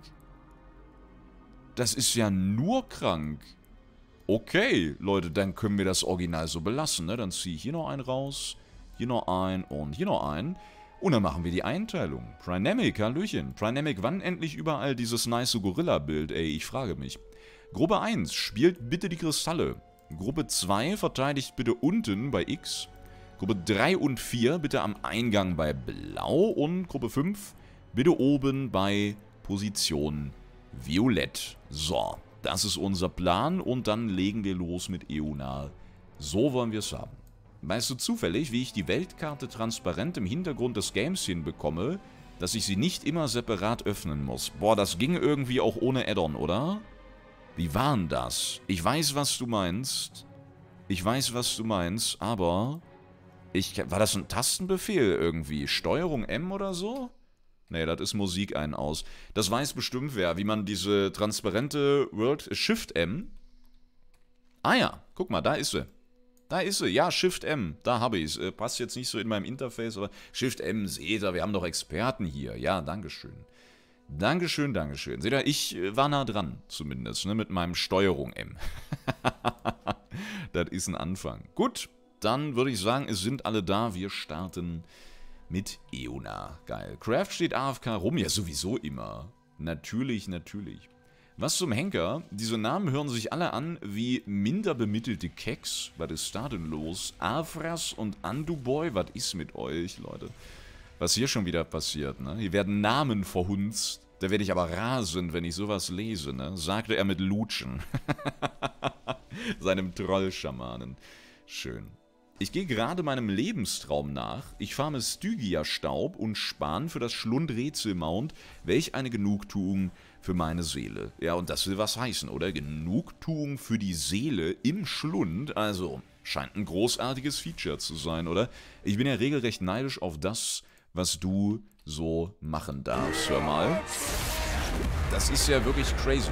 Das ist ja nur krank. Okay, Leute, dann können wir das Original so belassen. Ne? Dann ziehe ich hier noch einen raus, hier noch einen und hier noch einen. Und dann machen wir die Einteilung. Prinamic, Hallöchen. Prinamic, wann endlich überall dieses nice Gorilla-Bild? Ey, ich frage mich. Gruppe 1 spielt bitte die Kristalle. Gruppe 2 verteidigt bitte unten bei X. Gruppe 3 und 4 bitte am Eingang bei Blau. Und Gruppe 5 bitte oben bei Position Violett. So, das ist unser Plan und dann legen wir los mit Euna. So wollen wir es haben. Weißt du zufällig, wie ich die Weltkarte transparent im Hintergrund des Games hinbekomme, dass ich sie nicht immer separat öffnen muss? Boah, das ging irgendwie auch ohne Addon, oder? Wie war denn das? Ich weiß, was du meinst. Ich weiß, was du meinst, aber... Ich, war das ein Tastenbefehl irgendwie? Steuerung M oder so? Nee, das ist Musik ein aus. Das weiß bestimmt wer, wie man diese transparente World Shift M. Ah ja, guck mal, da ist sie. Da ist sie. Ja, Shift M. Da habe ich es. Äh, passt jetzt nicht so in meinem Interface, aber Shift M, seht ihr, wir haben doch Experten hier. Ja, Dankeschön. Dankeschön, Dankeschön. Seht ihr, ich äh, war nah dran, zumindest, ne, mit meinem Steuerung M. das ist ein Anfang. Gut, dann würde ich sagen, es sind alle da. Wir starten mit Eona. Geil. Craft steht AFK rum. Ja, sowieso immer. Natürlich, natürlich. Was zum Henker? Diese Namen hören sich alle an wie minder bemittelte Keks. Was ist da denn los? Afras und Anduboy, was ist mit euch, Leute? Was hier schon wieder passiert, ne? Hier werden Namen verhunzt. Da werde ich aber rasend, wenn ich sowas lese, ne? Sagte er mit Lutschen. Seinem Trollschamanen. Schön. Ich gehe gerade meinem Lebenstraum nach. Ich farme Stygia-Staub und Span für das Schlundrätsel-Mount. Welch eine Genugtuung für meine Seele. Ja, und das will was heißen, oder? Genugtuung für die Seele im Schlund. Also, scheint ein großartiges Feature zu sein, oder? Ich bin ja regelrecht neidisch auf das, was du so machen darfst. Hör mal. Das ist ja wirklich crazy.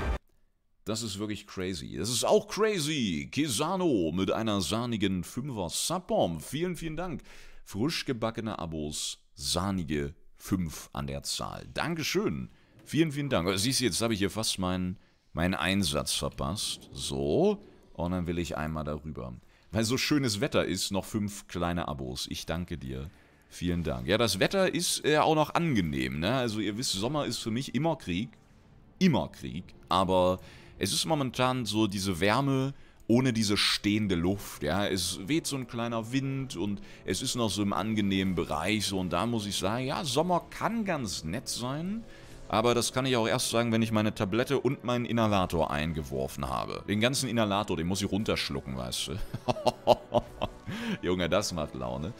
Das ist wirklich crazy. Das ist auch crazy. Kesano mit einer sahnigen 5er Subbomb. Vielen, vielen Dank. Frisch gebackene Abos, sahnige 5 an der Zahl. Dankeschön. Vielen, vielen Dank. Siehst du, jetzt habe ich hier fast meinen, meinen Einsatz verpasst. So. Und dann will ich einmal darüber. Weil so schönes Wetter ist, noch fünf kleine Abos. Ich danke dir. Vielen Dank. Ja, das Wetter ist ja äh, auch noch angenehm, ne? Also ihr wisst, Sommer ist für mich immer Krieg. Immer Krieg. Aber es ist momentan so diese Wärme ohne diese stehende Luft, ja. Es weht so ein kleiner Wind und es ist noch so im angenehmen Bereich so. Und da muss ich sagen, ja, Sommer kann ganz nett sein. Aber das kann ich auch erst sagen, wenn ich meine Tablette und meinen Inhalator eingeworfen habe. Den ganzen Inhalator, den muss ich runterschlucken, weißt du. Junge, das macht Laune.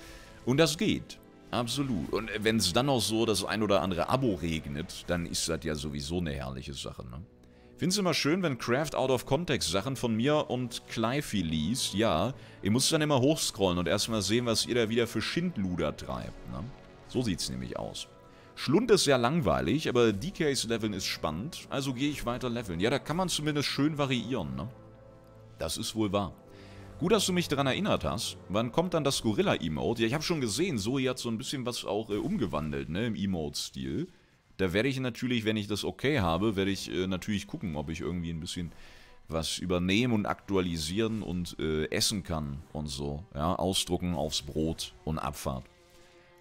Und das geht. Absolut. Und äh, wenn es dann noch so das ein oder andere Abo regnet, dann ist das ja sowieso eine herrliche Sache, ne? Find's immer schön, wenn Craft Out of Context Sachen von mir und Clifey liest, ja. Ihr müsst dann immer hochscrollen und erstmal sehen, was ihr da wieder für Schindluder treibt, ne? So sieht's nämlich aus. Schlund ist sehr langweilig, aber DKs Leveln ist spannend, also gehe ich weiter leveln. Ja, da kann man zumindest schön variieren, ne? Das ist wohl wahr. Gut, dass du mich daran erinnert hast. Wann kommt dann das Gorilla-Emote? Ja, ich habe schon gesehen, Zoe hat so ein bisschen was auch äh, umgewandelt, ne, im Emote-Stil. Da werde ich natürlich, wenn ich das okay habe, werde ich äh, natürlich gucken, ob ich irgendwie ein bisschen was übernehmen und aktualisieren und äh, essen kann und so. Ja, ausdrucken aufs Brot und Abfahrt.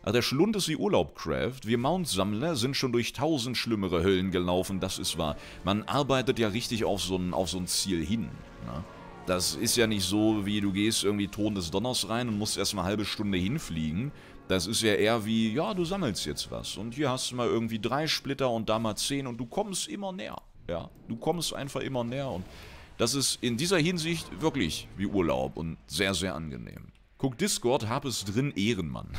Ach, also der Schlund ist wie Urlaub, Craft. Wir Mount-Sammler sind schon durch tausend schlimmere Höllen gelaufen, das ist wahr. Man arbeitet ja richtig auf so ein Ziel hin, ne? Das ist ja nicht so, wie du gehst irgendwie Ton des Donners rein und musst erstmal eine halbe Stunde hinfliegen. Das ist ja eher wie, ja, du sammelst jetzt was und hier hast du mal irgendwie drei Splitter und da mal zehn und du kommst immer näher. Ja, du kommst einfach immer näher und das ist in dieser Hinsicht wirklich wie Urlaub und sehr, sehr angenehm. Guck Discord, hab es drin, Ehrenmann.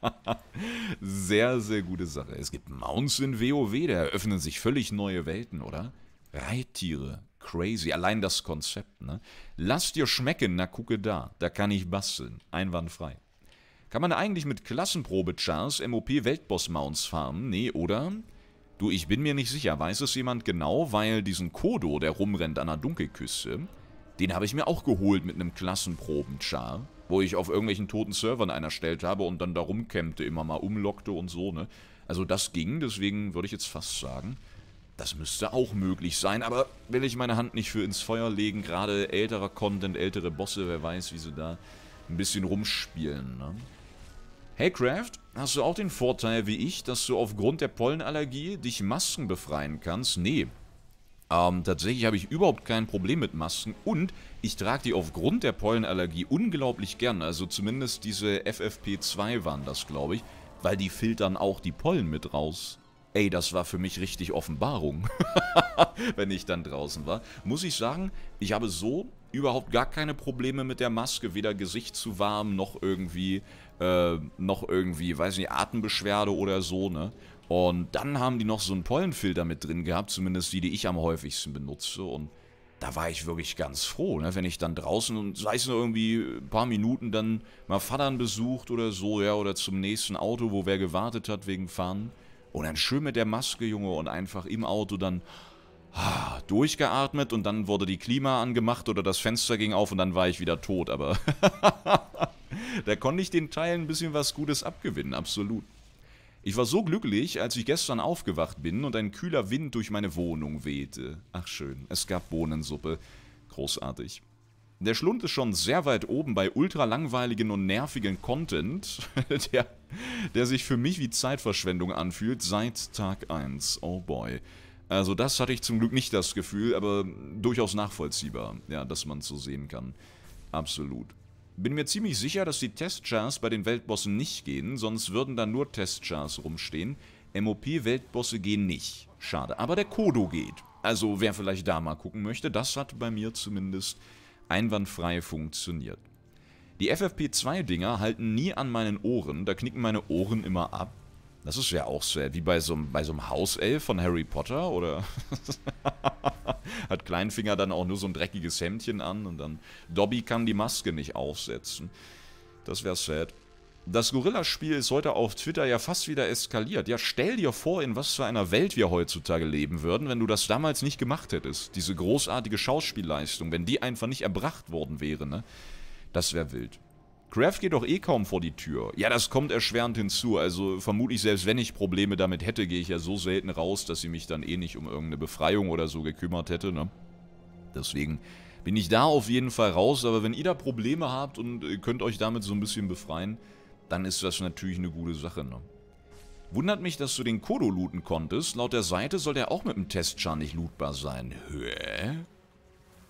sehr, sehr gute Sache. Es gibt Mounts in WoW, da eröffnen sich völlig neue Welten, oder? Reittiere, crazy. Allein das Konzept. Ne? Lass dir schmecken, na gucke da. Da kann ich basteln. Einwandfrei. Kann man eigentlich mit Klassenprobe-Chars MOP Weltboss-Mounts farmen? Nee, oder? Du, ich bin mir nicht sicher. Weiß es jemand genau? Weil diesen Kodo, der rumrennt an der Dunkelküste, den habe ich mir auch geholt mit einem Klassenproben-Char, wo ich auf irgendwelchen toten Servern einen erstellt habe und dann da rumkämmte, immer mal umlockte und so, ne? Also das ging, deswegen würde ich jetzt fast sagen, das müsste auch möglich sein, aber will ich meine Hand nicht für ins Feuer legen. Gerade älterer Content, ältere Bosse, wer weiß, wie sie da ein bisschen rumspielen. Ne? Hey Craft, hast du auch den Vorteil wie ich, dass du aufgrund der Pollenallergie dich Masken befreien kannst? Nee. Ähm, tatsächlich habe ich überhaupt kein Problem mit Masken und ich trage die aufgrund der Pollenallergie unglaublich gern. Also zumindest diese FFP2 waren das, glaube ich, weil die filtern auch die Pollen mit raus. Ey, das war für mich richtig Offenbarung, wenn ich dann draußen war. Muss ich sagen, ich habe so überhaupt gar keine Probleme mit der Maske, weder Gesicht zu warm noch irgendwie, äh, noch irgendwie, weiß nicht, Atembeschwerde oder so, ne? Und dann haben die noch so einen Pollenfilter mit drin gehabt, zumindest die, die ich am häufigsten benutze. Und da war ich wirklich ganz froh, ne? wenn ich dann draußen und sei es nur irgendwie ein paar Minuten dann mal Vatern besucht oder so, ja, oder zum nächsten Auto, wo wer gewartet hat wegen Fahren. Und dann schön mit der Maske, Junge, und einfach im Auto dann durchgeatmet und dann wurde die Klima angemacht oder das Fenster ging auf und dann war ich wieder tot, aber da konnte ich den Teilen ein bisschen was Gutes abgewinnen, absolut. Ich war so glücklich, als ich gestern aufgewacht bin und ein kühler Wind durch meine Wohnung wehte. Ach schön, es gab Bohnensuppe. Großartig. Der Schlund ist schon sehr weit oben bei ultra langweiligen und nervigen Content, der, der sich für mich wie Zeitverschwendung anfühlt seit Tag 1. Oh boy. Also das hatte ich zum Glück nicht das Gefühl, aber durchaus nachvollziehbar, ja, dass man es so sehen kann. Absolut. Bin mir ziemlich sicher, dass die Testchars bei den Weltbossen nicht gehen, sonst würden da nur Testchars rumstehen. MOP-Weltbosse gehen nicht. Schade. Aber der Kodo geht. Also wer vielleicht da mal gucken möchte, das hat bei mir zumindest einwandfrei funktioniert. Die FFP2-Dinger halten nie an meinen Ohren, da knicken meine Ohren immer ab. Das ist ja auch sad, wie bei so, bei so einem Hauself von Harry Potter, oder? Hat Kleinfinger dann auch nur so ein dreckiges Hemdchen an und dann Dobby kann die Maske nicht aufsetzen. Das wäre sad. Das Gorilla-Spiel ist heute auf Twitter ja fast wieder eskaliert. Ja, stell dir vor, in was für einer Welt wir heutzutage leben würden, wenn du das damals nicht gemacht hättest. Diese großartige Schauspielleistung, wenn die einfach nicht erbracht worden wäre, ne? Das wäre wild. Craft geht doch eh kaum vor die Tür. Ja, das kommt erschwerend hinzu. Also vermutlich, selbst wenn ich Probleme damit hätte, gehe ich ja so selten raus, dass sie mich dann eh nicht um irgendeine Befreiung oder so gekümmert hätte, ne? Deswegen bin ich da auf jeden Fall raus. Aber wenn ihr da Probleme habt und äh, könnt euch damit so ein bisschen befreien, dann ist das natürlich eine gute Sache. Ne? Wundert mich, dass du den Kodo looten konntest. Laut der Seite soll der auch mit dem Testchar nicht lootbar sein. Hä?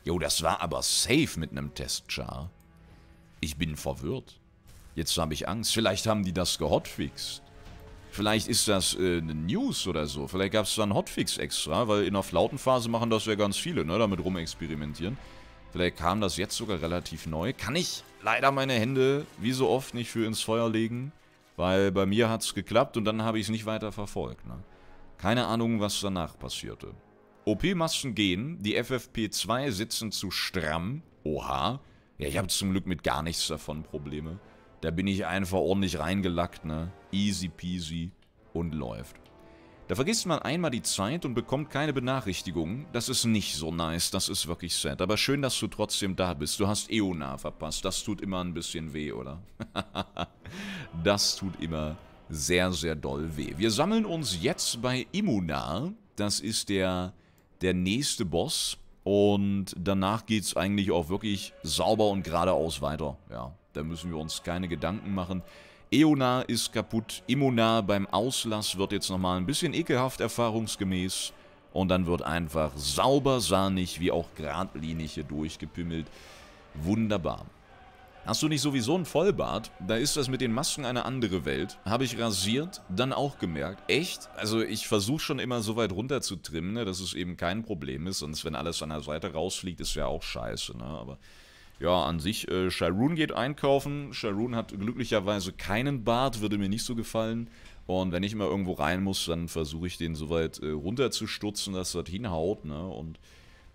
Jo, das war aber safe mit einem Testchar. Ich bin verwirrt. Jetzt habe ich Angst. Vielleicht haben die das gehotfixt. Vielleicht ist das äh, eine News oder so. Vielleicht gab es da einen Hotfix extra, weil in der Flautenphase machen das ja ganz viele, ne? Damit rumexperimentieren. experimentieren. Vielleicht kam das jetzt sogar relativ neu. Kann ich leider meine Hände, wie so oft, nicht für ins Feuer legen. Weil bei mir hat es geklappt und dann habe ich es nicht weiter verfolgt. Ne? Keine Ahnung, was danach passierte. OP-Masken gehen, die FFP2 sitzen zu stramm. Oha. Ja, ich habe zum Glück mit gar nichts davon Probleme. Da bin ich einfach ordentlich reingelackt, ne? Easy peasy und läuft. Da vergisst man einmal die Zeit und bekommt keine Benachrichtigungen. Das ist nicht so nice, das ist wirklich sad. Aber schön, dass du trotzdem da bist. Du hast Eona verpasst. Das tut immer ein bisschen weh, oder? das tut immer sehr, sehr doll weh. Wir sammeln uns jetzt bei Immunar. Das ist der, der nächste Boss. Und danach geht es eigentlich auch wirklich sauber und geradeaus weiter. Ja, da müssen wir uns keine Gedanken machen. Eonar ist kaputt, Immunar beim Auslass wird jetzt nochmal ein bisschen ekelhaft erfahrungsgemäß. Und dann wird einfach sauber, sahnig, wie auch geradlinig hier durchgepümmelt. Wunderbar. Hast du nicht sowieso ein Vollbart? Da ist das mit den Masken eine andere Welt. Habe ich rasiert, dann auch gemerkt. Echt? Also ich versuche schon immer so weit runter zu trimmen, ne, dass es eben kein Problem ist. Sonst, wenn alles an der Seite rausfliegt, ist ja auch scheiße. Ne? Aber ja, an sich, äh, Sharon geht einkaufen. Sharon hat glücklicherweise keinen Bart, würde mir nicht so gefallen. Und wenn ich mal irgendwo rein muss, dann versuche ich den soweit äh, runterzustutzen, dass das hinhaut. Ne? Und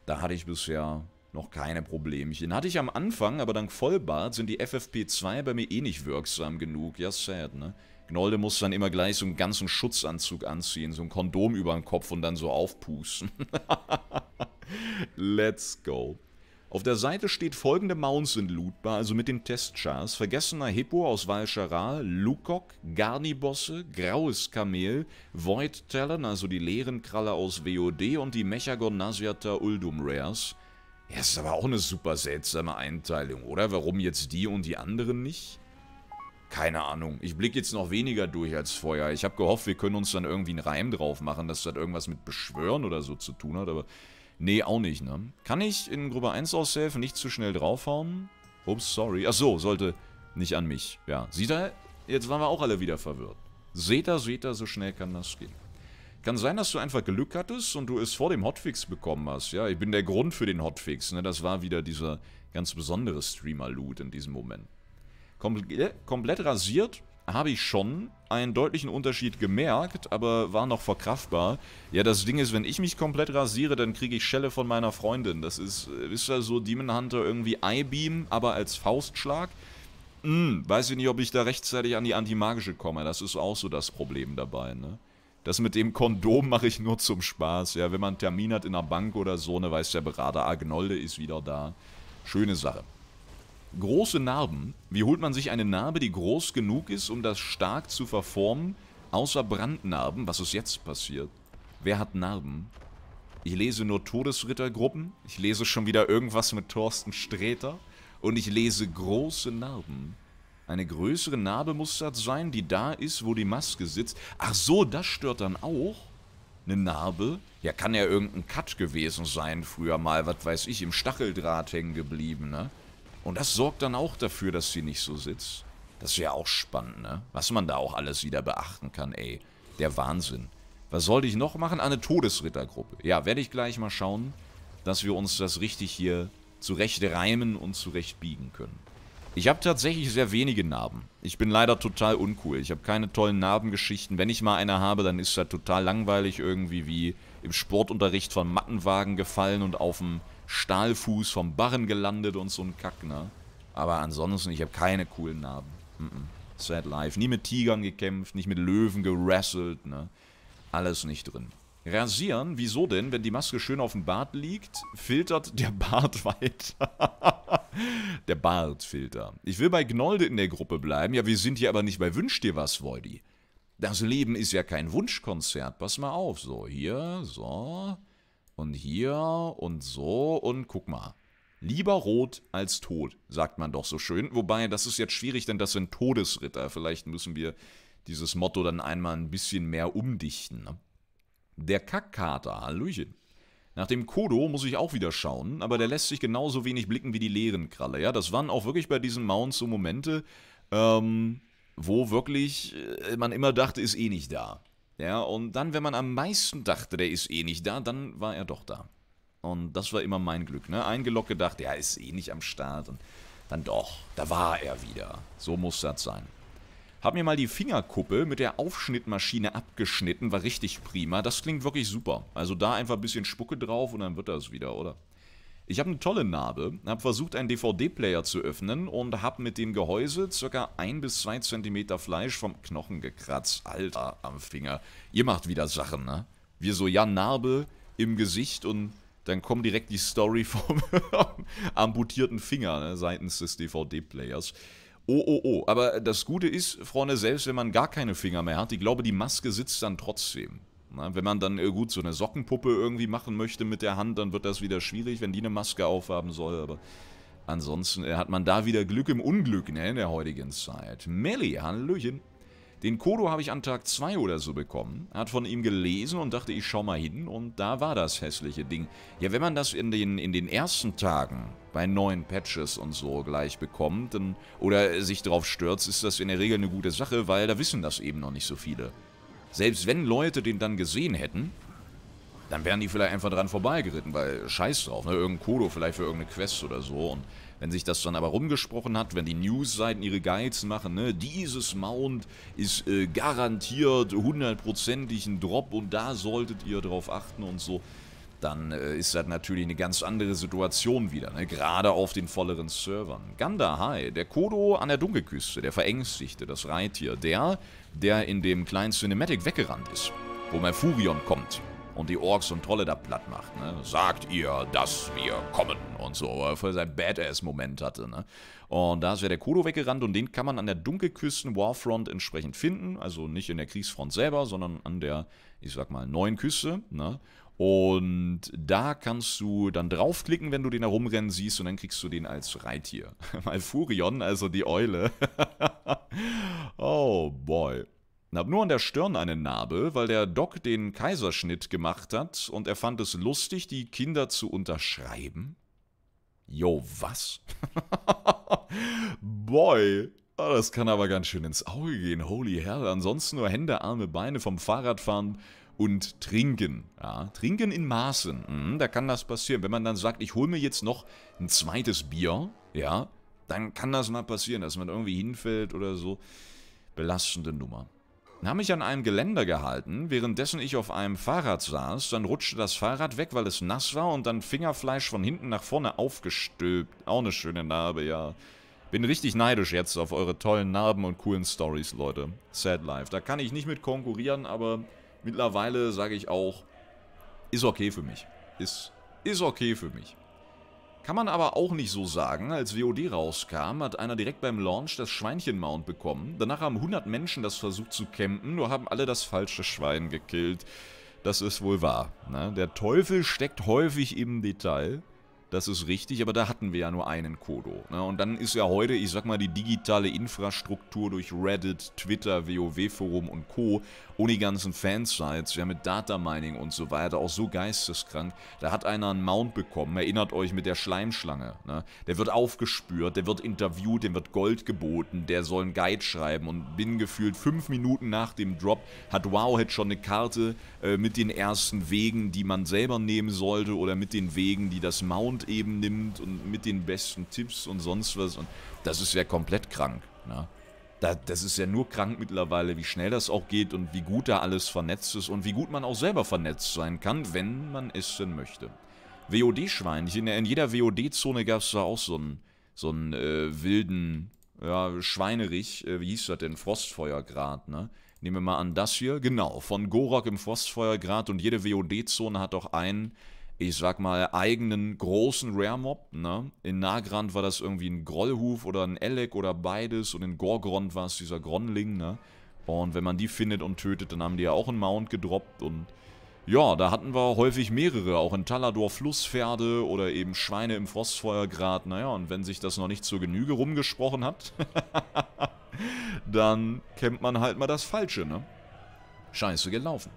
da hatte ich bisher noch keine Problemchen. Hatte ich am Anfang, aber dank Vollbart sind die FFP2 bei mir eh nicht wirksam genug. Ja, sad, ne? Gnolde muss dann immer gleich so einen ganzen Schutzanzug anziehen, so ein Kondom über den Kopf und dann so aufpusten. Let's go. Auf der Seite steht folgende Mounts sind lootbar, also mit den Testchars. Vergessener Hippo aus Valchara, Lukok, Garnibosse, Graues Kamel, Void Talon, also die leeren Kralle aus WOD und die Mechagon Nasiata Uldum Rares. Ja, ist aber auch eine super seltsame Einteilung, oder? Warum jetzt die und die anderen nicht? Keine Ahnung. Ich blicke jetzt noch weniger durch als vorher. Ich habe gehofft, wir können uns dann irgendwie einen Reim drauf machen, dass das irgendwas mit Beschwören oder so zu tun hat, aber Nee, auch nicht, ne? Kann ich in Gruppe 1 aushelfen, nicht zu schnell draufhauen? Ups, sorry. Ach so, sollte nicht an mich. Ja, sieht er? Jetzt waren wir auch alle wieder verwirrt. Seht er, seht er, so schnell kann das gehen. Kann sein, dass du einfach Glück hattest und du es vor dem Hotfix bekommen hast. Ja, ich bin der Grund für den Hotfix. Ne? Das war wieder dieser ganz besondere Streamer-Loot in diesem Moment. Komple komplett rasiert habe ich schon einen deutlichen Unterschied gemerkt, aber war noch verkraftbar. Ja, das Ding ist, wenn ich mich komplett rasiere, dann kriege ich Schelle von meiner Freundin. Das ist, wisst ihr, so Demon Hunter irgendwie I-Beam, aber als Faustschlag. Hm, weiß ich nicht, ob ich da rechtzeitig an die Antimagische komme. Das ist auch so das Problem dabei, ne? Das mit dem Kondom mache ich nur zum Spaß. Ja, wenn man einen Termin hat in einer Bank oder so, ne, weiß der Berater, Agnolde ist wieder da. Schöne Sache. Große Narben. Wie holt man sich eine Narbe, die groß genug ist, um das stark zu verformen, außer Brandnarben? Was ist jetzt passiert? Wer hat Narben? Ich lese nur Todesrittergruppen. Ich lese schon wieder irgendwas mit Thorsten Sträter. Und ich lese große Narben. Eine größere Narbe muss das sein, die da ist, wo die Maske sitzt. Ach so, das stört dann auch. Eine Narbe? Ja, kann ja irgendein Cut gewesen sein früher mal, was weiß ich, im Stacheldraht hängen geblieben, ne? Und das sorgt dann auch dafür, dass sie nicht so sitzt. Das ist ja auch spannend, ne? Was man da auch alles wieder beachten kann, ey. Der Wahnsinn. Was sollte ich noch machen? Ah, eine Todesrittergruppe. Ja, werde ich gleich mal schauen, dass wir uns das richtig hier zurecht reimen und zurecht biegen können. Ich habe tatsächlich sehr wenige Narben. Ich bin leider total uncool. Ich habe keine tollen Narbengeschichten. Wenn ich mal eine habe, dann ist das total langweilig irgendwie wie im Sportunterricht von Mattenwagen gefallen und auf dem Stahlfuß vom Barren gelandet und so ein Kack, ne? Aber ansonsten, ich habe keine coolen Narben. Mm -mm. Sad life. Nie mit Tigern gekämpft, nicht mit Löwen gerasselt, ne? Alles nicht drin. Rasieren? Wieso denn? Wenn die Maske schön auf dem Bart liegt, filtert der Bart weiter. der Bartfilter. Ich will bei Gnolde in der Gruppe bleiben. Ja, wir sind hier aber nicht bei Wünsch dir was, Voidi. Das Leben ist ja kein Wunschkonzert. Pass mal auf. So, hier, so und hier und so und guck mal. Lieber rot als tot, sagt man doch so schön. Wobei, das ist jetzt schwierig, denn das sind Todesritter. Vielleicht müssen wir dieses Motto dann einmal ein bisschen mehr umdichten. Ne? Der Kackkater, Hallöchen. Nach dem Kodo muss ich auch wieder schauen, aber der lässt sich genauso wenig blicken wie die leeren Kralle. Ja, das waren auch wirklich bei diesen Mounts so Momente, ähm, wo wirklich äh, man immer dachte, ist eh nicht da. Ja, und dann, wenn man am meisten dachte, der ist eh nicht da, dann war er doch da. Und das war immer mein Glück, ne? Eingeloggt gedacht, ja, ist eh nicht am Start. Und dann doch, da war er wieder. So muss das sein. Hab mir mal die Fingerkuppe mit der Aufschnittmaschine abgeschnitten, war richtig prima. Das klingt wirklich super. Also da einfach ein bisschen Spucke drauf und dann wird das wieder, oder? Ich habe eine tolle Narbe, habe versucht einen DVD-Player zu öffnen und habe mit dem Gehäuse ca. 1 bis 2 cm Fleisch vom Knochen gekratzt. Alter, am Finger. Ihr macht wieder Sachen, ne? Wir so, ja, Narbe im Gesicht und dann kommt direkt die Story vom amputierten Finger ne, seitens des DVD-Players. Oh, oh, oh. Aber das Gute ist, Freunde, selbst wenn man gar keine Finger mehr hat, ich glaube, die Maske sitzt dann trotzdem. Ne? wenn man dann äh, gut so eine Sockenpuppe irgendwie machen möchte mit der Hand, dann wird das wieder schwierig, wenn die eine Maske aufhaben soll. Aber ansonsten äh, hat man da wieder Glück im Unglück ne, in der heutigen Zeit. Melly, Hallöchen. Den Kodo habe ich an Tag 2 oder so bekommen, hat von ihm gelesen und dachte, ich schau mal hin und da war das hässliche Ding. Ja, wenn man das in den, in den ersten Tagen bei neuen Patches und so gleich bekommt dann, oder sich drauf stürzt, ist das in der Regel eine gute Sache, weil da wissen das eben noch nicht so viele. Selbst wenn Leute den dann gesehen hätten, dann wären die vielleicht einfach dran vorbeigeritten, weil scheiß drauf, ne? Irgendein Kodo vielleicht für irgendeine Quest oder so. Und wenn sich das dann aber rumgesprochen hat, wenn die Newsseiten ihre Guides machen, ne? Dieses Mount ist äh, garantiert hundertprozentig ein Drop und da solltet ihr drauf achten und so dann äh, ist das natürlich eine ganz andere Situation wieder, ne? gerade auf den volleren Servern. Gandahai, der Kodo an der Dunkelküste, der verängstigte, das Reittier, der, der in dem kleinen Cinematic weggerannt ist, wo Furion kommt und die Orks und Trolle da platt macht. Ne? Sagt ihr, dass wir kommen und so, weil er voll sein Badass-Moment hatte. Ne? Und da ist ja der Kodo weggerannt und den kann man an der Dunkelküsten Warfront entsprechend finden. Also nicht in der Kriegsfront selber, sondern an der, ich sag mal, neuen Küste. Ne? Und da kannst du dann draufklicken, wenn du den herumrennen siehst und dann kriegst du den als Reittier. Malfurion, also die Eule. oh boy. Und hab nur an der Stirn eine Narbe, weil der Doc den Kaiserschnitt gemacht hat und er fand es lustig, die Kinder zu unterschreiben. Jo, was? Boy, oh, das kann aber ganz schön ins Auge gehen. Holy hell, ansonsten nur Hände, Arme, Beine vom Fahrradfahren und trinken. Ja, trinken in Maßen, mhm, da kann das passieren. Wenn man dann sagt, ich hole mir jetzt noch ein zweites Bier, ja, dann kann das mal passieren, dass man irgendwie hinfällt oder so. Belastende Nummer. Dann habe ich an einem Geländer gehalten, währenddessen ich auf einem Fahrrad saß. Dann rutschte das Fahrrad weg, weil es nass war und dann Fingerfleisch von hinten nach vorne aufgestülpt. Auch eine schöne Narbe, ja. Bin richtig neidisch jetzt auf eure tollen Narben und coolen Stories, Leute. Sad Life. Da kann ich nicht mit konkurrieren, aber mittlerweile sage ich auch, ist okay für mich. Ist, ist okay für mich. Kann man aber auch nicht so sagen, als WOD rauskam, hat einer direkt beim Launch das Schweinchen-Mount bekommen. Danach haben 100 Menschen das versucht zu campen, nur haben alle das falsche Schwein gekillt. Das ist wohl wahr. Ne? Der Teufel steckt häufig im Detail. Das ist richtig, aber da hatten wir ja nur einen Kodo. Ne? Und dann ist ja heute, ich sag mal, die digitale Infrastruktur durch Reddit, Twitter, WoW-Forum und Co. und die ganzen Fansites, ja mit Data Mining und so weiter, auch so geisteskrank. Da hat einer einen Mount bekommen, erinnert euch mit der Schleimschlange. Ne? Der wird aufgespürt, der wird interviewt, dem wird Gold geboten, der soll einen Guide schreiben und bin gefühlt fünf Minuten nach dem Drop hat Wowhead schon eine Karte äh, mit den ersten Wegen, die man selber nehmen sollte oder mit den Wegen, die das Mount eben nimmt und mit den besten Tipps und sonst was. Und das ist ja komplett krank. Ne? das ist ja nur krank mittlerweile, wie schnell das auch geht und wie gut da alles vernetzt ist und wie gut man auch selber vernetzt sein kann, wenn man es denn möchte. WOD-Schweinchen, in jeder WOD-Zone gab es da auch so einen, so einen äh, wilden, ja, Schweinerich, äh, wie hieß das denn, Frostfeuergrad, ne? Nehmen wir mal an, das hier, genau, von Gorok im Frostfeuergrad und jede WOD-Zone hat auch einen, ich sag mal, eigenen großen Rare-Mob. Ne? In Nagrand war das irgendwie ein Grollhuf oder ein Elek oder beides und in Gorgrond war es dieser Gronling. Ne? Und wenn man die findet und tötet, dann haben die ja auch einen Mount gedroppt und ja, da hatten wir häufig mehrere, auch in Talador Flusspferde oder eben Schweine im Frostfeuergrad. Naja, und wenn sich das noch nicht zur Genüge rumgesprochen hat, dann kennt man halt mal das Falsche, ne? Scheiße gelaufen.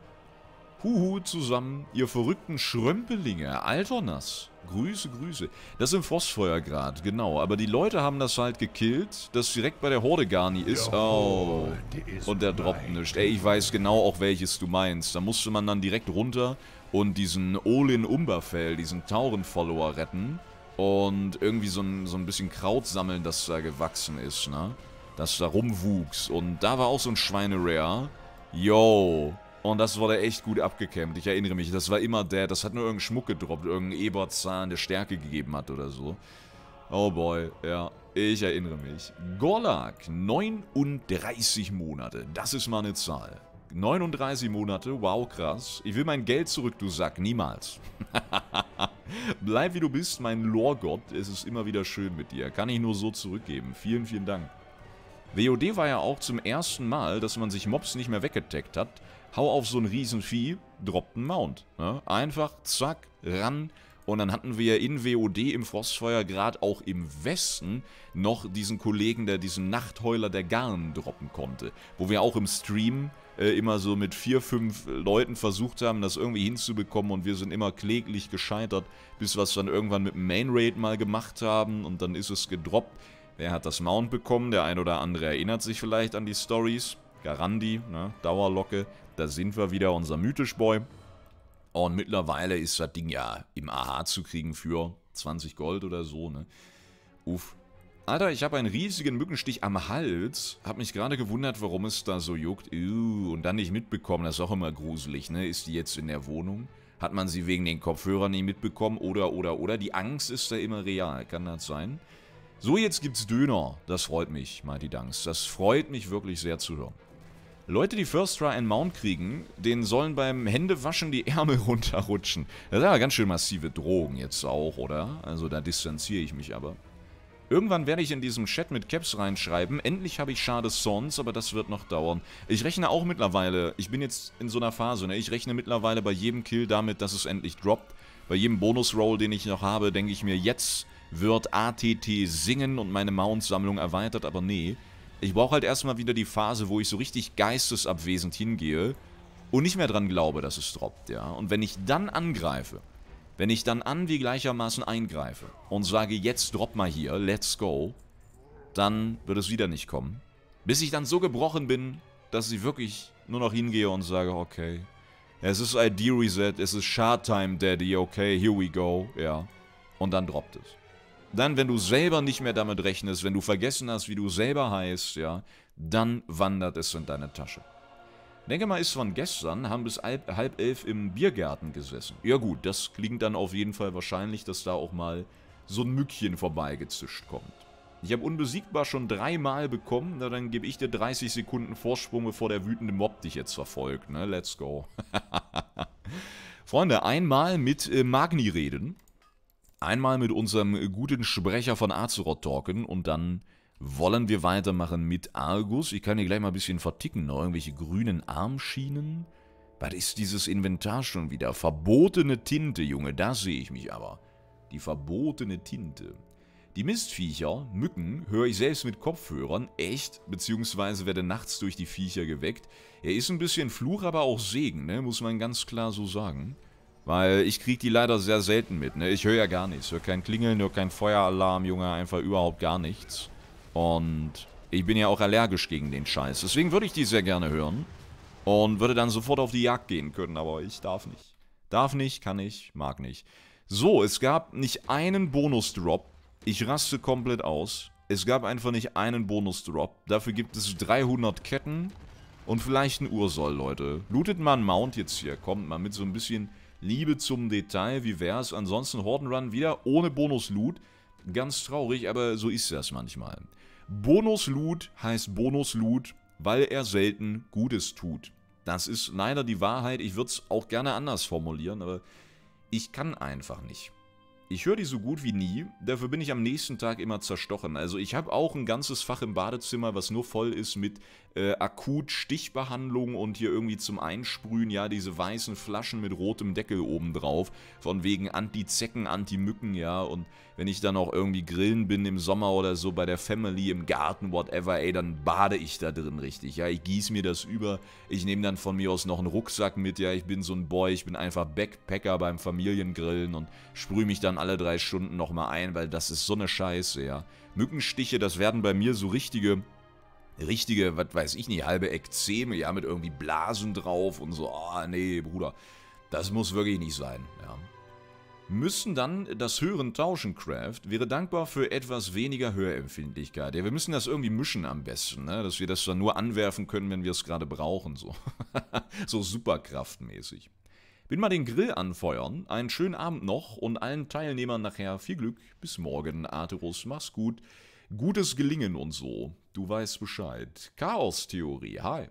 Huhu zusammen, ihr verrückten Schrömpelinge, Altonas. Grüße, Grüße. Das ist im Frostfeuergrad, genau. Aber die Leute haben das halt gekillt, das direkt bei der Horde Garni ist. Oh, und der droppt nicht. Ey, ich weiß genau auch, welches du meinst. Da musste man dann direkt runter und diesen Olin Umberfell, diesen Tauren-Follower retten. Und irgendwie so ein, so ein bisschen Kraut sammeln, das da gewachsen ist, ne? Das da rumwuchs. Und da war auch so ein Schweine-Rare. Yo, und das wurde echt gut abgekämmt. Ich erinnere mich, das war immer der, das hat nur irgendeinen Schmuck gedroppt, irgendeinen Ebertzahn, der Stärke gegeben hat oder so. Oh boy, ja, ich erinnere mich. Gorlak, 39 Monate, das ist mal eine Zahl. 39 Monate, wow, krass. Ich will mein Geld zurück, du Sack, niemals. Bleib wie du bist, mein Lorgott, es ist immer wieder schön mit dir. Kann ich nur so zurückgeben. Vielen, vielen Dank. WOD war ja auch zum ersten Mal, dass man sich Mobs nicht mehr weggetaggt hat, hau auf so ein Riesenvieh, droppt einen Mount. Ne? Einfach, zack, ran. Und dann hatten wir in WOD im Frostfeuer, gerade auch im Westen, noch diesen Kollegen, der diesen Nachtheuler der Garn droppen konnte. Wo wir auch im Stream äh, immer so mit vier, fünf Leuten versucht haben, das irgendwie hinzubekommen und wir sind immer kläglich gescheitert, bis wir es dann irgendwann mit dem Main Raid mal gemacht haben und dann ist es gedroppt. Wer hat das Mount bekommen? Der ein oder andere erinnert sich vielleicht an die Stories. Garandi, ne? Dauerlocke. Da sind wir wieder, unser Mythisch-Boy. Und mittlerweile ist das Ding ja im Aha zu kriegen für 20 Gold oder so, ne? Uff. Alter, ich habe einen riesigen Mückenstich am Hals. Hab mich gerade gewundert, warum es da so juckt. Uuh, und dann nicht mitbekommen, das ist auch immer gruselig, ne? Ist die jetzt in der Wohnung? Hat man sie wegen den Kopfhörern nicht mitbekommen? Oder, oder, oder? Die Angst ist da immer real. Kann das sein? So, jetzt gibt's Döner. Das freut mich, Mighty Dunks. Das freut mich wirklich sehr zu hören. Leute, die First Try and Mount kriegen, denen sollen beim Händewaschen die Ärmel runterrutschen. Das ist aber ganz schön massive Drogen jetzt auch, oder? Also da distanziere ich mich aber. Irgendwann werde ich in diesem Chat mit Caps reinschreiben, endlich habe ich schade Sons, aber das wird noch dauern. Ich rechne auch mittlerweile, ich bin jetzt in so einer Phase, ne? ich rechne mittlerweile bei jedem Kill damit, dass es endlich droppt. Bei jedem Bonus-Roll, den ich noch habe, denke ich mir, jetzt wird ATT singen und meine Mount-Sammlung erweitert, aber nee. Ich brauche halt erstmal wieder die Phase, wo ich so richtig geistesabwesend hingehe und nicht mehr dran glaube, dass es droppt, ja. Und wenn ich dann angreife, wenn ich dann an wie gleichermaßen eingreife und sage, jetzt drop mal hier, let's go, dann wird es wieder nicht kommen. Bis ich dann so gebrochen bin, dass ich wirklich nur noch hingehe und sage, okay, es ist ID Reset, es ist Shard Time, Daddy, okay, here we go, ja. Und dann droppt es dann, wenn du selber nicht mehr damit rechnest, wenn du vergessen hast, wie du selber heißt, ja, dann wandert es in deine Tasche. Denke mal, ist von gestern, haben bis halb, halb elf im Biergarten gesessen. Ja gut, das klingt dann auf jeden Fall wahrscheinlich, dass da auch mal so ein Mückchen vorbeigezischt kommt. Ich habe unbesiegbar schon dreimal bekommen, na dann gebe ich dir 30 Sekunden Vorsprung, bevor der wütende Mob dich jetzt verfolgt, ne? Let's go. Freunde, einmal mit äh, Magni reden. Einmal mit unserem guten Sprecher von Azeroth talken und dann wollen wir weitermachen mit Argus. Ich kann hier gleich mal ein bisschen verticken, noch ne? irgendwelche grünen Armschienen. Was ist dieses Inventar schon wieder? Verbotene Tinte, Junge, da sehe ich mich aber. Die verbotene Tinte. Die Mistviecher, Mücken, höre ich selbst mit Kopfhörern, echt, beziehungsweise werde nachts durch die Viecher geweckt. Er ist ein bisschen Fluch, aber auch Segen, ne? muss man ganz klar so sagen. Weil ich kriege die leider sehr selten mit. Ne? Ich höre ja gar nichts. Höre kein Klingeln, nur kein Feueralarm, Junge. Einfach überhaupt gar nichts. Und ich bin ja auch allergisch gegen den Scheiß. Deswegen würde ich die sehr gerne hören. Und würde dann sofort auf die Jagd gehen können. Aber ich darf nicht. Darf nicht, kann nicht, mag nicht. So, es gab nicht einen Bonus-Drop. Ich raste komplett aus. Es gab einfach nicht einen Bonus-Drop. Dafür gibt es 300 Ketten und vielleicht ein Ursoll, Leute. Lootet mal einen Mount jetzt hier. Kommt mal mit so ein bisschen Liebe zum Detail, wie wär's? Ansonsten Run wieder ohne Bonus-Loot. Ganz traurig, aber so ist das manchmal. Bonus-Loot heißt Bonus-Loot, weil er selten Gutes tut. Das ist leider die Wahrheit. Ich würde es auch gerne anders formulieren, aber ich kann einfach nicht. Ich höre die so gut wie nie, dafür bin ich am nächsten Tag immer zerstochen. Also ich habe auch ein ganzes Fach im Badezimmer, was nur voll ist mit äh, akut Stichbehandlung und hier irgendwie zum Einsprühen, ja, diese weißen Flaschen mit rotem Deckel oben drauf, von wegen Anti-Zecken, Anti-Mücken, ja, und wenn ich dann auch irgendwie grillen bin im Sommer oder so bei der Family, im Garten, whatever, ey, dann bade ich da drin richtig, ja, ich gieße mir das über, ich nehme dann von mir aus noch einen Rucksack mit, ja, ich bin so ein Boy, ich bin einfach Backpacker beim Familiengrillen und sprühe mich dann alle drei Stunden nochmal ein, weil das ist so eine Scheiße, ja. Mückenstiche, das werden bei mir so richtige richtige, was weiß ich nicht, halbe Ekzeme, ja, mit irgendwie Blasen drauf und so. Ah, oh, nee, Bruder, das muss wirklich nicht sein, ja müssen dann das Hören tauschen, Craft. Wäre dankbar für etwas weniger Hörempfindlichkeit. Ja, wir müssen das irgendwie mischen am besten, ne? dass wir das dann nur anwerfen können, wenn wir es gerade brauchen. So, so superkraftmäßig. Bin mal den Grill anfeuern. Einen schönen Abend noch und allen Teilnehmern nachher viel Glück. Bis morgen, Arterus. Mach's gut. Gutes Gelingen und so. Du weißt Bescheid. Chaos-Theorie. Hi.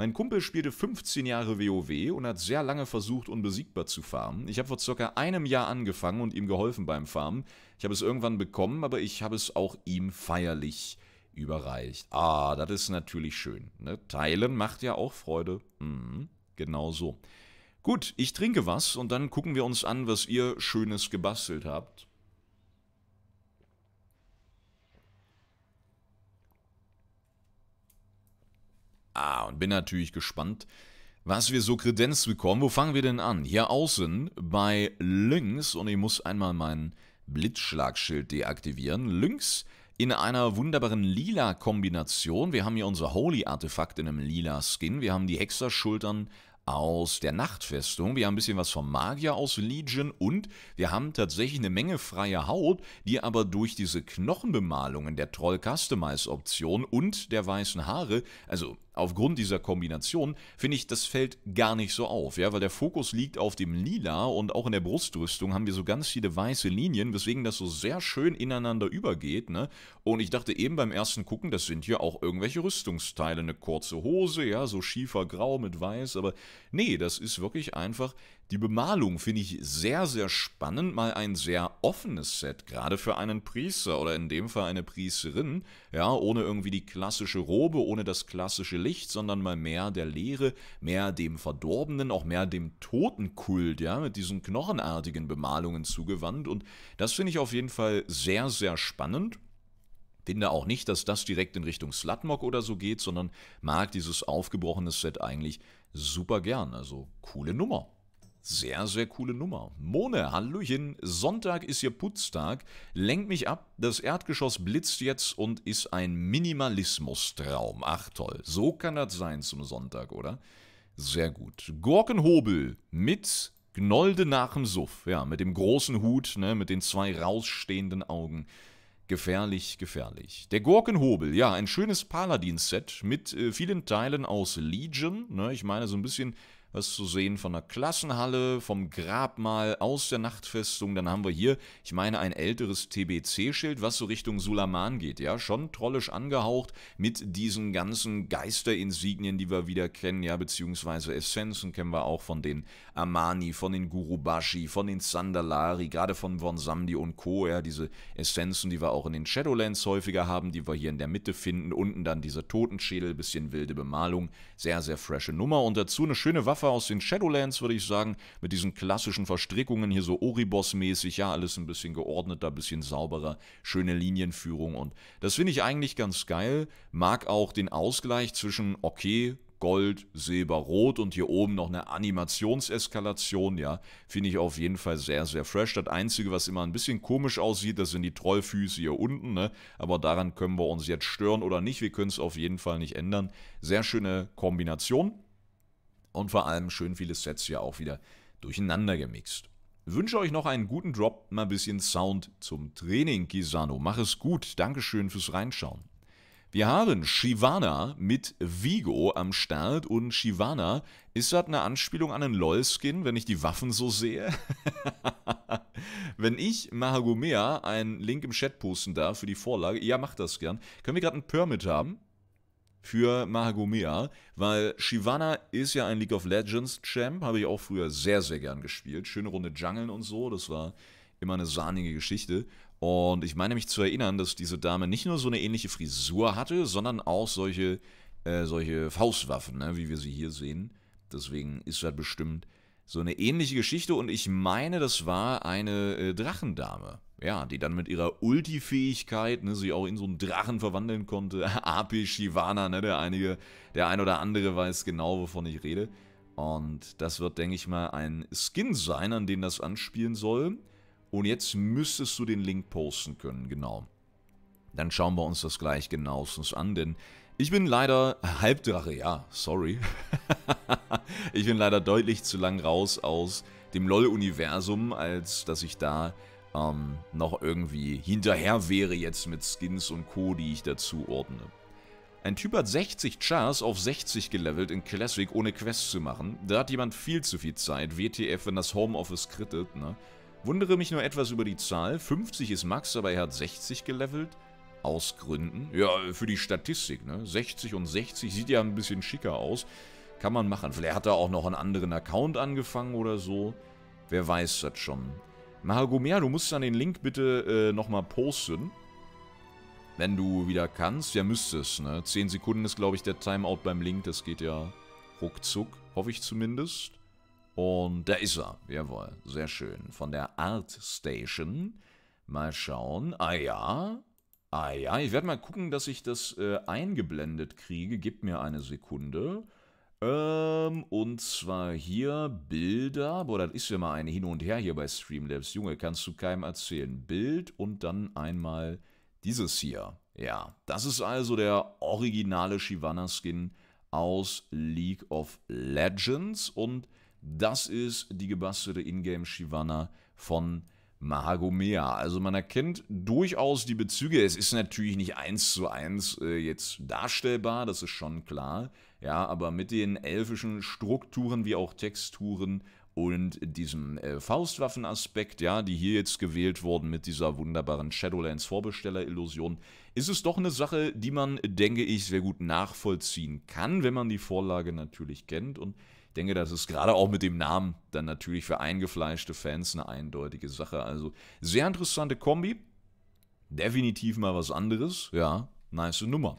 Mein Kumpel spielte 15 Jahre WoW und hat sehr lange versucht, unbesiegbar zu farmen. Ich habe vor circa einem Jahr angefangen und ihm geholfen beim Farmen. Ich habe es irgendwann bekommen, aber ich habe es auch ihm feierlich überreicht. Ah, das ist natürlich schön. Ne? Teilen macht ja auch Freude. Mhm, genau so. Gut, ich trinke was und dann gucken wir uns an, was ihr Schönes gebastelt habt. Ah, und bin natürlich gespannt, was wir so kredenzt bekommen. Wo fangen wir denn an? Hier außen bei links und ich muss einmal mein Blitzschlagschild deaktivieren. Links in einer wunderbaren lila Kombination. Wir haben hier unser Holy-Artefakt in einem lila Skin. Wir haben die Hexerschultern aus der Nachtfestung. Wir haben ein bisschen was vom Magier aus Legion und wir haben tatsächlich eine Menge freier Haut, die aber durch diese Knochenbemalungen der Troll Customize Option und der weißen Haare, also aufgrund dieser Kombination finde ich das fällt gar nicht so auf, ja, weil der Fokus liegt auf dem Lila und auch in der Brustrüstung haben wir so ganz viele weiße Linien, weswegen das so sehr schön ineinander übergeht, ne? Und ich dachte eben beim ersten Gucken, das sind hier auch irgendwelche Rüstungsteile, eine kurze Hose, ja, so schiefergrau mit weiß, aber nee, das ist wirklich einfach die Bemalung finde ich sehr, sehr spannend. Mal ein sehr offenes Set, gerade für einen Priester oder in dem Fall eine Priesterin. Ja, ohne irgendwie die klassische Robe, ohne das klassische Licht, sondern mal mehr der Leere, mehr dem Verdorbenen, auch mehr dem Totenkult, ja, mit diesen knochenartigen Bemalungen zugewandt. Und das finde ich auf jeden Fall sehr, sehr spannend finde auch nicht, dass das direkt in Richtung Slutmog oder so geht, sondern mag dieses aufgebrochene Set eigentlich super gern. Also coole Nummer. Sehr, sehr coole Nummer. Mone, Hallöchen. Sonntag ist ihr Putztag. Lenkt mich ab. Das Erdgeschoss blitzt jetzt und ist ein Minimalismus-Traum. Ach toll. So kann das sein zum Sonntag, oder? Sehr gut. Gorkenhobel mit Gnolde nach dem Suff. Ja, mit dem großen Hut, ne, mit den zwei rausstehenden Augen. Gefährlich, gefährlich. Der Gurkenhobel, ja, ein schönes Paladin-Set mit äh, vielen Teilen aus Legion. Ne, ich meine, so ein bisschen was zu sehen von der Klassenhalle, vom Grabmal, aus der Nachtfestung. Dann haben wir hier, ich meine, ein älteres TBC-Schild, was so Richtung Sulaman geht. Ja, schon trollisch angehaucht mit diesen ganzen Geisterinsignien, die wir wieder kennen, ja, beziehungsweise Essenzen kennen wir auch von den Amani, von den Gurubashi, von den Sandalari, gerade von Von Samdi und Co., ja, diese Essenzen, die wir auch in den Shadowlands häufiger haben, die wir hier in der Mitte finden. Unten dann diese Totenschädel, bisschen wilde Bemalung. Sehr, sehr frische Nummer und dazu eine schöne Waffe aus den Shadowlands, würde ich sagen, mit diesen klassischen Verstrickungen hier so Oribos-mäßig, ja, alles ein bisschen geordneter, bisschen sauberer, schöne Linienführung und das finde ich eigentlich ganz geil, mag auch den Ausgleich zwischen, okay, Gold, Silber, Rot und hier oben noch eine Animationseskalation, ja, finde ich auf jeden Fall sehr, sehr fresh. Das Einzige, was immer ein bisschen komisch aussieht, das sind die Trollfüße hier unten, ne, aber daran können wir uns jetzt stören oder nicht, wir können es auf jeden Fall nicht ändern. Sehr schöne Kombination und vor allem schön viele Sets hier auch wieder durcheinander gemixt. wünsche euch noch einen guten Drop, mal ein bisschen Sound zum Training, Kisano. Mach es gut, Dankeschön fürs Reinschauen. Wir haben Shivana mit Vigo am Start und Shivana, ist das eine Anspielung an einen LOL-Skin, wenn ich die Waffen so sehe? wenn ich Mahagomea einen Link im Chat posten darf für die Vorlage, ja, macht das gern. Können wir gerade einen Permit haben? für Mahagomea, weil Shivana ist ja ein League of Legends Champ, habe ich auch früher sehr, sehr gern gespielt. Schöne Runde Jungeln und so, das war immer eine sahnige Geschichte. Und ich meine mich zu erinnern, dass diese Dame nicht nur so eine ähnliche Frisur hatte, sondern auch solche, äh, solche Faustwaffen, ne, wie wir sie hier sehen. Deswegen ist das bestimmt so eine ähnliche Geschichte. Und ich meine, das war eine äh, Drachendame. Ja, die dann mit ihrer Ulti-Fähigkeit ne, sich auch in so einen Drachen verwandeln konnte. Api Shivana, ne, der, einige, der ein oder andere weiß genau, wovon ich rede. Und das wird, denke ich mal, ein Skin sein, an den das anspielen soll. Und jetzt müsstest du den Link posten können, genau. Dann schauen wir uns das gleich genauestens an, denn ich bin leider äh, Halbdrache, ja, sorry. ich bin leider deutlich zu lang raus aus dem LoL-Universum, als dass ich da ähm, noch irgendwie hinterher wäre jetzt mit Skins und Co., die ich dazu ordne. Ein Typ hat 60 Chars auf 60 gelevelt in Classic, ohne Quests zu machen. Da hat jemand viel zu viel Zeit. WTF, wenn das Homeoffice krittet, ne? Wundere mich nur etwas über die Zahl. 50 ist Max, aber er hat 60 gelevelt. Aus Gründen. Ja, für die Statistik, ne? 60 und 60 sieht ja ein bisschen schicker aus. Kann man machen. Vielleicht hat er auch noch einen anderen Account angefangen oder so. Wer weiß das schon. Mahagomea, du musst dann den Link bitte äh, nochmal posten. Wenn du wieder kannst. Ja, müsstest, ne? 10 Sekunden ist, glaube ich, der Timeout beim Link. Das geht ja ruckzuck. Hoffe ich zumindest. Und da ist er. Jawohl, sehr schön. Von der Art Station. Mal schauen. Ah ja. Ah ja, ich werde mal gucken, dass ich das äh, eingeblendet kriege. Gib mir eine Sekunde. Ähm, und zwar hier Bilder. Boah, das ist ja mal ein Hin und Her hier bei Streamlabs. Junge, kannst du keinem erzählen. Bild und dann einmal dieses hier. Ja, das ist also der originale Shivana-Skin aus League of Legends. Und das ist die gebastelte Ingame Shivana von Mahagomea. Also man erkennt durchaus die Bezüge. Es ist natürlich nicht eins zu eins äh, jetzt darstellbar, das ist schon klar. Ja, aber mit den elfischen Strukturen wie auch Texturen und diesem äh, Faustwaffenaspekt, ja, die hier jetzt gewählt wurden mit dieser wunderbaren Shadowlands Vorbestellerillusion, ist es doch eine Sache, die man, denke ich, sehr gut nachvollziehen kann, wenn man die Vorlage natürlich kennt und ich denke, das ist gerade auch mit dem Namen dann natürlich für eingefleischte Fans eine eindeutige Sache. Also sehr interessante Kombi. Definitiv mal was anderes. Ja, nice Nummer.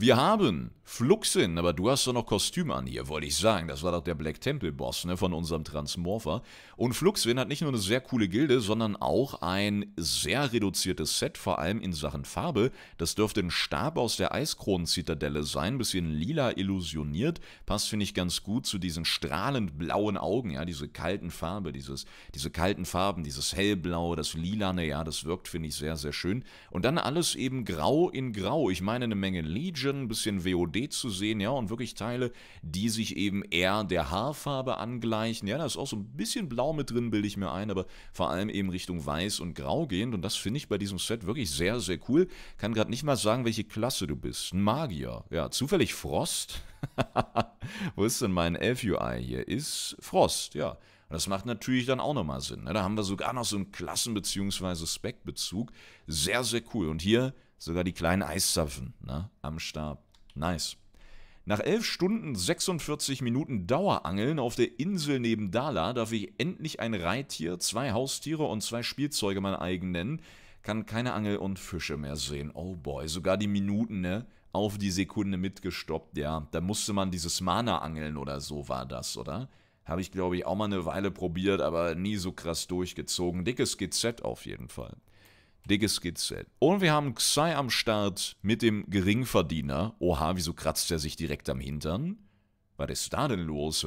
Wir haben Fluxin, aber du hast doch noch Kostüm an hier, wollte ich sagen. Das war doch der Black Temple Boss ne, von unserem Transmorpher. Und Fluxin hat nicht nur eine sehr coole Gilde, sondern auch ein sehr reduziertes Set, vor allem in Sachen Farbe. Das dürfte ein Stab aus der Eiskronenzitadelle zitadelle sein, bisschen lila illusioniert. Passt, finde ich, ganz gut zu diesen strahlend blauen Augen, ja, diese kalten Farbe, dieses, diese kalten Farben, dieses hellblau, das lilane, ja, das wirkt, finde ich, sehr, sehr schön. Und dann alles eben grau in grau. Ich meine, eine Menge Legion. Fusion, ein bisschen WOD zu sehen, ja, und wirklich Teile, die sich eben eher der Haarfarbe angleichen. Ja, da ist auch so ein bisschen Blau mit drin, bilde ich mir ein, aber vor allem eben Richtung Weiß und Grau gehend. Und das finde ich bei diesem Set wirklich sehr, sehr cool. Kann gerade nicht mal sagen, welche Klasse du bist. Ein Magier. Ja, zufällig Frost. Wo ist denn mein Elf-UI hier? Ist Frost, ja. das macht natürlich dann auch nochmal Sinn. Ne? Da haben wir sogar noch so einen Klassen- bzw. Spec-Bezug. Sehr, sehr cool. Und hier Sogar die kleinen Eiszapfen ne? am Stab. Nice. Nach 11 Stunden 46 Minuten Dauerangeln auf der Insel neben Dala darf ich endlich ein Reittier, zwei Haustiere und zwei Spielzeuge mein eigen nennen. Kann keine Angel und Fische mehr sehen. Oh boy, sogar die Minuten, ne? Auf die Sekunde mitgestoppt, ja. Da musste man dieses Mana angeln oder so war das, oder? Habe ich, glaube ich, auch mal eine Weile probiert, aber nie so krass durchgezogen. Dickes GZ auf jeden Fall dickes Skizze. Und wir haben Xai am Start mit dem Geringverdiener. Oha, wieso kratzt er sich direkt am Hintern? Was ist da denn los?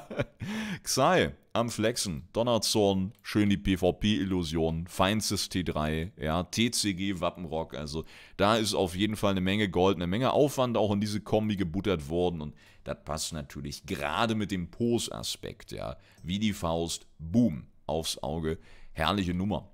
Xai am Flexen, Donnerzorn, schön die PvP-Illusion, feinstes T3, ja, TCG-Wappenrock, also da ist auf jeden Fall eine Menge Gold, eine Menge Aufwand auch in diese Kombi gebuttert worden und das passt natürlich gerade mit dem Pose-Aspekt, ja, wie die Faust, boom, aufs Auge, herrliche Nummer.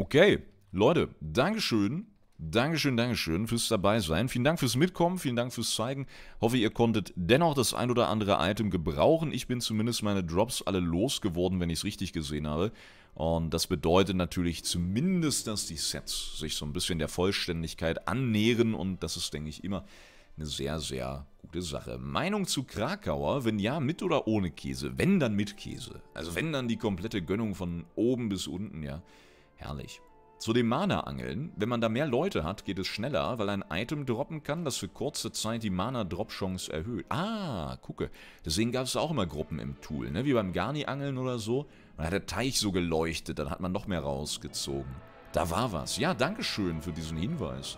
Okay, Leute, Dankeschön. Dankeschön, Dankeschön fürs dabei sein. Vielen Dank fürs Mitkommen, vielen Dank fürs Zeigen. Hoffe, ihr konntet dennoch das ein oder andere Item gebrauchen. Ich bin zumindest meine Drops alle losgeworden, wenn ich es richtig gesehen habe. Und das bedeutet natürlich zumindest, dass die Sets sich so ein bisschen der Vollständigkeit annähern. Und das ist, denke ich, immer eine sehr, sehr gute Sache. Meinung zu Krakauer, wenn ja, mit oder ohne Käse? Wenn, dann mit Käse. Also wenn, dann die komplette Gönnung von oben bis unten, ja. Herrlich. Zu dem Mana-Angeln. Wenn man da mehr Leute hat, geht es schneller, weil ein Item droppen kann, das für kurze Zeit die Mana-Drop-Chance erhöht. Ah, gucke. Deswegen gab es auch immer Gruppen im Tool, ne? Wie beim Garni-Angeln oder so. Dann hat der Teich so geleuchtet, dann hat man noch mehr rausgezogen. Da war was. Ja, dankeschön für diesen Hinweis.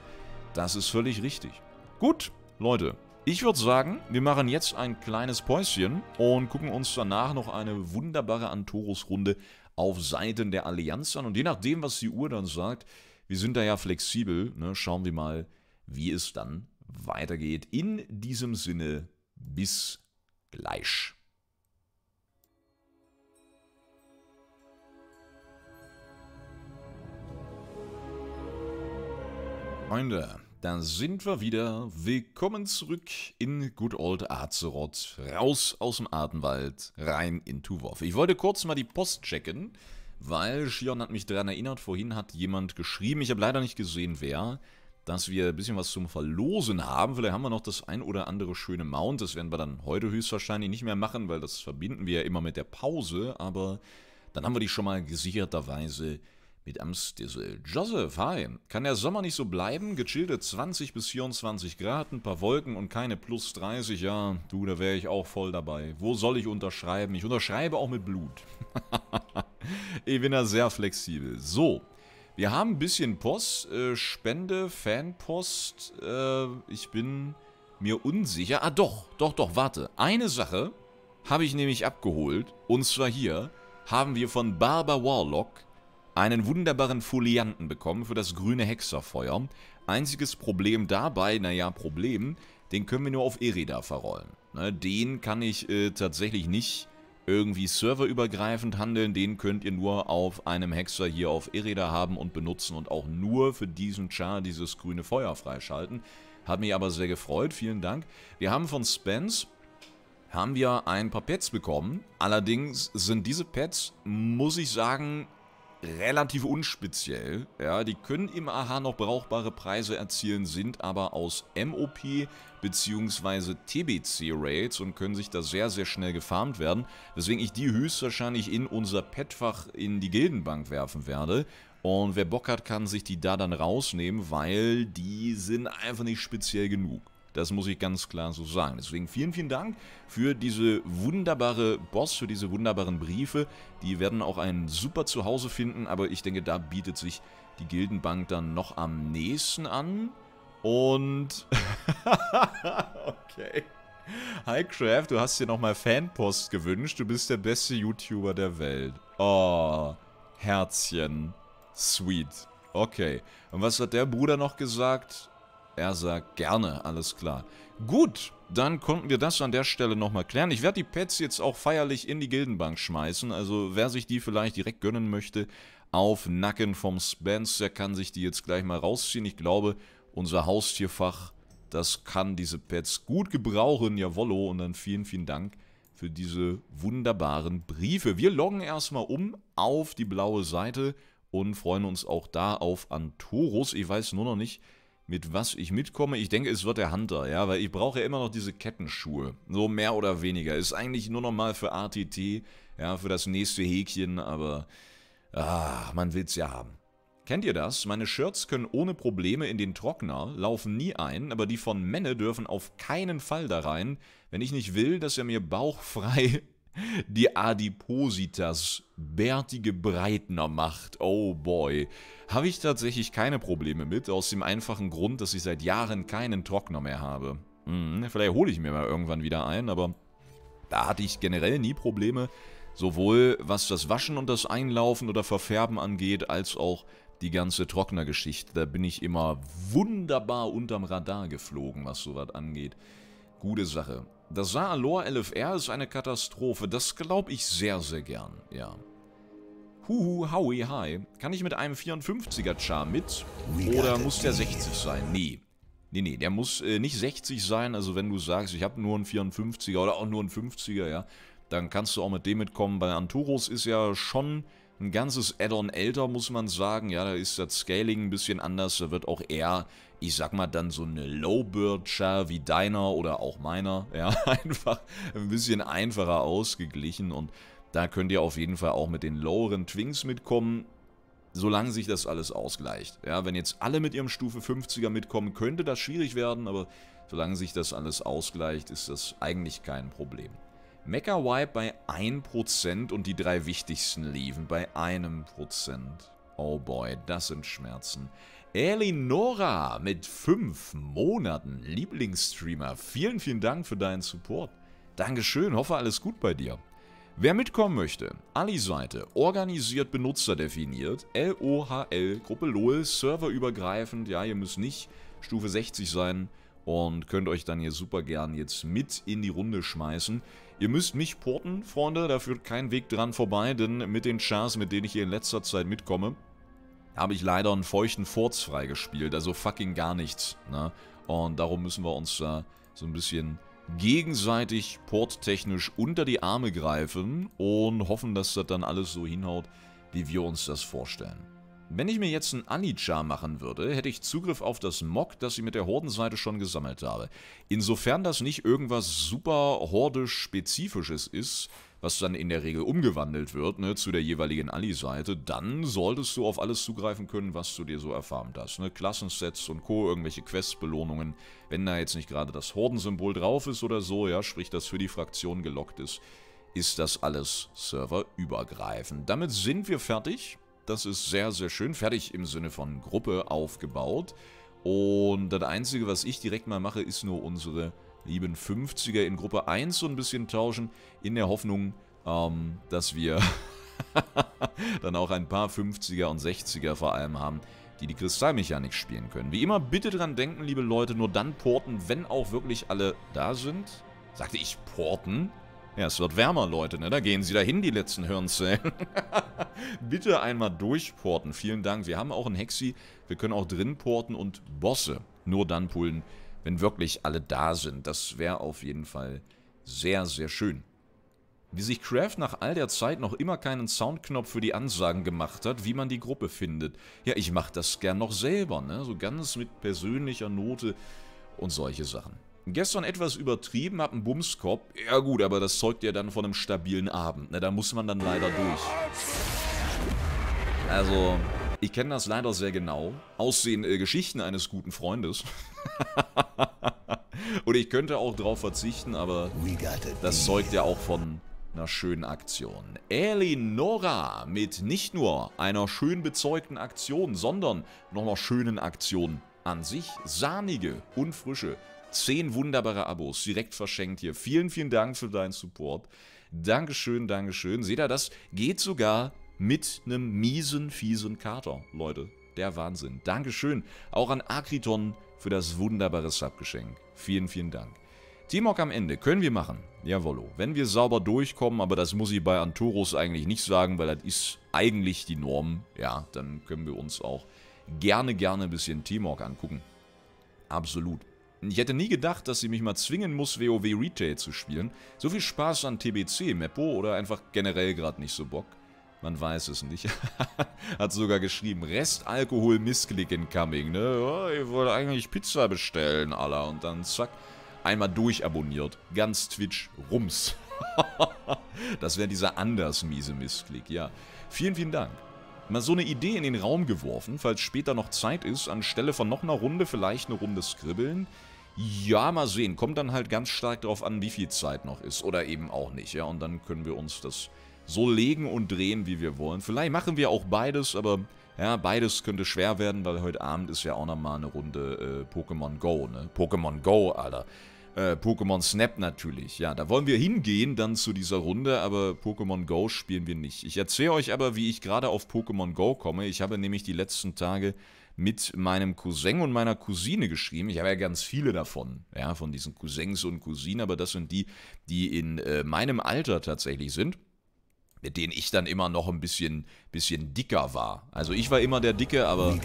Das ist völlig richtig. Gut, Leute. Ich würde sagen, wir machen jetzt ein kleines Päuschen und gucken uns danach noch eine wunderbare Antorus-Runde auf Seiten der Allianz an. Und je nachdem, was die Uhr dann sagt, wir sind da ja flexibel, ne? schauen wir mal, wie es dann weitergeht. In diesem Sinne, bis gleich. Freunde, da sind wir wieder. Willkommen zurück in Good Old Azeroth. Raus aus dem Artenwald, rein in Tuwolf. Ich wollte kurz mal die Post checken, weil Shion hat mich daran erinnert. Vorhin hat jemand geschrieben, ich habe leider nicht gesehen, wer, dass wir ein bisschen was zum Verlosen haben. Vielleicht haben wir noch das ein oder andere schöne Mount. Das werden wir dann heute höchstwahrscheinlich nicht mehr machen, weil das verbinden wir ja immer mit der Pause. Aber dann haben wir die schon mal gesicherterweise mit Amstisel. Äh, Joseph, hi. Kann der Sommer nicht so bleiben? Gechillte 20 bis 24 Grad, ein paar Wolken und keine plus 30. Ja, du, da wäre ich auch voll dabei. Wo soll ich unterschreiben? Ich unterschreibe auch mit Blut. ich bin da sehr flexibel. So. Wir haben ein bisschen Post, äh, Spende, Fanpost, äh, ich bin mir unsicher. Ah doch, doch, doch, warte. Eine Sache habe ich nämlich abgeholt und zwar hier haben wir von Barbara Warlock einen wunderbaren Folianten bekommen für das grüne Hexerfeuer. Einziges Problem dabei, naja, Problem, den können wir nur auf Erida verrollen. Ne, den kann ich äh, tatsächlich nicht irgendwie serverübergreifend handeln. Den könnt ihr nur auf einem Hexer hier auf Erida haben und benutzen und auch nur für diesen Char dieses grüne Feuer freischalten. Hat mich aber sehr gefreut, vielen Dank. Wir haben von Spence haben wir ein paar Pets bekommen. Allerdings sind diese Pets, muss ich sagen, relativ unspeziell. Ja, die können im AHA noch brauchbare Preise erzielen, sind aber aus MOP bzw. TBC-Rates und können sich da sehr, sehr schnell gefarmt werden. Deswegen ich die höchstwahrscheinlich in unser Petfach in die Gildenbank werfen werde. Und wer Bock hat, kann sich die da dann rausnehmen, weil die sind einfach nicht speziell genug. Das muss ich ganz klar so sagen. Deswegen vielen, vielen Dank für diese wunderbare Boss, für diese wunderbaren Briefe. Die werden auch ein super Zuhause finden, aber ich denke, da bietet sich die Gildenbank dann noch am nächsten an. Und... okay. Hi Craft, du hast dir nochmal Fanpost gewünscht. Du bist der beste YouTuber der Welt. Oh, Herzchen. Sweet. Okay. Und was hat der Bruder noch gesagt? Er sagt gerne, alles klar. Gut, dann konnten wir das an der Stelle nochmal klären. Ich werde die Pets jetzt auch feierlich in die Gildenbank schmeißen. Also wer sich die vielleicht direkt gönnen möchte, auf Nacken vom Spence, der kann sich die jetzt gleich mal rausziehen. Ich glaube, unser Haustierfach, das kann diese Pets gut gebrauchen. Jawollo, und dann vielen, vielen Dank für diese wunderbaren Briefe. Wir loggen erstmal um auf die blaue Seite und freuen uns auch da auf Antorus. Ich weiß nur noch nicht, mit was ich mitkomme. Ich denke, es wird der Hunter, ja, weil ich brauche ja immer noch diese Kettenschuhe. So mehr oder weniger. Ist eigentlich nur nochmal für ATT, ja, für das nächste Häkchen, aber ah, man es ja haben. Kennt ihr das? Meine Shirts können ohne Probleme in den Trockner, laufen nie ein, aber die von Menne dürfen auf keinen Fall da rein, wenn ich nicht will, dass er mir bauchfrei die Adipositas bärtige Breitner macht. Oh boy. Habe ich tatsächlich keine Probleme mit, aus dem einfachen Grund, dass ich seit Jahren keinen Trockner mehr habe. Hm, vielleicht hole ich mir mal irgendwann wieder ein, aber da hatte ich generell nie Probleme. Sowohl was das Waschen und das Einlaufen oder Verfärben angeht, als auch die ganze Trocknergeschichte. Da bin ich immer wunderbar unterm Radar geflogen, was sowas angeht. Gute Sache. Das Saalor LFR ist eine Katastrophe, das glaube ich sehr, sehr gern, ja. Huhu, Howie, hi. Kann ich mit einem 54er-Char mit? Oder muss der 60 sein? Nee. Nee, nee, der muss äh, nicht 60 sein. Also wenn du sagst, ich habe nur einen 54er oder auch nur einen 50er, ja, dann kannst du auch mit dem mitkommen. Bei Anturos ist ja schon ein ganzes Add-on älter, muss man sagen. Ja, da ist das Scaling ein bisschen anders. Da wird auch eher, ich sag mal, dann so eine Low-Bird-Char wie deiner oder auch meiner, ja, einfach ein bisschen einfacher ausgeglichen. Und da könnt ihr auf jeden Fall auch mit den loweren Twings mitkommen solange sich das alles ausgleicht. Ja, wenn jetzt alle mit ihrem Stufe 50er mitkommen, könnte das schwierig werden, aber solange sich das alles ausgleicht, ist das eigentlich kein Problem. Mecha Wipe bei 1% und die drei wichtigsten Leven bei einem Prozent. Oh boy, das sind Schmerzen. Elinora mit 5 Monaten, Lieblingsstreamer. Vielen, vielen Dank für deinen Support. Dankeschön, hoffe alles gut bei dir. Wer mitkommen möchte, Ali-Seite, organisiert, benutzerdefiniert, LOHL, Gruppe LOL, serverübergreifend, ja, ihr müsst nicht Stufe 60 sein und könnt euch dann hier super gern jetzt mit in die Runde schmeißen. Ihr müsst mich porten, Freunde, da führt kein Weg dran vorbei, denn mit den Chars, mit denen ich hier in letzter Zeit mitkomme, habe ich leider einen feuchten Forts freigespielt, also fucking gar nichts. Ne? Und darum müssen wir uns da äh, so ein bisschen gegenseitig porttechnisch unter die Arme greifen und hoffen, dass das dann alles so hinhaut, wie wir uns das vorstellen. Wenn ich mir jetzt ein Anichar machen würde, hätte ich Zugriff auf das Mock, das ich mit der Hordenseite schon gesammelt habe. Insofern das nicht irgendwas super hordisch-spezifisches ist, was dann in der Regel umgewandelt wird ne, zu der jeweiligen Ali-Seite, dann solltest du auf alles zugreifen können, was du dir so erfahren hast. Ne? Klassensets und Co., irgendwelche Questbelohnungen. Wenn da jetzt nicht gerade das Hordensymbol drauf ist oder so, ja, sprich, das für die Fraktion gelockt ist, ist das alles serverübergreifend. Damit sind wir fertig. Das ist sehr, sehr schön. Fertig im Sinne von Gruppe aufgebaut. Und das Einzige, was ich direkt mal mache, ist nur unsere lieben 50er in Gruppe 1 so ein bisschen tauschen. In der Hoffnung, ähm, dass wir dann auch ein paar 50er und 60er vor allem haben, die die Kristallmechanik spielen können. Wie immer, bitte dran denken, liebe Leute, nur dann porten, wenn auch wirklich alle da sind. Sagte ich porten? Ja, es wird wärmer, Leute, ne? Da gehen sie dahin, die letzten Hirnzellen. Bitte einmal durchporten. Vielen Dank. Wir haben auch ein Hexi. Wir können auch drin porten und Bosse nur dann pullen, wenn wirklich alle da sind. Das wäre auf jeden Fall sehr, sehr schön. Wie sich Craft nach all der Zeit noch immer keinen Soundknopf für die Ansagen gemacht hat, wie man die Gruppe findet. Ja, ich mache das gern noch selber, ne? So ganz mit persönlicher Note und solche Sachen. Gestern etwas übertrieben, hab einen Bumskopf. Ja gut, aber das zeugt ja dann von einem stabilen Abend. Ne, da muss man dann leider durch. Also, ich kenne das leider sehr genau. Aus den äh, Geschichten eines guten Freundes. Und ich könnte auch drauf verzichten, aber das zeugt ja auch von einer schönen Aktion. Elinora mit nicht nur einer schön bezeugten Aktion, sondern noch einer schönen Aktion an sich. Sahnige und frische Zehn wunderbare Abos direkt verschenkt hier. Vielen, vielen Dank für deinen Support. Dankeschön, Dankeschön. Seht ihr, das geht sogar mit einem miesen, fiesen Kater, Leute. Der Wahnsinn. Dankeschön auch an Akriton für das wunderbare Subgeschenk. Vielen, vielen Dank. Timok am Ende, können wir machen. Jawollo. Wenn wir sauber durchkommen, aber das muss ich bei Antoros eigentlich nicht sagen, weil das ist eigentlich die Norm. Ja, dann können wir uns auch gerne, gerne ein bisschen Timok angucken. Absolut. Ich hätte nie gedacht, dass sie mich mal zwingen muss, WoW Retail zu spielen. So viel Spaß an TBC, Meppo oder einfach generell gerade nicht so Bock. Man weiß es nicht. Hat sogar geschrieben, Restalkohol Missklick incoming, ne? Oh, ich wollte eigentlich Pizza bestellen, aller. Und dann zack, einmal durchabonniert. Ganz Twitch, rums. das wäre dieser anders miese Missklick, ja. Vielen, vielen Dank. Mal so eine Idee in den Raum geworfen, falls später noch Zeit ist, anstelle von noch einer Runde vielleicht eine Runde skribbeln. Ja, mal sehen. Kommt dann halt ganz stark darauf an, wie viel Zeit noch ist. Oder eben auch nicht, ja. Und dann können wir uns das so legen und drehen, wie wir wollen. Vielleicht machen wir auch beides, aber ja, beides könnte schwer werden, weil heute Abend ist ja auch nochmal eine Runde äh, Pokémon Go, ne? Pokémon Go, Alter. Äh, Pokémon Snap natürlich. Ja, da wollen wir hingehen dann zu dieser Runde, aber Pokémon Go spielen wir nicht. Ich erzähle euch aber, wie ich gerade auf Pokémon Go komme. Ich habe nämlich die letzten Tage mit meinem Cousin und meiner Cousine geschrieben. Ich habe ja ganz viele davon, ja, von diesen Cousins und Cousinen, aber das sind die, die in äh, meinem Alter tatsächlich sind mit denen ich dann immer noch ein bisschen, bisschen dicker war. Also ich war immer der Dicke, aber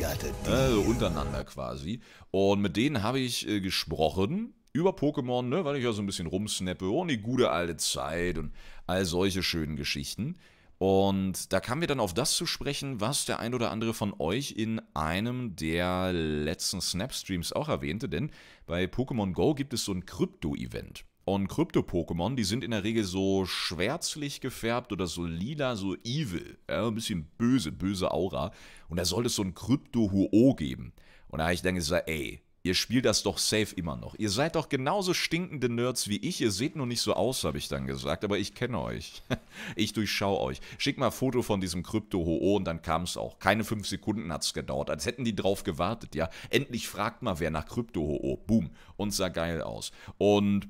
äh, untereinander quasi. Und mit denen habe ich äh, gesprochen über Pokémon, ne, weil ich ja so ein bisschen rumsnappe und oh, die gute alte Zeit und all solche schönen Geschichten. Und da kamen wir dann auf das zu sprechen, was der ein oder andere von euch in einem der letzten Snap-Streams auch erwähnte, denn bei Pokémon Go gibt es so ein Krypto-Event. Und Krypto-Pokémon, die sind in der Regel so schwärzlich gefärbt oder so lila, so evil. Ja, ein bisschen böse, böse Aura. Und da sollte es so ein Krypto-Huo geben. Und da habe ich dann gesagt, ey, Ihr spielt das doch safe immer noch. Ihr seid doch genauso stinkende Nerds wie ich. Ihr seht nur nicht so aus, habe ich dann gesagt. Aber ich kenne euch. Ich durchschaue euch. Schick mal ein Foto von diesem Krypto-Ho-Oh und dann kam es auch. Keine fünf Sekunden hat es gedauert. Als hätten die drauf gewartet, ja. Endlich fragt mal wer nach Krypto-Ho-Oh. Boom. Und sah geil aus. Und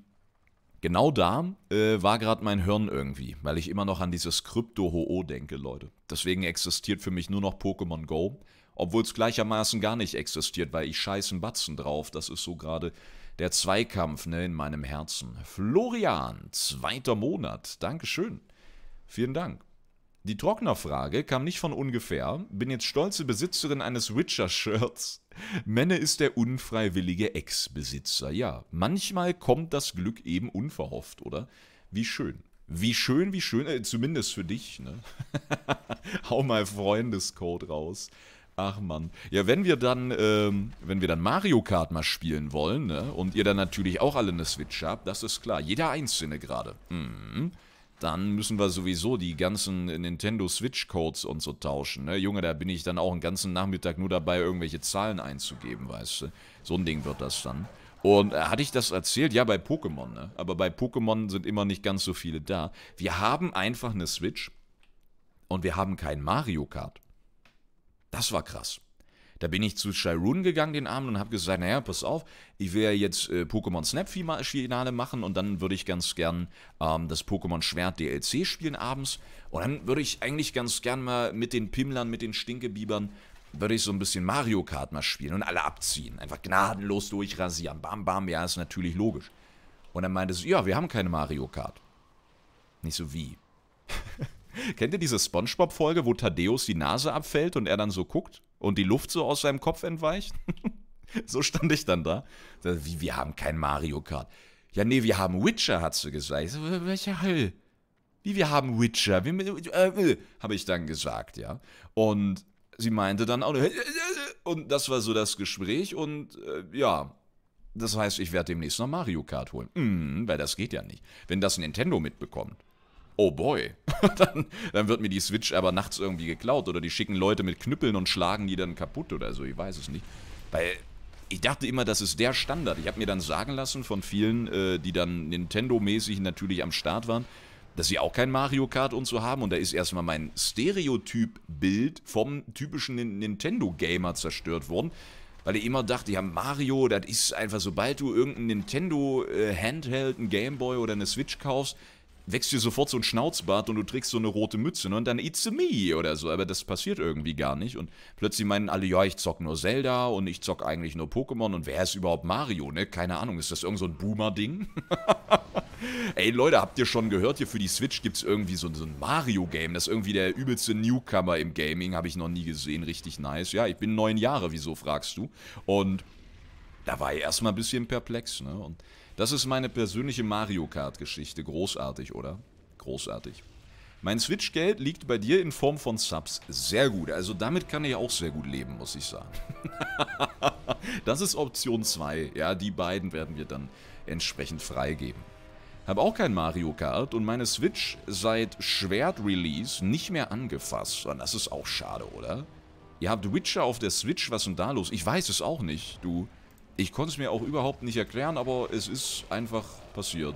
genau da äh, war gerade mein Hirn irgendwie, weil ich immer noch an dieses Krypto-Ho-Oh denke, Leute. Deswegen existiert für mich nur noch Pokémon Go obwohl es gleichermaßen gar nicht existiert, weil ich scheißen Batzen drauf. Das ist so gerade der Zweikampf ne, in meinem Herzen. Florian, zweiter Monat. Dankeschön. Vielen Dank. Die Trocknerfrage kam nicht von ungefähr. Bin jetzt stolze Besitzerin eines Witcher-Shirts. Männer ist der unfreiwillige Ex-Besitzer. Ja, manchmal kommt das Glück eben unverhofft, oder? Wie schön. Wie schön, wie schön, äh, zumindest für dich, ne? Hau mal Freundescode raus. Ach man. Ja, wenn wir dann, ähm, wenn wir dann Mario Kart mal spielen wollen, ne, und ihr dann natürlich auch alle eine Switch habt, das ist klar. Jeder Einzelne gerade. Mhm. Dann müssen wir sowieso die ganzen Nintendo Switch-Codes und so tauschen, ne? Junge, da bin ich dann auch einen ganzen Nachmittag nur dabei, irgendwelche Zahlen einzugeben, weißt du? So ein Ding wird das dann. Und äh, hatte ich das erzählt? Ja, bei Pokémon, ne? Aber bei Pokémon sind immer nicht ganz so viele da. Wir haben einfach eine Switch und wir haben kein Mario Kart. Das war krass. Da bin ich zu Shirun gegangen den Abend und habe gesagt, naja, pass auf, ich will ja jetzt äh, Pokémon Snap Finale machen und dann würde ich ganz gern ähm, das Pokémon Schwert DLC spielen abends. Und dann würde ich eigentlich ganz gern mal mit den Pimmlern, mit den Stinkebibern, würde ich so ein bisschen Mario Kart mal spielen und alle abziehen. Einfach gnadenlos durchrasieren. Bam, bam, ja, ist natürlich logisch. Und dann meinte sie, ja, wir haben keine Mario Kart. Nicht so wie. Kennt ihr diese Spongebob-Folge, wo Thaddeus die Nase abfällt und er dann so guckt und die Luft so aus seinem Kopf entweicht? so stand ich dann da. Wie, wir haben kein Mario Kart. Ja, nee, wir haben Witcher, hat sie gesagt. So, welche Hölle? Wie, wir haben Witcher? äh, äh habe ich dann gesagt, ja. Und sie meinte dann auch, äh, und das war so das Gespräch und äh, ja, das heißt, ich werde demnächst noch Mario Kart holen. Mm, weil das geht ja nicht. Wenn das Nintendo mitbekommt, oh boy, dann, dann, wird mir die Switch aber nachts irgendwie geklaut oder die schicken Leute mit Knüppeln und schlagen die dann kaputt oder so, ich weiß es nicht. Weil ich dachte immer, das ist der Standard. Ich habe mir dann sagen lassen von vielen, äh, die dann Nintendo-mäßig natürlich am Start waren, dass sie auch kein Mario Kart und so haben und da ist erstmal mein Stereotyp-Bild vom typischen Nintendo-Gamer zerstört worden weil ich immer dachte, ja, Mario, das ist einfach, sobald du irgendeinen Nintendo äh, Handheld, einen Gameboy oder eine Switch kaufst, wächst dir sofort so ein Schnauzbart und du trägst so eine rote Mütze ne? und dann it's a me oder so. Aber das passiert irgendwie gar nicht. Und plötzlich meinen alle, ja, ich zock nur Zelda und ich zock eigentlich nur Pokémon und wer ist überhaupt Mario, ne? Keine Ahnung, ist das irgend so ein Boomer-Ding? Ey, Leute, habt ihr schon gehört, hier für die Switch gibt's irgendwie so, so ein Mario-Game. Das ist irgendwie der übelste Newcomer im Gaming, habe ich noch nie gesehen. Richtig nice. Ja, ich bin neun Jahre, wieso fragst du? Und da war ich erstmal ein bisschen perplex, ne? Und das ist meine persönliche Mario Kart-Geschichte. Großartig, oder? Großartig. Mein Switch-Geld liegt bei dir in Form von Subs. Sehr gut. Also damit kann ich auch sehr gut leben, muss ich sagen. das ist Option 2. Ja, die beiden werden wir dann entsprechend freigeben. Hab auch kein Mario Kart und meine Switch seit Schwert-Release nicht mehr angefasst. Und das ist auch schade, oder? Ihr habt Witcher auf der Switch, was ist denn da los? Ich weiß es auch nicht, du. Ich konnte es mir auch überhaupt nicht erklären, aber es ist einfach passiert.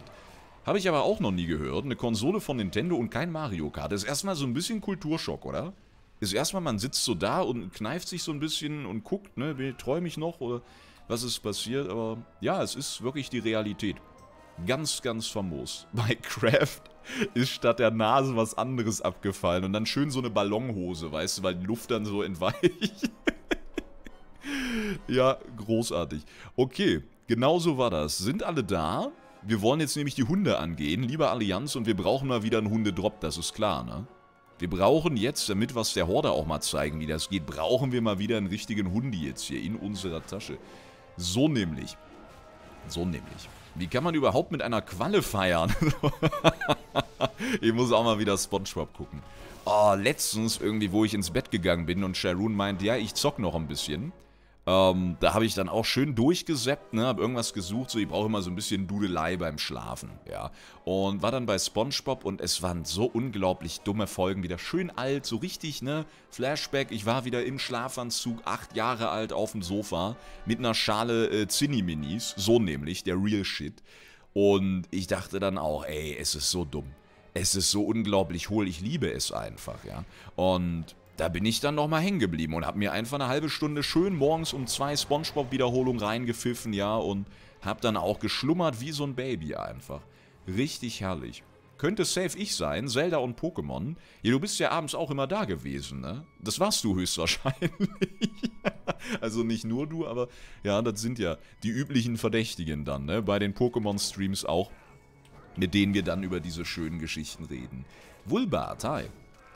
Habe ich aber auch noch nie gehört. Eine Konsole von Nintendo und kein Mario Kart. Das Ist erstmal so ein bisschen Kulturschock, oder? Ist erstmal, man sitzt so da und kneift sich so ein bisschen und guckt, ne, träume ich noch oder was ist passiert? Aber ja, es ist wirklich die Realität. Ganz, ganz famos. Bei Craft ist statt der Nase was anderes abgefallen und dann schön so eine Ballonhose, weißt du, weil die Luft dann so entweicht. ja, großartig. Okay, genau so war das. Sind alle da? Wir wollen jetzt nämlich die Hunde angehen, lieber Allianz, und wir brauchen mal wieder einen Hundedrop, das ist klar, ne? Wir brauchen jetzt, damit was der Horde auch mal zeigen, wie das geht, brauchen wir mal wieder einen richtigen Hundi jetzt hier in unserer Tasche. So nämlich. So nämlich. Wie kann man überhaupt mit einer Qualle feiern? ich muss auch mal wieder Spongebob gucken. Oh, letztens irgendwie, wo ich ins Bett gegangen bin und Sharon meint, ja, ich zock noch ein bisschen. Ähm, da habe ich dann auch schön durchgeseppt, ne, habe irgendwas gesucht, so ich brauche immer so ein bisschen Dudelei beim Schlafen, ja. Und war dann bei Spongebob und es waren so unglaublich dumme Folgen, wieder schön alt, so richtig, ne, Flashback, ich war wieder im Schlafanzug, acht Jahre alt auf dem Sofa, mit einer Schale äh, Zinni-Minis, so nämlich, der Real Shit. Und ich dachte dann auch, ey, es ist so dumm. Es ist so unglaublich hohl, ich liebe es einfach, ja. Und da bin ich dann nochmal hängen geblieben und habe mir einfach eine halbe Stunde schön morgens um zwei Spongebob-Wiederholungen reingepfiffen, ja, und habe dann auch geschlummert wie so ein Baby einfach. Richtig herrlich. Könnte safe ich sein, Zelda und Pokémon. Ja, du bist ja abends auch immer da gewesen, ne? Das warst du höchstwahrscheinlich. also nicht nur du, aber ja, das sind ja die üblichen Verdächtigen dann, ne? Bei den Pokémon-Streams auch, mit denen wir dann über diese schönen Geschichten reden. Wulbart, hi.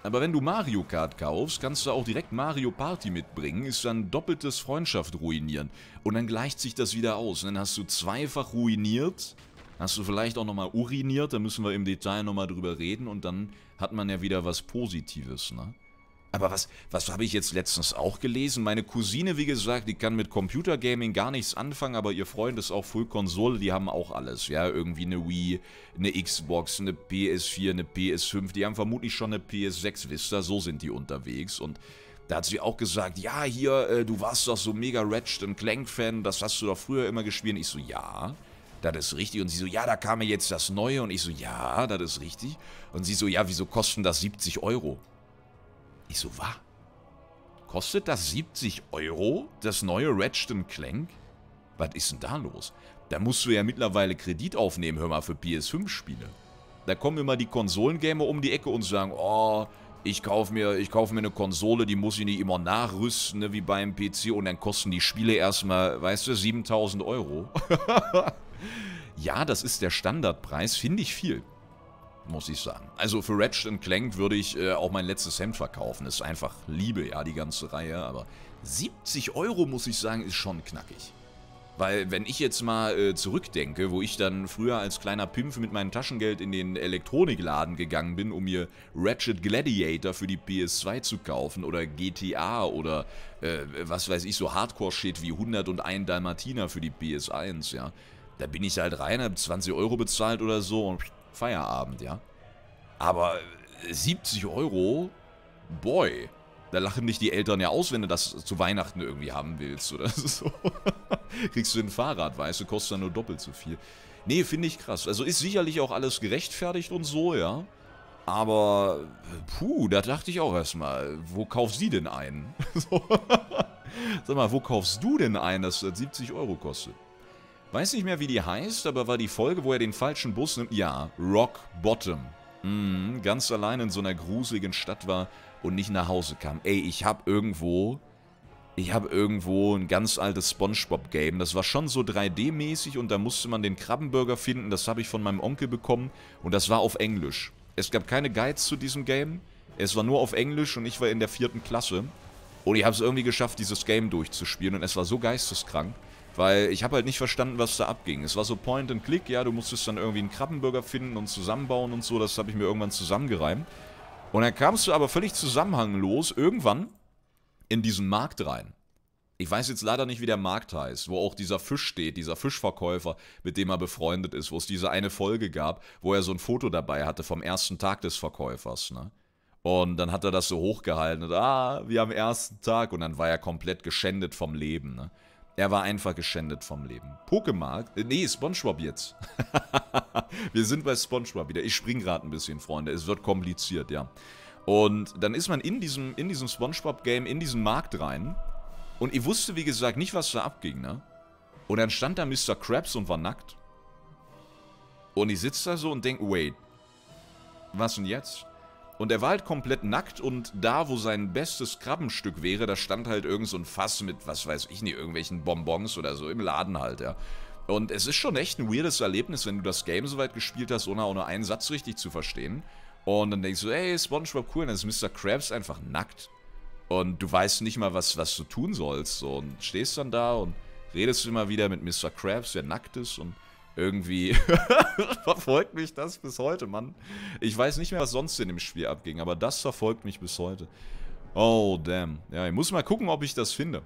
Aber wenn du Mario Kart kaufst, kannst du auch direkt Mario Party mitbringen, ist dann doppeltes Freundschaft ruinieren. Und dann gleicht sich das wieder aus. Und dann hast du zweifach ruiniert, hast du vielleicht auch nochmal uriniert, da müssen wir im Detail nochmal drüber reden und dann hat man ja wieder was Positives, ne? Aber was, was habe ich jetzt letztens auch gelesen? Meine Cousine, wie gesagt, die kann mit Computergaming gar nichts anfangen, aber ihr Freund ist auch Full Konsole, die haben auch alles. Ja, irgendwie eine Wii, eine Xbox, eine PS4, eine PS5, die haben vermutlich schon eine PS6, wisst ihr, so sind die unterwegs. Und da hat sie auch gesagt, ja, hier, äh, du warst doch so mega Ratchet und Clank-Fan, das hast du doch früher immer gespielt. Und ich so, ja das ist richtig. Und sie so, ja, da kam mir jetzt das Neue. Und ich so, ja, das ist richtig. Und sie so, ja, wieso kosten das 70 Euro? Ich so, war? Kostet das 70 Euro, das neue Ratchet Clank? Was ist denn da los? Da musst du ja mittlerweile Kredit aufnehmen, hör mal, für PS5-Spiele. Da kommen immer die Konsolengamer um die Ecke und sagen, oh, ich kaufe mir, kauf mir eine Konsole, die muss ich nicht immer nachrüsten, ne, wie beim PC. Und dann kosten die Spiele erstmal, weißt du, 7000 Euro. ja, das ist der Standardpreis, finde ich viel muss ich sagen. Also für Ratchet Clank würde ich äh, auch mein letztes Hemd verkaufen. Ist einfach Liebe, ja, die ganze Reihe. Aber 70 Euro, muss ich sagen, ist schon knackig. Weil wenn ich jetzt mal äh, zurückdenke, wo ich dann früher als kleiner Pimpf mit meinem Taschengeld in den Elektronikladen gegangen bin, um mir Ratchet Gladiator für die PS2 zu kaufen oder GTA oder äh, was weiß ich, so Hardcore-Shit wie 101 Dalmatiner für die PS1, ja. Da bin ich halt rein, hab 20 Euro bezahlt oder so und Feierabend, ja. Aber 70 äh, Euro, boy, da lachen dich die Eltern ja aus, wenn du das zu Weihnachten irgendwie haben willst oder so. Kriegst du ein Fahrrad, weißt du, kostet dann nur doppelt so viel. Nee, finde ich krass. Also ist sicherlich auch alles gerechtfertigt und so, ja. Aber, puh, da dachte ich auch erstmal, wo kaufst du denn einen? Sag mal, wo kaufst du denn einen, das 70 Euro kostet? Weiß nicht mehr, wie die heißt, aber war die Folge, wo er den falschen Bus nimmt? Ja, Rock Bottom. Mhm, ganz allein in so einer gruseligen Stadt war und nicht nach Hause kam. Ey, ich hab irgendwo... Ich habe irgendwo ein ganz altes Spongebob-Game. Das war schon so 3D-mäßig und da musste man den Krabbenburger finden. Das habe ich von meinem Onkel bekommen und das war auf Englisch. Es gab keine Guides zu diesem Game. Es war nur auf Englisch und ich war in der vierten Klasse. Und ich habe es irgendwie geschafft, dieses Game durchzuspielen und es war so geisteskrank. Weil ich habe halt nicht verstanden, was da abging. Es war so Point and Click, ja, du musstest dann irgendwie einen Krabbenburger finden und zusammenbauen und so. Das habe ich mir irgendwann zusammengereimt. Und dann kamst du aber völlig zusammenhanglos irgendwann in diesen Markt rein. Ich weiß jetzt leider nicht, wie der Markt heißt, wo auch dieser Fisch steht, dieser Fischverkäufer, mit dem er befreundet ist, wo es diese eine Folge gab, wo er so ein Foto dabei hatte vom ersten Tag des Verkäufers, ne? Und dann hat er das so hochgehalten und, ah, wie am ersten Tag. Und dann war er komplett geschändet vom Leben, ne? Er war einfach geschändet vom Leben. Pokemarkt? Äh, nee, Spongebob jetzt. Wir sind bei Spongebob wieder. Ich spring gerade ein bisschen, Freunde. Es wird kompliziert, ja. Und dann ist man in diesem, in diesem Spongebob-Game, in diesen Markt rein. Und ich wusste, wie gesagt, nicht, was da abging, ne? Und dann stand da Mr. Krabs und war nackt. Und ich sitze da so und denke, wait, was denn jetzt? Und er war halt komplett nackt und da, wo sein bestes Krabbenstück wäre, da stand halt irgend so ein Fass mit, was weiß ich nicht, irgendwelchen Bonbons oder so im Laden halt, ja. Und es ist schon echt ein weirdes Erlebnis, wenn du das Game so weit gespielt hast, ohne auch nur einen Satz richtig zu verstehen. Und dann denkst du, ey, Spongebob cool, und dann ist Mr. Krabs einfach nackt. Und du weißt nicht mal, was, was du tun sollst. So. Und stehst dann da und redest immer wieder mit Mr. Krabs, der nackt ist und irgendwie verfolgt mich das bis heute, Mann. Ich weiß nicht mehr, was sonst in dem Spiel abging, aber das verfolgt mich bis heute. Oh, damn. Ja, ich muss mal gucken, ob ich das finde.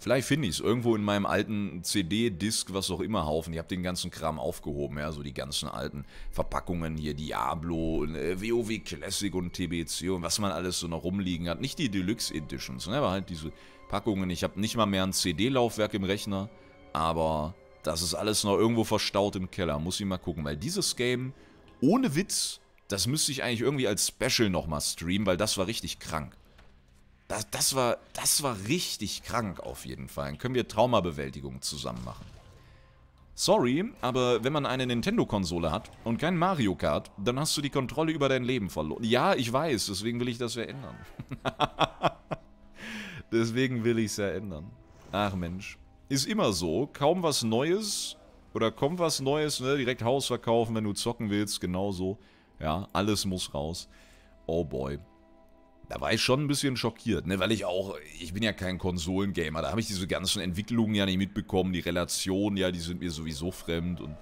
Vielleicht finde ich es irgendwo in meinem alten CD-Disc, was auch immer, Haufen. Ich habe den ganzen Kram aufgehoben, ja, so die ganzen alten Verpackungen hier, Diablo, WoW äh, Classic und TBC und was man alles so noch rumliegen hat. Nicht die Deluxe Editions, ne, aber halt diese Packungen. Ich habe nicht mal mehr ein CD-Laufwerk im Rechner, aber das ist alles noch irgendwo verstaut im Keller. Muss ich mal gucken, weil dieses Game, ohne Witz, das müsste ich eigentlich irgendwie als Special nochmal streamen, weil das war richtig krank. Das, das, war, das war richtig krank auf jeden Fall. Dann können wir Traumabewältigung zusammen machen. Sorry, aber wenn man eine Nintendo-Konsole hat und kein Mario Kart, dann hast du die Kontrolle über dein Leben verloren. Ja, ich weiß, deswegen will ich das ja ändern. deswegen will ich es ja ändern. Ach Mensch. Ist immer so. Kaum was Neues oder kommt was Neues, ne? direkt Haus verkaufen, wenn du zocken willst, genauso. Ja, alles muss raus. Oh boy. Da war ich schon ein bisschen schockiert, ne? weil ich auch, ich bin ja kein Konsolengamer, da habe ich diese ganzen Entwicklungen ja nicht mitbekommen, die Relationen, ja, die sind mir sowieso fremd und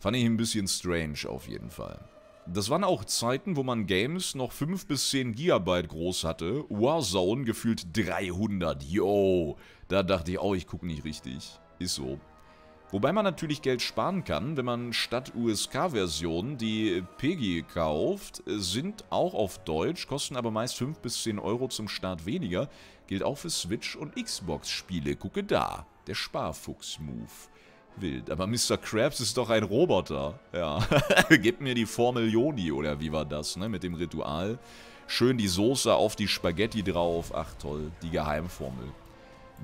fand ich ein bisschen strange auf jeden Fall. Das waren auch Zeiten, wo man Games noch 5 bis 10 GB groß hatte. Warzone gefühlt 300. Yo, da dachte ich, oh, ich gucke nicht richtig. Ist so. Wobei man natürlich Geld sparen kann, wenn man statt USK-Version die PEGI kauft, sind auch auf Deutsch, kosten aber meist 5 bis 10 Euro zum Start weniger, gilt auch für Switch- und Xbox-Spiele, gucke da, der Sparfuchs-Move. Wild. Aber Mr. Krabs ist doch ein Roboter. Ja. Gib mir die Formellioni oder wie war das, ne? Mit dem Ritual. Schön die Soße auf die Spaghetti drauf. Ach toll, die Geheimformel.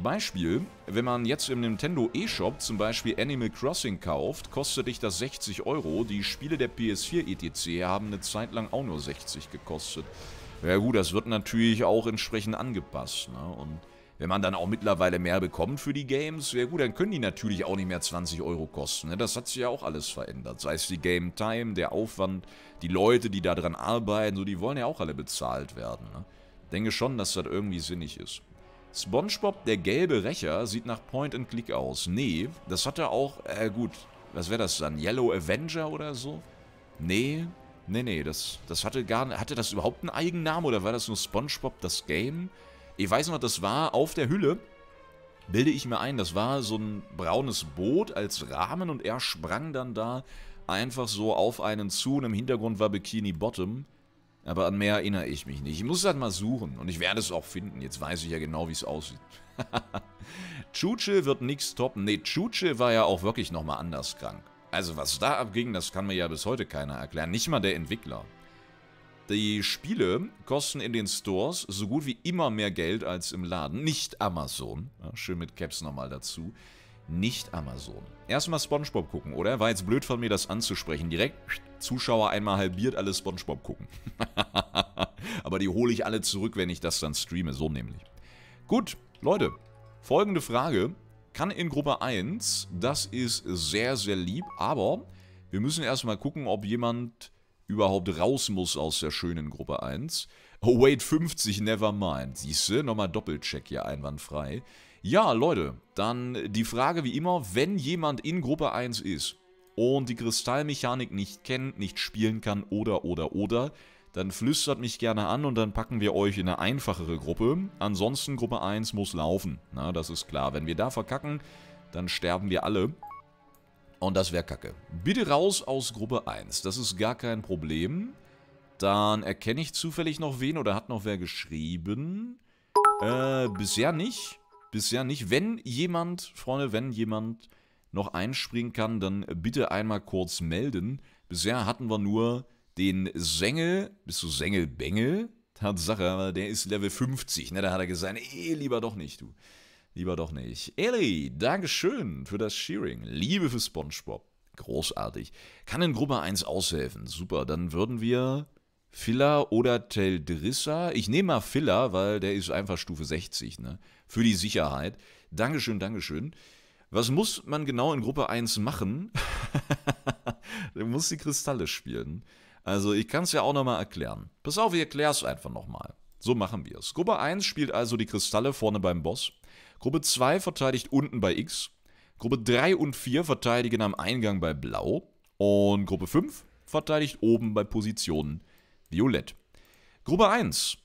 Beispiel, wenn man jetzt im Nintendo eShop zum Beispiel Animal Crossing kauft, kostet dich das 60 Euro. Die Spiele der PS4 etc. haben eine Zeit lang auch nur 60 gekostet. Ja gut, das wird natürlich auch entsprechend angepasst. Ne? Und wenn man dann auch mittlerweile mehr bekommt für die Games, ja gut, dann können die natürlich auch nicht mehr 20 Euro kosten. Ne? Das hat sich ja auch alles verändert. Sei es die Game Time, der Aufwand, die Leute, die da dran arbeiten, so, die wollen ja auch alle bezahlt werden. Ne? Ich denke schon, dass das irgendwie sinnig ist. SpongeBob, der gelbe Rächer, sieht nach Point-and-Click aus. Nee, das hat er auch, äh gut, was wäre das dann? Yellow Avenger oder so? Nee, nee, nee, das, das hatte gar hatte das überhaupt einen Eigennamen oder war das nur SpongeBob das Game? Ich weiß noch, das war auf der Hülle, bilde ich mir ein, das war so ein braunes Boot als Rahmen und er sprang dann da einfach so auf einen zu und im Hintergrund war Bikini Bottom. Aber an mehr erinnere ich mich nicht. Ich muss das mal suchen und ich werde es auch finden. Jetzt weiß ich ja genau, wie es aussieht. Chuche wird nichts toppen. Ne, Chuche war ja auch wirklich nochmal anders krank. Also was da abging, das kann mir ja bis heute keiner erklären. Nicht mal der Entwickler. Die Spiele kosten in den Stores so gut wie immer mehr Geld als im Laden. Nicht Amazon. Ja, schön mit Caps nochmal dazu. Nicht Amazon. Erstmal Spongebob gucken, oder? War jetzt blöd von mir, das anzusprechen. Direkt Zuschauer einmal halbiert, alle Spongebob gucken. Aber die hole ich alle zurück, wenn ich das dann streame. So nämlich. Gut, Leute. Folgende Frage kann in Gruppe 1. Das ist sehr, sehr lieb, aber wir müssen erstmal gucken, ob jemand überhaupt raus muss aus der schönen Gruppe 1. Oh, wait, 50, never mind. Siehste, nochmal Doppelcheck hier einwandfrei. Ja, Leute, dann die Frage wie immer, wenn jemand in Gruppe 1 ist und die Kristallmechanik nicht kennt, nicht spielen kann oder oder oder, dann flüstert mich gerne an und dann packen wir euch in eine einfachere Gruppe. Ansonsten Gruppe 1 muss laufen. Na, das ist klar. Wenn wir da verkacken, dann sterben wir alle. Und das wäre kacke. Bitte raus aus Gruppe 1. Das ist gar kein Problem. Dann erkenne ich zufällig noch wen oder hat noch wer geschrieben? Äh, bisher nicht. Bisher nicht. Wenn jemand, Freunde, wenn jemand noch einspringen kann, dann bitte einmal kurz melden. Bisher hatten wir nur den Sengel, bist du Sengel Bengel? Tatsache, der ist Level 50, ne? Da hat er gesagt, eh, lieber doch nicht, du. Lieber doch nicht. Eli, Dankeschön für das Shearing. Liebe für Spongebob. Großartig. Kann in Gruppe 1 aushelfen. Super, dann würden wir Filla oder Teldrissa. Ich nehme mal Filla, weil der ist einfach Stufe 60, ne? Für die Sicherheit. Dankeschön, Dankeschön. Was muss man genau in Gruppe 1 machen? man muss die Kristalle spielen. Also ich kann es ja auch nochmal erklären. Pass auf, ich erkläre es einfach nochmal. So machen wir es. Gruppe 1 spielt also die Kristalle vorne beim Boss. Gruppe 2 verteidigt unten bei X. Gruppe 3 und 4 verteidigen am Eingang bei Blau. Und Gruppe 5 verteidigt oben bei Position Violett. Gruppe 1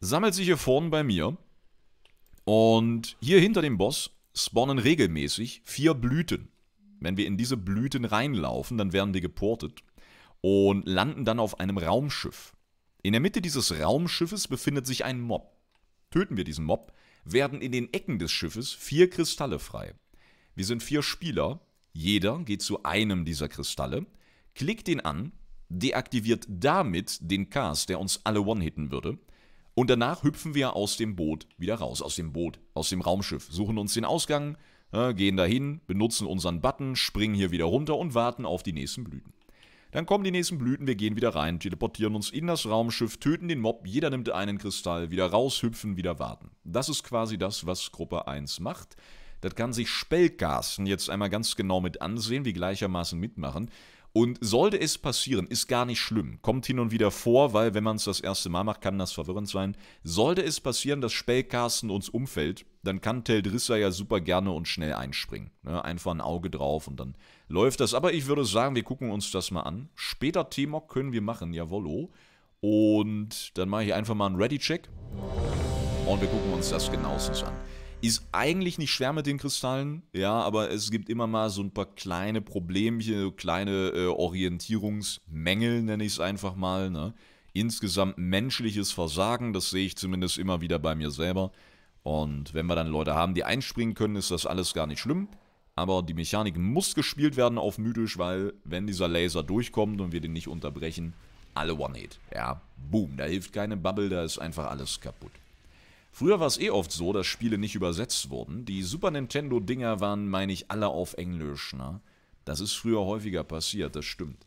sammelt sich hier vorne bei mir. Und hier hinter dem Boss spawnen regelmäßig vier Blüten. Wenn wir in diese Blüten reinlaufen, dann werden wir geportet und landen dann auf einem Raumschiff. In der Mitte dieses Raumschiffes befindet sich ein Mob. Töten wir diesen Mob, werden in den Ecken des Schiffes vier Kristalle frei. Wir sind vier Spieler, jeder geht zu einem dieser Kristalle, klickt ihn an, deaktiviert damit den Cast, der uns alle one-hitten würde, und danach hüpfen wir aus dem Boot wieder raus, aus dem Boot, aus dem Raumschiff, suchen uns den Ausgang, äh, gehen dahin, benutzen unseren Button, springen hier wieder runter und warten auf die nächsten Blüten. Dann kommen die nächsten Blüten, wir gehen wieder rein, teleportieren uns in das Raumschiff, töten den Mob, jeder nimmt einen Kristall, wieder raus, hüpfen, wieder warten. Das ist quasi das, was Gruppe 1 macht. Das kann sich Spellcasten jetzt einmal ganz genau mit ansehen, wie gleichermaßen mitmachen. Und sollte es passieren, ist gar nicht schlimm. Kommt hin und wieder vor, weil wenn man es das erste Mal macht, kann das verwirrend sein. Sollte es passieren, dass Spellcarsten uns umfällt, dann kann Teldrissa ja super gerne und schnell einspringen. Ne? Einfach ein Auge drauf und dann läuft das. Aber ich würde sagen, wir gucken uns das mal an. Später T-Mock können wir machen, jawollo. Und dann mache ich einfach mal einen Ready-Check. Und wir gucken uns das genauestens an. Ist eigentlich nicht schwer mit den Kristallen, ja, aber es gibt immer mal so ein paar kleine Problemchen, kleine äh, Orientierungsmängel, nenne ich es einfach mal. Ne? Insgesamt menschliches Versagen, das sehe ich zumindest immer wieder bei mir selber. Und wenn wir dann Leute haben, die einspringen können, ist das alles gar nicht schlimm. Aber die Mechanik muss gespielt werden auf mythisch, weil wenn dieser Laser durchkommt und wir den nicht unterbrechen, alle One-Hit. Ja, boom, da hilft keine Bubble, da ist einfach alles kaputt. Früher war es eh oft so, dass Spiele nicht übersetzt wurden. Die Super Nintendo-Dinger waren, meine ich, alle auf Englisch, ne? Das ist früher häufiger passiert, das stimmt.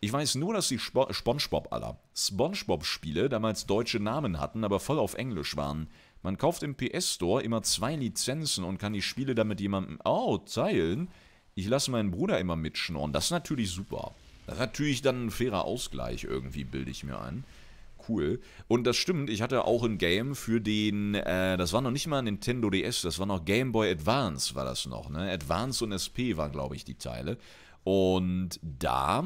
Ich weiß nur, dass die Sp SpongeBob aller SpongeBob-Spiele damals deutsche Namen hatten, aber voll auf Englisch waren. Man kauft im PS-Store immer zwei Lizenzen und kann die Spiele dann mit jemandem oh, teilen. Ich lasse meinen Bruder immer mitschnorren. Das ist natürlich super. Das ist natürlich dann ein fairer Ausgleich irgendwie, bilde ich mir ein. Cool. Und das stimmt, ich hatte auch ein Game für den, äh, das war noch nicht mal Nintendo DS, das war noch Game Boy Advance war das noch, ne? Advance und SP waren, glaube ich, die Teile. Und da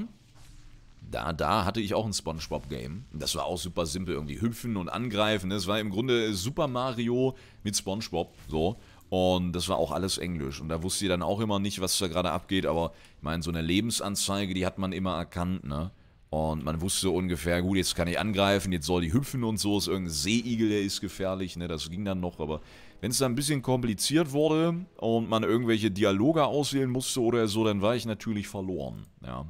da, da hatte ich auch ein Spongebob-Game. Das war auch super simpel, irgendwie hüpfen und angreifen. Ne? Es war im Grunde Super Mario mit Spongebob, so. Und das war auch alles Englisch. Und da wusste ihr dann auch immer nicht, was da gerade abgeht. Aber ich meine, so eine Lebensanzeige, die hat man immer erkannt, ne? Und man wusste ungefähr, gut, jetzt kann ich angreifen, jetzt soll die hüpfen und so. Ist irgendein Seeigel, der ist gefährlich, ne? Das ging dann noch. Aber wenn es dann ein bisschen kompliziert wurde und man irgendwelche Dialoge auswählen musste oder so, dann war ich natürlich verloren, ja.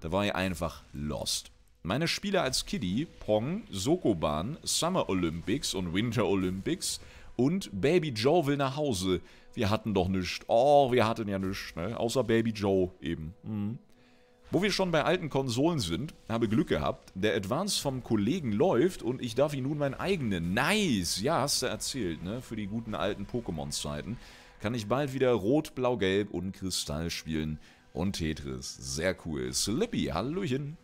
Da war ich einfach lost. Meine Spiele als Kiddie, Pong, Sokoban, Summer Olympics und Winter Olympics und Baby Joe will nach Hause. Wir hatten doch nichts. Oh, wir hatten ja nichts, ne? Außer Baby Joe eben. Mhm. Wo wir schon bei alten Konsolen sind, habe Glück gehabt. Der Advance vom Kollegen läuft und ich darf ihn nun meinen eigenen. Nice! Ja, hast du erzählt, ne? Für die guten alten Pokémon-Zeiten. Kann ich bald wieder Rot, Blau, Gelb und Kristall spielen und Tetris. Sehr cool. Slippy, Hallöchen.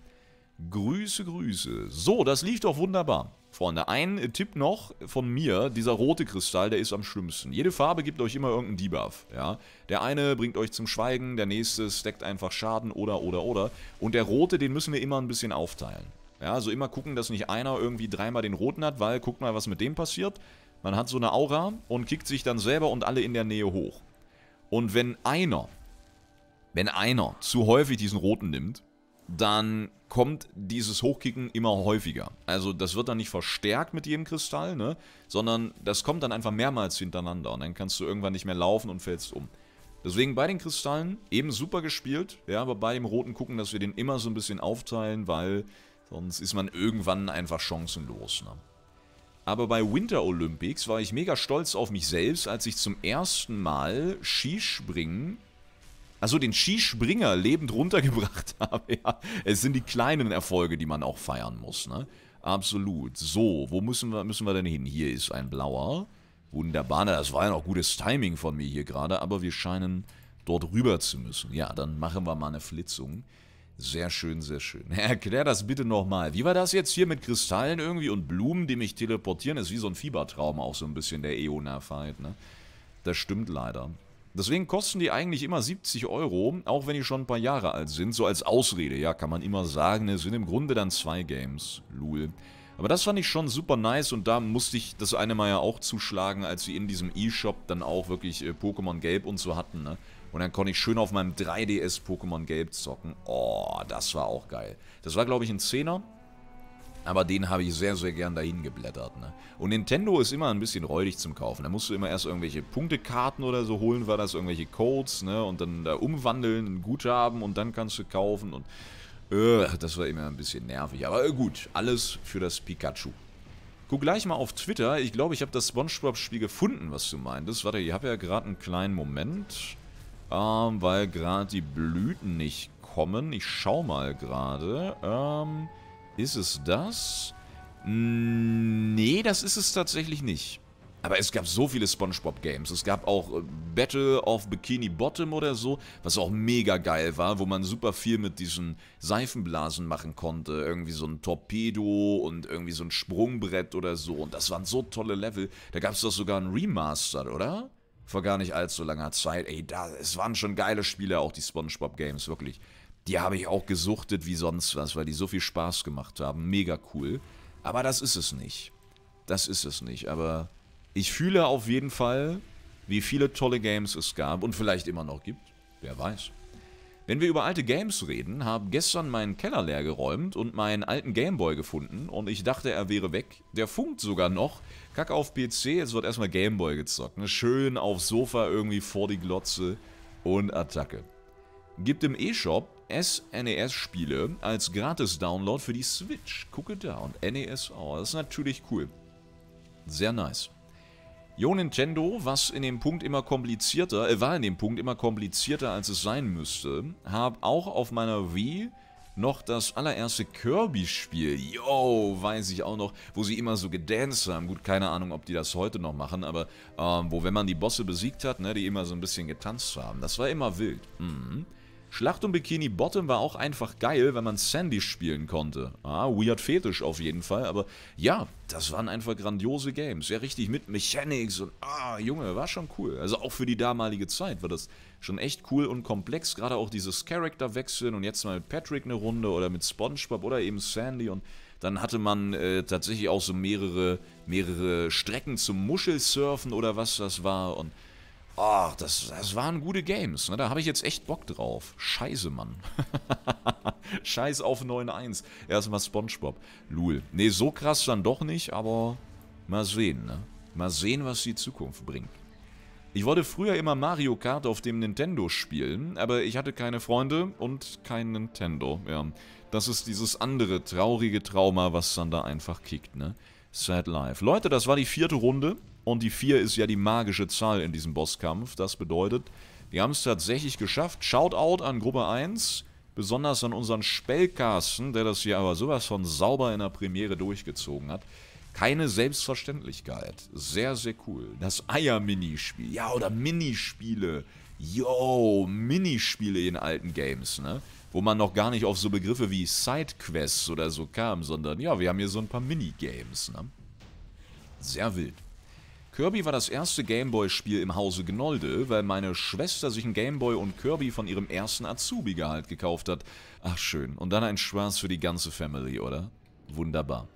Grüße, Grüße. So, das lief doch wunderbar. Freunde, ein Tipp noch von mir, dieser rote Kristall, der ist am schlimmsten. Jede Farbe gibt euch immer irgendeinen Debuff, ja. Der eine bringt euch zum Schweigen, der nächste stackt einfach Schaden oder, oder, oder. Und der rote, den müssen wir immer ein bisschen aufteilen. Ja, also immer gucken, dass nicht einer irgendwie dreimal den roten hat, weil guckt mal, was mit dem passiert. Man hat so eine Aura und kickt sich dann selber und alle in der Nähe hoch. Und wenn einer wenn einer zu häufig diesen roten nimmt, dann kommt dieses Hochkicken immer häufiger. Also das wird dann nicht verstärkt mit jedem Kristall, ne? sondern das kommt dann einfach mehrmals hintereinander und dann kannst du irgendwann nicht mehr laufen und fällst um. Deswegen bei den Kristallen eben super gespielt, ja, aber bei dem roten gucken, dass wir den immer so ein bisschen aufteilen, weil sonst ist man irgendwann einfach chancenlos. Ne? Aber bei Winter Olympics war ich mega stolz auf mich selbst, als ich zum ersten Mal Skispringen Achso, den Skispringer lebend runtergebracht habe. Ja, es sind die kleinen Erfolge, die man auch feiern muss, ne? Absolut. So, wo müssen wir, müssen wir denn hin? Hier ist ein blauer. Wunderbar. Na, das war ja noch gutes Timing von mir hier gerade, aber wir scheinen dort rüber zu müssen. Ja, dann machen wir mal eine Flitzung. Sehr schön, sehr schön. Erklär das bitte nochmal. Wie war das jetzt hier mit Kristallen irgendwie und Blumen, die mich teleportieren? Ist wie so ein Fiebertraum auch so ein bisschen der Eona-Fight, ne? Das stimmt leider. Deswegen kosten die eigentlich immer 70 Euro, auch wenn die schon ein paar Jahre alt sind. So als Ausrede, ja, kann man immer sagen. Es sind im Grunde dann zwei Games. Lul. Aber das fand ich schon super nice und da musste ich das eine Mal ja auch zuschlagen, als sie in diesem E-Shop dann auch wirklich äh, Pokémon Gelb und so hatten, ne? Und dann konnte ich schön auf meinem 3DS Pokémon Gelb zocken. Oh, das war auch geil. Das war, glaube ich, ein Zehner aber den habe ich sehr, sehr gern dahin geblättert. Ne? Und Nintendo ist immer ein bisschen räudig zum Kaufen. Da musst du immer erst irgendwelche Punktekarten oder so holen, war das irgendwelche Codes, ne? Und dann da umwandeln ein Guthaben und dann kannst du kaufen. Und äh, das war immer ein bisschen nervig. Aber äh, gut, alles für das Pikachu. Guck gleich mal auf Twitter. Ich glaube, ich habe das Spongebob-Spiel gefunden, was du meintest. Warte, ich habe ja gerade einen kleinen Moment. Ähm, weil gerade die Blüten nicht kommen. Ich schau mal gerade. Ähm... Ist es das? Nee, das ist es tatsächlich nicht. Aber es gab so viele Spongebob-Games. Es gab auch äh, Battle of Bikini Bottom oder so, was auch mega geil war, wo man super viel mit diesen Seifenblasen machen konnte. Irgendwie so ein Torpedo und irgendwie so ein Sprungbrett oder so. Und das waren so tolle Level. Da gab es doch sogar einen Remastered, oder? Vor gar nicht allzu langer Zeit. Ey, da, es waren schon geile Spiele, auch die Spongebob-Games, wirklich. Die habe ich auch gesuchtet wie sonst was, weil die so viel Spaß gemacht haben. Mega cool. Aber das ist es nicht. Das ist es nicht. Aber ich fühle auf jeden Fall, wie viele tolle Games es gab und vielleicht immer noch gibt. Wer weiß. Wenn wir über alte Games reden, habe gestern meinen Keller leer geräumt und meinen alten Gameboy gefunden und ich dachte, er wäre weg. Der funkt sogar noch. Kack auf PC, jetzt wird erstmal Gameboy gezockt. Ne? Schön aufs Sofa irgendwie vor die Glotze und Attacke. Gibt im E-Shop SNES-Spiele als Gratis-Download für die Switch. Gucke da und NES auch. Oh, das ist natürlich cool. Sehr nice. Yo Nintendo, was in dem Punkt immer komplizierter, äh, war in dem Punkt immer komplizierter, als es sein müsste, hab auch auf meiner Wii noch das allererste Kirby-Spiel. Yo, weiß ich auch noch, wo sie immer so gedanced haben. Gut, keine Ahnung, ob die das heute noch machen, aber ähm, wo, wenn man die Bosse besiegt hat, ne, die immer so ein bisschen getanzt haben. Das war immer wild. Mhm. Schlacht um Bikini Bottom war auch einfach geil, wenn man Sandy spielen konnte. Ah, weird fetisch auf jeden Fall, aber ja, das waren einfach grandiose Games. Ja, richtig mit Mechanics und ah, Junge, war schon cool. Also auch für die damalige Zeit war das schon echt cool und komplex. Gerade auch dieses Charakter wechseln und jetzt mal mit Patrick eine Runde oder mit Spongebob oder eben Sandy und dann hatte man äh, tatsächlich auch so mehrere, mehrere Strecken zum Muschelsurfen oder was das war und Oh, das, das waren gute Games. Ne? Da habe ich jetzt echt Bock drauf. Scheiße, Mann. Scheiß auf 9-1. Erstmal Spongebob. Lul. Nee, so krass dann doch nicht, aber mal sehen. Ne? Mal sehen, was die Zukunft bringt. Ich wollte früher immer Mario Kart auf dem Nintendo spielen, aber ich hatte keine Freunde und kein Nintendo. Ja, das ist dieses andere traurige Trauma, was dann da einfach kickt, ne? Sad Life. Leute, das war die vierte Runde. Und die 4 ist ja die magische Zahl in diesem Bosskampf. Das bedeutet, wir haben es tatsächlich geschafft. Shoutout an Gruppe 1. Besonders an unseren Spellkasten, der das hier aber sowas von sauber in der Premiere durchgezogen hat. Keine Selbstverständlichkeit. Sehr, sehr cool. Das Eier-Minispiel. Ja, oder Minispiele. Yo, Minispiele in alten Games, ne? Wo man noch gar nicht auf so Begriffe wie Sidequests oder so kam, sondern ja, wir haben hier so ein paar Minigames, ne? Sehr wild. Kirby war das erste Gameboy-Spiel im Hause Gnolde, weil meine Schwester sich ein Gameboy und Kirby von ihrem ersten Azubi-Gehalt gekauft hat. Ach schön, und dann ein Spaß für die ganze Family, oder? Wunderbar.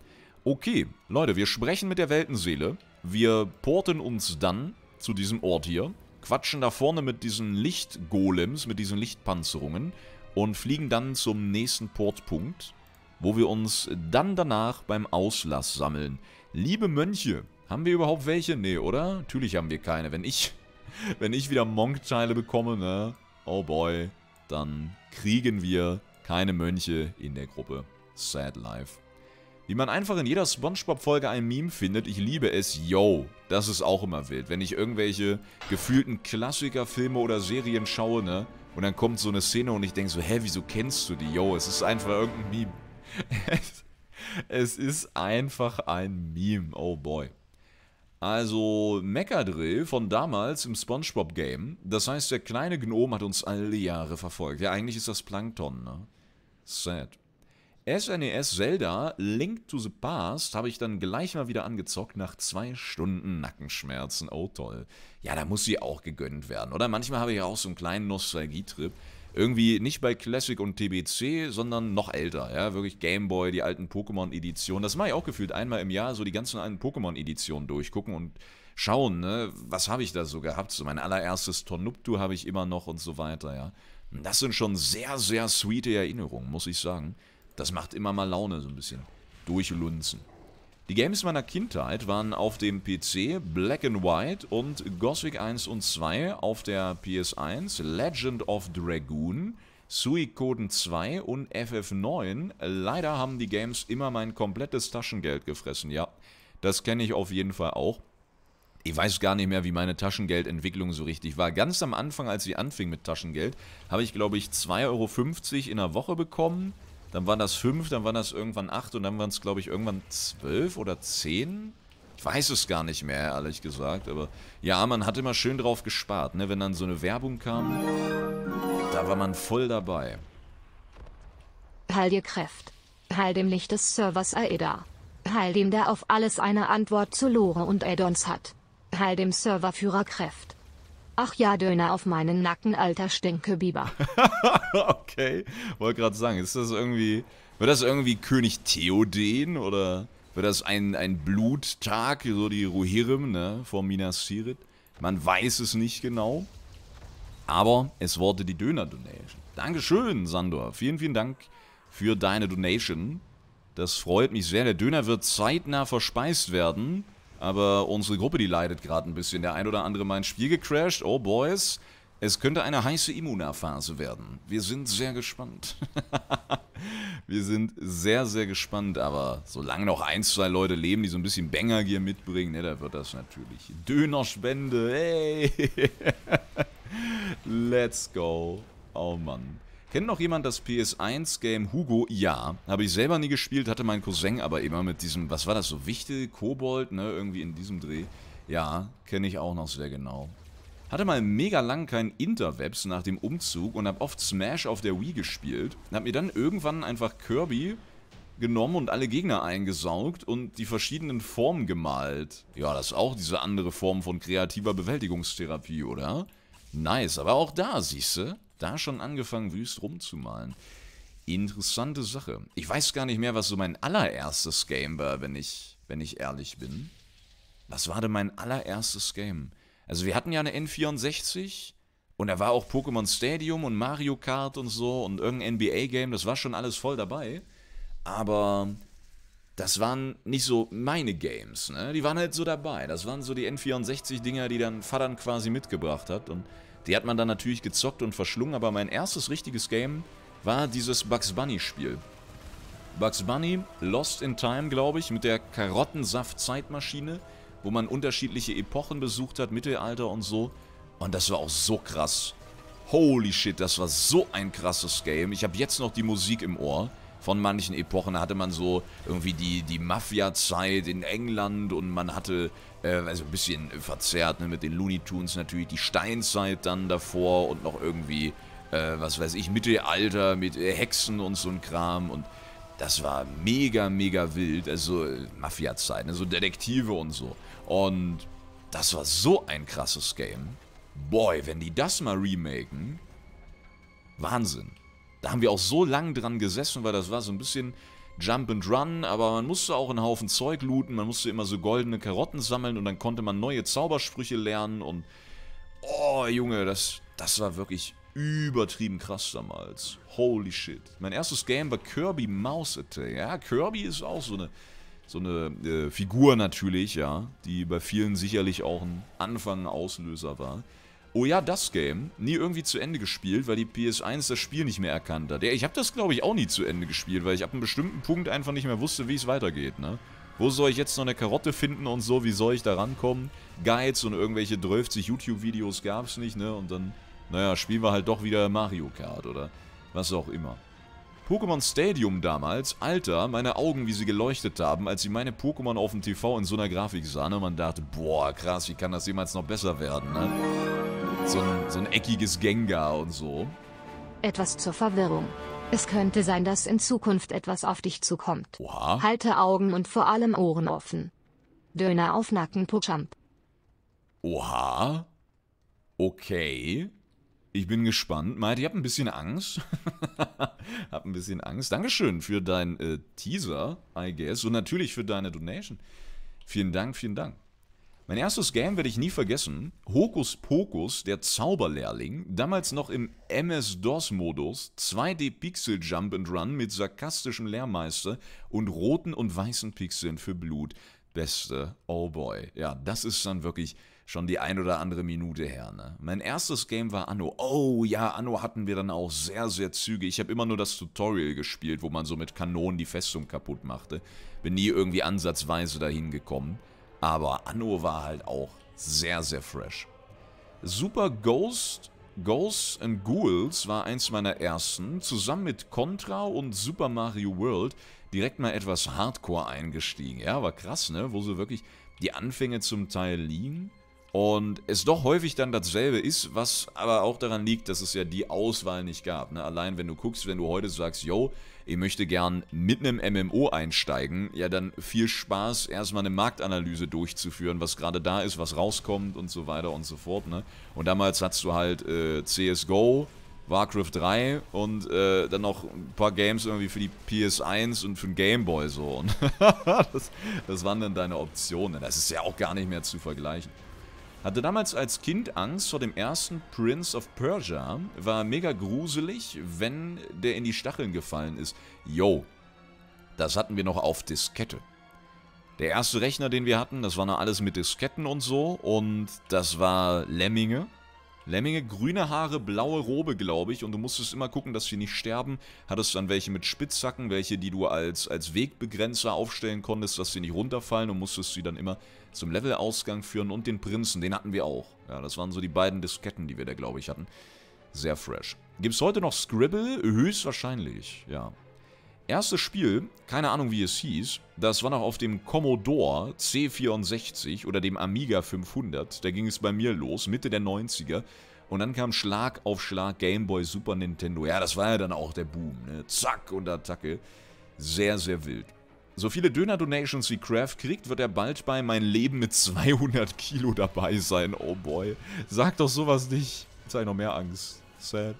Okay, Leute, wir sprechen mit der Weltenseele. Wir porten uns dann zu diesem Ort hier, quatschen da vorne mit diesen Lichtgolems, mit diesen Lichtpanzerungen und fliegen dann zum nächsten Portpunkt, wo wir uns dann danach beim Auslass sammeln. Liebe Mönche, haben wir überhaupt welche? Nee, oder? Natürlich haben wir keine. Wenn ich, wenn ich wieder Monk-Teile bekomme, ne? Oh boy. Dann kriegen wir keine Mönche in der Gruppe. Sad life. Wie man einfach in jeder Spongebob-Folge ein Meme findet, ich liebe es, yo, das ist auch immer wild. Wenn ich irgendwelche gefühlten Klassikerfilme oder Serien schaue, ne, und dann kommt so eine Szene und ich denke so, hä, wieso kennst du die, yo, es ist einfach irgendein Meme. es ist einfach ein Meme, oh boy. Also Mechadrill von damals im Spongebob-Game. Das heißt, der kleine Gnom hat uns alle Jahre verfolgt. Ja, eigentlich ist das Plankton, ne? Sad. SNES e Zelda Link to the Past habe ich dann gleich mal wieder angezockt nach zwei Stunden Nackenschmerzen. Oh toll. Ja, da muss sie auch gegönnt werden, oder? Manchmal habe ich auch so einen kleinen Nostalgietrip. Irgendwie nicht bei Classic und TBC, sondern noch älter, ja, wirklich Gameboy, die alten Pokémon-Editionen. Das mache ich auch gefühlt einmal im Jahr, so die ganzen alten Pokémon-Editionen durchgucken und schauen, ne, was habe ich da so gehabt? So mein allererstes Tornuptu habe ich immer noch und so weiter, ja. Das sind schon sehr, sehr sweete Erinnerungen, muss ich sagen. Das macht immer mal Laune, so ein bisschen durchlunzen. Die Games meiner Kindheit waren auf dem PC Black and White und Gothic 1 und 2 auf der PS1, Legend of Dragoon, Suikoden 2 und FF9. Leider haben die Games immer mein komplettes Taschengeld gefressen, ja. Das kenne ich auf jeden Fall auch. Ich weiß gar nicht mehr, wie meine Taschengeldentwicklung so richtig war. Ganz am Anfang, als sie anfing mit Taschengeld, habe ich, glaube ich, 2,50 Euro in der Woche bekommen dann waren das fünf, dann waren das irgendwann acht und dann waren es, glaube ich, irgendwann zwölf oder zehn. Ich weiß es gar nicht mehr, ehrlich gesagt. Aber ja, man hat immer schön drauf gespart. Ne? Wenn dann so eine Werbung kam, da war man voll dabei. Heil dir Kräft. Heil dem Licht des Servers AEDA. Heil dem, der auf alles eine Antwort zu Lore und Addons hat. Heil dem Serverführer Kräft. Ach ja, Döner auf meinen Nacken, alter Stinkebiber. okay, wollte gerade sagen, ist das irgendwie, wird das irgendwie König Theoden oder wird das ein, ein Bluttag, so die Ruhirim, ne, vor Minas Tirith? Man weiß es nicht genau, aber es wurde die Döner-Donation. Dankeschön, Sandor, vielen, vielen Dank für deine Donation. Das freut mich sehr, der Döner wird zeitnah verspeist werden. Aber unsere Gruppe, die leidet gerade ein bisschen. Der ein oder andere mein Spiel gecrashed. Oh, Boys. Es könnte eine heiße Immunaphase werden. Wir sind sehr gespannt. Wir sind sehr, sehr gespannt. Aber solange noch ein, zwei Leute leben, die so ein bisschen banger gear mitbringen, ne, da wird das natürlich. Dönerspende. Hey. Let's go. Oh Mann. Kennt noch jemand das PS1-Game Hugo? Ja. Habe ich selber nie gespielt, hatte mein Cousin aber immer mit diesem, was war das, so Wichtel, Kobold, ne, irgendwie in diesem Dreh. Ja, kenne ich auch noch sehr genau. Hatte mal mega lang kein Interwebs nach dem Umzug und habe oft Smash auf der Wii gespielt. Habe mir dann irgendwann einfach Kirby genommen und alle Gegner eingesaugt und die verschiedenen Formen gemalt. Ja, das ist auch diese andere Form von kreativer Bewältigungstherapie, oder? Nice, aber auch da, siehste, da schon angefangen, wüst rumzumalen. Interessante Sache. Ich weiß gar nicht mehr, was so mein allererstes Game war, wenn ich, wenn ich ehrlich bin. Was war denn mein allererstes Game? Also wir hatten ja eine N64 und da war auch Pokémon Stadium und Mario Kart und so und irgendein NBA-Game, das war schon alles voll dabei. Aber das waren nicht so meine Games, ne? Die waren halt so dabei. Das waren so die N64-Dinger, die dann Vater quasi mitgebracht hat und die hat man dann natürlich gezockt und verschlungen, aber mein erstes richtiges Game war dieses Bugs Bunny Spiel. Bugs Bunny, Lost in Time, glaube ich, mit der Karottensaft-Zeitmaschine, wo man unterschiedliche Epochen besucht hat, Mittelalter und so. Und das war auch so krass. Holy shit, das war so ein krasses Game. Ich habe jetzt noch die Musik im Ohr von manchen Epochen. hatte man so irgendwie die, die Mafia-Zeit in England und man hatte, äh, also ein bisschen verzerrt, ne, mit den Looney Tunes natürlich, die Steinzeit dann davor und noch irgendwie, äh, was weiß ich, Mittelalter mit äh, Hexen und so ein Kram und das war mega, mega wild. Also äh, Mafia-Zeit, ne, so Detektive und so. Und das war so ein krasses Game. Boy, wenn die das mal remaken, Wahnsinn. Da haben wir auch so lange dran gesessen, weil das war so ein bisschen Jump and Run, aber man musste auch einen Haufen Zeug looten, man musste immer so goldene Karotten sammeln und dann konnte man neue Zaubersprüche lernen und... Oh, Junge, das, das war wirklich übertrieben krass damals. Holy shit. Mein erstes Game war Kirby Mouse Attack. Ja, Kirby ist auch so eine, so eine äh, Figur natürlich, ja, die bei vielen sicherlich auch ein Anfang Auslöser war. Oh ja, das Game. Nie irgendwie zu Ende gespielt, weil die PS1 das Spiel nicht mehr erkannt hat. Ja, ich habe das, glaube ich, auch nie zu Ende gespielt, weil ich ab einem bestimmten Punkt einfach nicht mehr wusste, wie es weitergeht, ne? Wo soll ich jetzt noch eine Karotte finden und so? Wie soll ich da rankommen? Guides und irgendwelche 30 YouTube-Videos gab's nicht, ne? Und dann, naja, spielen wir halt doch wieder Mario Kart oder was auch immer. Pokémon Stadium damals, Alter, meine Augen, wie sie geleuchtet haben, als sie meine Pokémon auf dem TV in so einer Grafik sahen Ne? man dachte, boah, krass, wie kann das jemals noch besser werden, ne? so ein, so ein eckiges Gengar und so. Etwas zur Verwirrung. Es könnte sein, dass in Zukunft etwas auf dich zukommt. Oha. Halte Augen und vor allem Ohren offen. Döner auf Nacken Puchamp. Oha. Okay. Ich bin gespannt. Malte, ich hab ein bisschen Angst. hab ein bisschen Angst. Dankeschön für deinen äh, Teaser, I guess. Und natürlich für deine Donation. Vielen Dank, vielen Dank. Mein erstes Game werde ich nie vergessen. Hokus Pokus, der Zauberlehrling, damals noch im MS-DOS-Modus, 2D-Pixel-Jump and Run mit sarkastischem Lehrmeister und roten und weißen Pixeln für Blut. Beste, oh boy. Ja, das ist dann wirklich schon die ein oder andere Minute her. Ne? Mein erstes Game war Anno. Oh ja, Anno hatten wir dann auch sehr, sehr zügig. Ich habe immer nur das Tutorial gespielt, wo man so mit Kanonen die Festung kaputt machte. Bin nie irgendwie ansatzweise dahin gekommen. Aber Anno war halt auch sehr, sehr fresh. Super Ghost, Ghosts and Ghouls war eins meiner ersten, zusammen mit Contra und Super Mario World direkt mal etwas Hardcore eingestiegen. Ja, war krass, ne? Wo so wirklich die Anfänge zum Teil liegen. Und es doch häufig dann dasselbe ist, was aber auch daran liegt, dass es ja die Auswahl nicht gab. Ne? Allein wenn du guckst, wenn du heute sagst, yo, ihr möchte gern mit einem MMO einsteigen, ja dann viel Spaß, erstmal eine Marktanalyse durchzuführen, was gerade da ist, was rauskommt und so weiter und so fort. Ne? Und damals hattest du halt äh, CSGO, Warcraft 3 und äh, dann noch ein paar Games irgendwie für die PS1 und für den Gameboy so. Und das, das waren dann deine Optionen. Das ist ja auch gar nicht mehr zu vergleichen. Hatte damals als Kind Angst vor dem ersten Prince of Persia, war mega gruselig, wenn der in die Stacheln gefallen ist. Yo, das hatten wir noch auf Diskette. Der erste Rechner, den wir hatten, das war noch alles mit Disketten und so und das war Lemminge. Lemminge, grüne Haare, blaue Robe, glaube ich. Und du musstest immer gucken, dass sie nicht sterben. Hattest dann welche mit Spitzhacken, welche, die du als, als Wegbegrenzer aufstellen konntest, dass sie nicht runterfallen. Und musstest sie dann immer zum Levelausgang führen. Und den Prinzen, den hatten wir auch. Ja, das waren so die beiden Disketten, die wir da, glaube ich, hatten. Sehr fresh. Gibt es heute noch Scribble? Höchstwahrscheinlich, ja erstes Spiel, keine Ahnung wie es hieß, das war noch auf dem Commodore C64 oder dem Amiga 500. Da ging es bei mir los, Mitte der 90er. Und dann kam Schlag auf Schlag Gameboy, Super Nintendo. Ja, das war ja dann auch der Boom, ne? Zack und Attacke. Sehr, sehr wild. So viele Döner-Donations wie Kraft kriegt, wird er bald bei Mein Leben mit 200 Kilo dabei sein. Oh boy. Sag doch sowas nicht. Jetzt habe ich noch mehr Angst. Sad.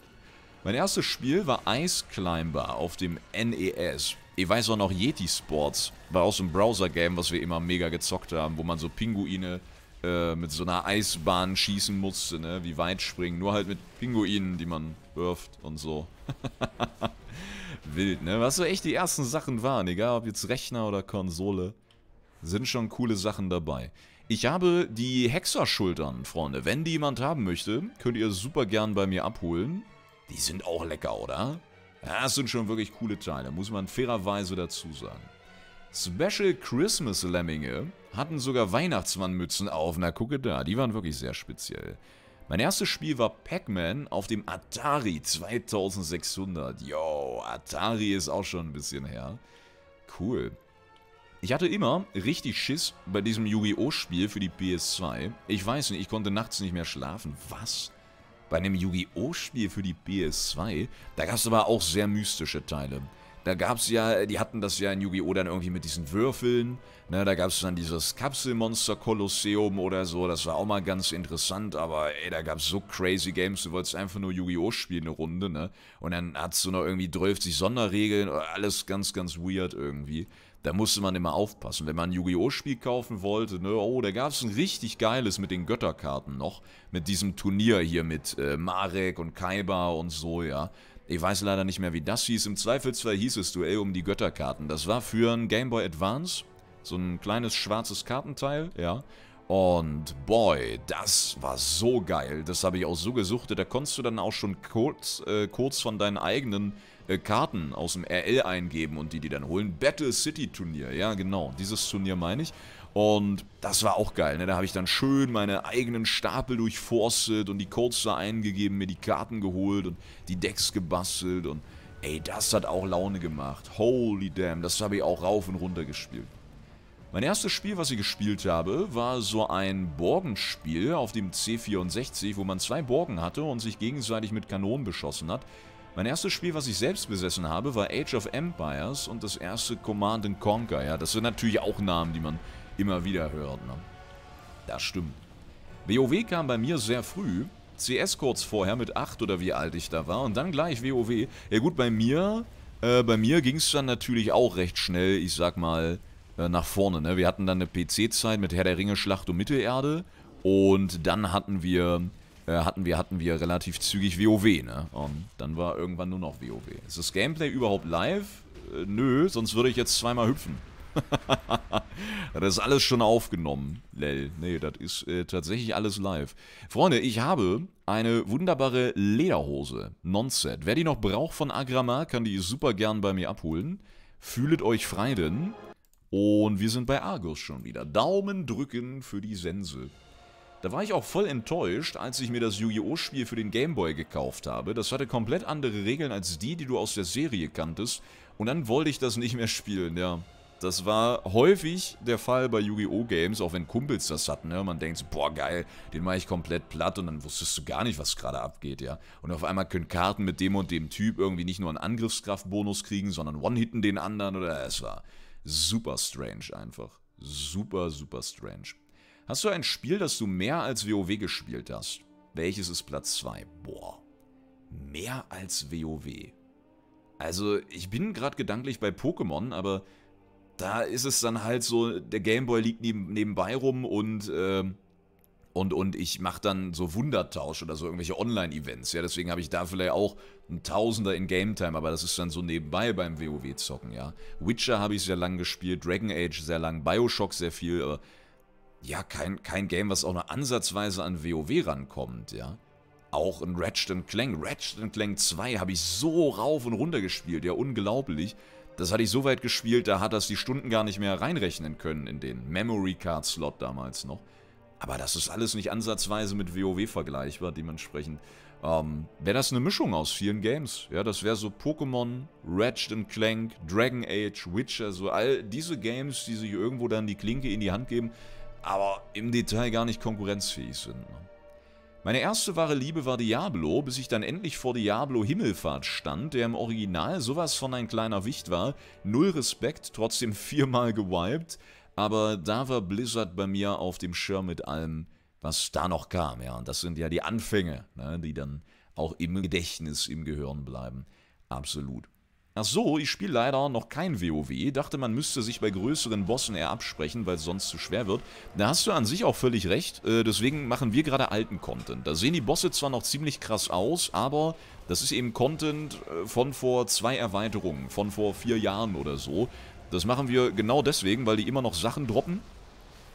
Mein erstes Spiel war Ice Climber auf dem NES. Ich weiß auch noch Yeti Sports. War auch so ein Browser-Game, was wir immer mega gezockt haben, wo man so Pinguine äh, mit so einer Eisbahn schießen musste, ne? Wie weit springen. Nur halt mit Pinguinen, die man wirft und so. Wild, ne? Was so echt die ersten Sachen waren, egal ob jetzt Rechner oder Konsole. Sind schon coole Sachen dabei. Ich habe die Hexerschultern, Freunde. Wenn die jemand haben möchte, könnt ihr super gern bei mir abholen. Die sind auch lecker, oder? Das sind schon wirklich coole Teile, muss man fairerweise dazu sagen. Special Christmas Lemminge hatten sogar Weihnachtsmannmützen auf. Na, gucke da, die waren wirklich sehr speziell. Mein erstes Spiel war Pac-Man auf dem Atari 2600. Yo, Atari ist auch schon ein bisschen her. Cool. Ich hatte immer richtig Schiss bei diesem Yu-Gi-Oh! Spiel für die PS2. Ich weiß nicht, ich konnte nachts nicht mehr schlafen. Was? bei einem Yu-Gi-Oh! Spiel für die PS2, da gab es aber auch sehr mystische Teile. Da gab es ja, die hatten das ja in Yu-Gi-Oh! dann irgendwie mit diesen Würfeln, ne, da gab es dann dieses Kapselmonster-Kolosseum oder so, das war auch mal ganz interessant, aber ey, da gab es so crazy Games, du wolltest einfach nur Yu-Gi-Oh! spielen, eine Runde, ne, und dann hattest du noch irgendwie 30 Sonderregeln, alles ganz, ganz weird irgendwie. Da musste man immer aufpassen. Wenn man ein Yu-Gi-Oh! Spiel kaufen wollte, ne, oh, da gab es ein richtig geiles mit den Götterkarten noch. Mit diesem Turnier hier mit äh, Marek und Kaiba und so, ja. Ich weiß leider nicht mehr, wie das hieß. Im Zweifelsfall hieß es Duell um die Götterkarten. Das war für ein Game Boy Advance. So ein kleines schwarzes Kartenteil, ja. Und boy, das war so geil. Das habe ich auch so gesuchtet. Da konntest du dann auch schon kurz, äh, kurz von deinen eigenen äh, Karten aus dem RL eingeben und die dir dann holen. Battle City Turnier, ja genau, dieses Turnier meine ich. Und das war auch geil, ne? da habe ich dann schön meine eigenen Stapel durchforstet und die Codes da eingegeben, mir die Karten geholt und die Decks gebastelt und ey, das hat auch Laune gemacht. Holy damn, das habe ich auch rauf und runter gespielt. Mein erstes Spiel, was ich gespielt habe, war so ein Borgenspiel auf dem C64, wo man zwei Borgen hatte und sich gegenseitig mit Kanonen beschossen hat. Mein erstes Spiel, was ich selbst besessen habe, war Age of Empires und das erste Command Conquer. Ja, das sind natürlich auch Namen, die man immer wieder hört. Ne? Das stimmt. WoW kam bei mir sehr früh, CS kurz vorher mit 8 oder wie alt ich da war und dann gleich WoW. Ja gut, bei mir, äh, bei mir ging es dann natürlich auch recht schnell, ich sag mal, äh, nach vorne. Ne? Wir hatten dann eine PC-Zeit mit Herr der Ringe, Schlacht um Mittelerde und dann hatten wir äh, hatten wir, hatten wir relativ zügig WoW, ne? Und dann war irgendwann nur noch WoW. Ist das Gameplay überhaupt live? Äh, nö, sonst würde ich jetzt zweimal hüpfen. das ist alles schon aufgenommen, lel. Nee, das ist äh, tatsächlich alles live. Freunde, ich habe eine wunderbare Lederhose, Nonset. Wer die noch braucht von Agrama, kann die super gern bei mir abholen. Fühlet euch frei denn. Und wir sind bei Argus schon wieder. Daumen drücken für die Sense. Da war ich auch voll enttäuscht, als ich mir das Yu-Gi-Oh! Spiel für den Gameboy gekauft habe. Das hatte komplett andere Regeln als die, die du aus der Serie kanntest. Und dann wollte ich das nicht mehr spielen, ja. Das war häufig der Fall bei Yu-Gi-Oh! Games, auch wenn Kumpels das hatten. Ja. Ne? Man denkt, so, boah geil, den mache ich komplett platt und dann wusstest du gar nicht, was gerade abgeht, ja. Und auf einmal können Karten mit dem und dem Typ irgendwie nicht nur einen Angriffskraftbonus kriegen, sondern one-hitten den anderen oder es war Super strange einfach. Super, super strange. Hast du ein Spiel, das du mehr als WoW gespielt hast? Welches ist Platz 2? Boah. Mehr als WoW. Also, ich bin gerade gedanklich bei Pokémon, aber da ist es dann halt so, der Gameboy liegt neben, nebenbei rum und äh, und, und ich mache dann so Wundertausch oder so irgendwelche Online-Events. Ja, deswegen habe ich da vielleicht auch ein Tausender in Game Time, aber das ist dann so nebenbei beim WoW-Zocken, ja. Witcher habe ich sehr lang gespielt, Dragon Age sehr lang, Bioshock sehr viel, aber ja, kein, kein Game, was auch nur ansatzweise an WoW rankommt, ja. Auch in Ratchet Clank. Ratchet Clank 2 habe ich so rauf und runter gespielt, ja, unglaublich. Das hatte ich so weit gespielt, da hat das die Stunden gar nicht mehr reinrechnen können in den Memory Card Slot damals noch. Aber das ist alles nicht ansatzweise mit WoW vergleichbar, dementsprechend ähm, wäre das eine Mischung aus vielen Games. Ja, das wäre so Pokémon, Ratchet Clank, Dragon Age, Witcher, so all diese Games, die sich irgendwo dann die Klinke in die Hand geben, aber im Detail gar nicht konkurrenzfähig sind. Ne? Meine erste wahre Liebe war Diablo, bis ich dann endlich vor Diablo Himmelfahrt stand, der im Original sowas von ein kleiner Wicht war, null Respekt, trotzdem viermal gewiped, aber da war Blizzard bei mir auf dem Schirm mit allem, was da noch kam. Ja, und das sind ja die Anfänge, ne, die dann auch im Gedächtnis, im Gehirn bleiben. Absolut. Ach so, ich spiele leider noch kein WoW. Dachte, man müsste sich bei größeren Bossen eher absprechen, weil es sonst zu schwer wird. Da hast du an sich auch völlig recht. Äh, deswegen machen wir gerade alten Content. Da sehen die Bosse zwar noch ziemlich krass aus, aber das ist eben Content äh, von vor zwei Erweiterungen, von vor vier Jahren oder so. Das machen wir genau deswegen, weil die immer noch Sachen droppen,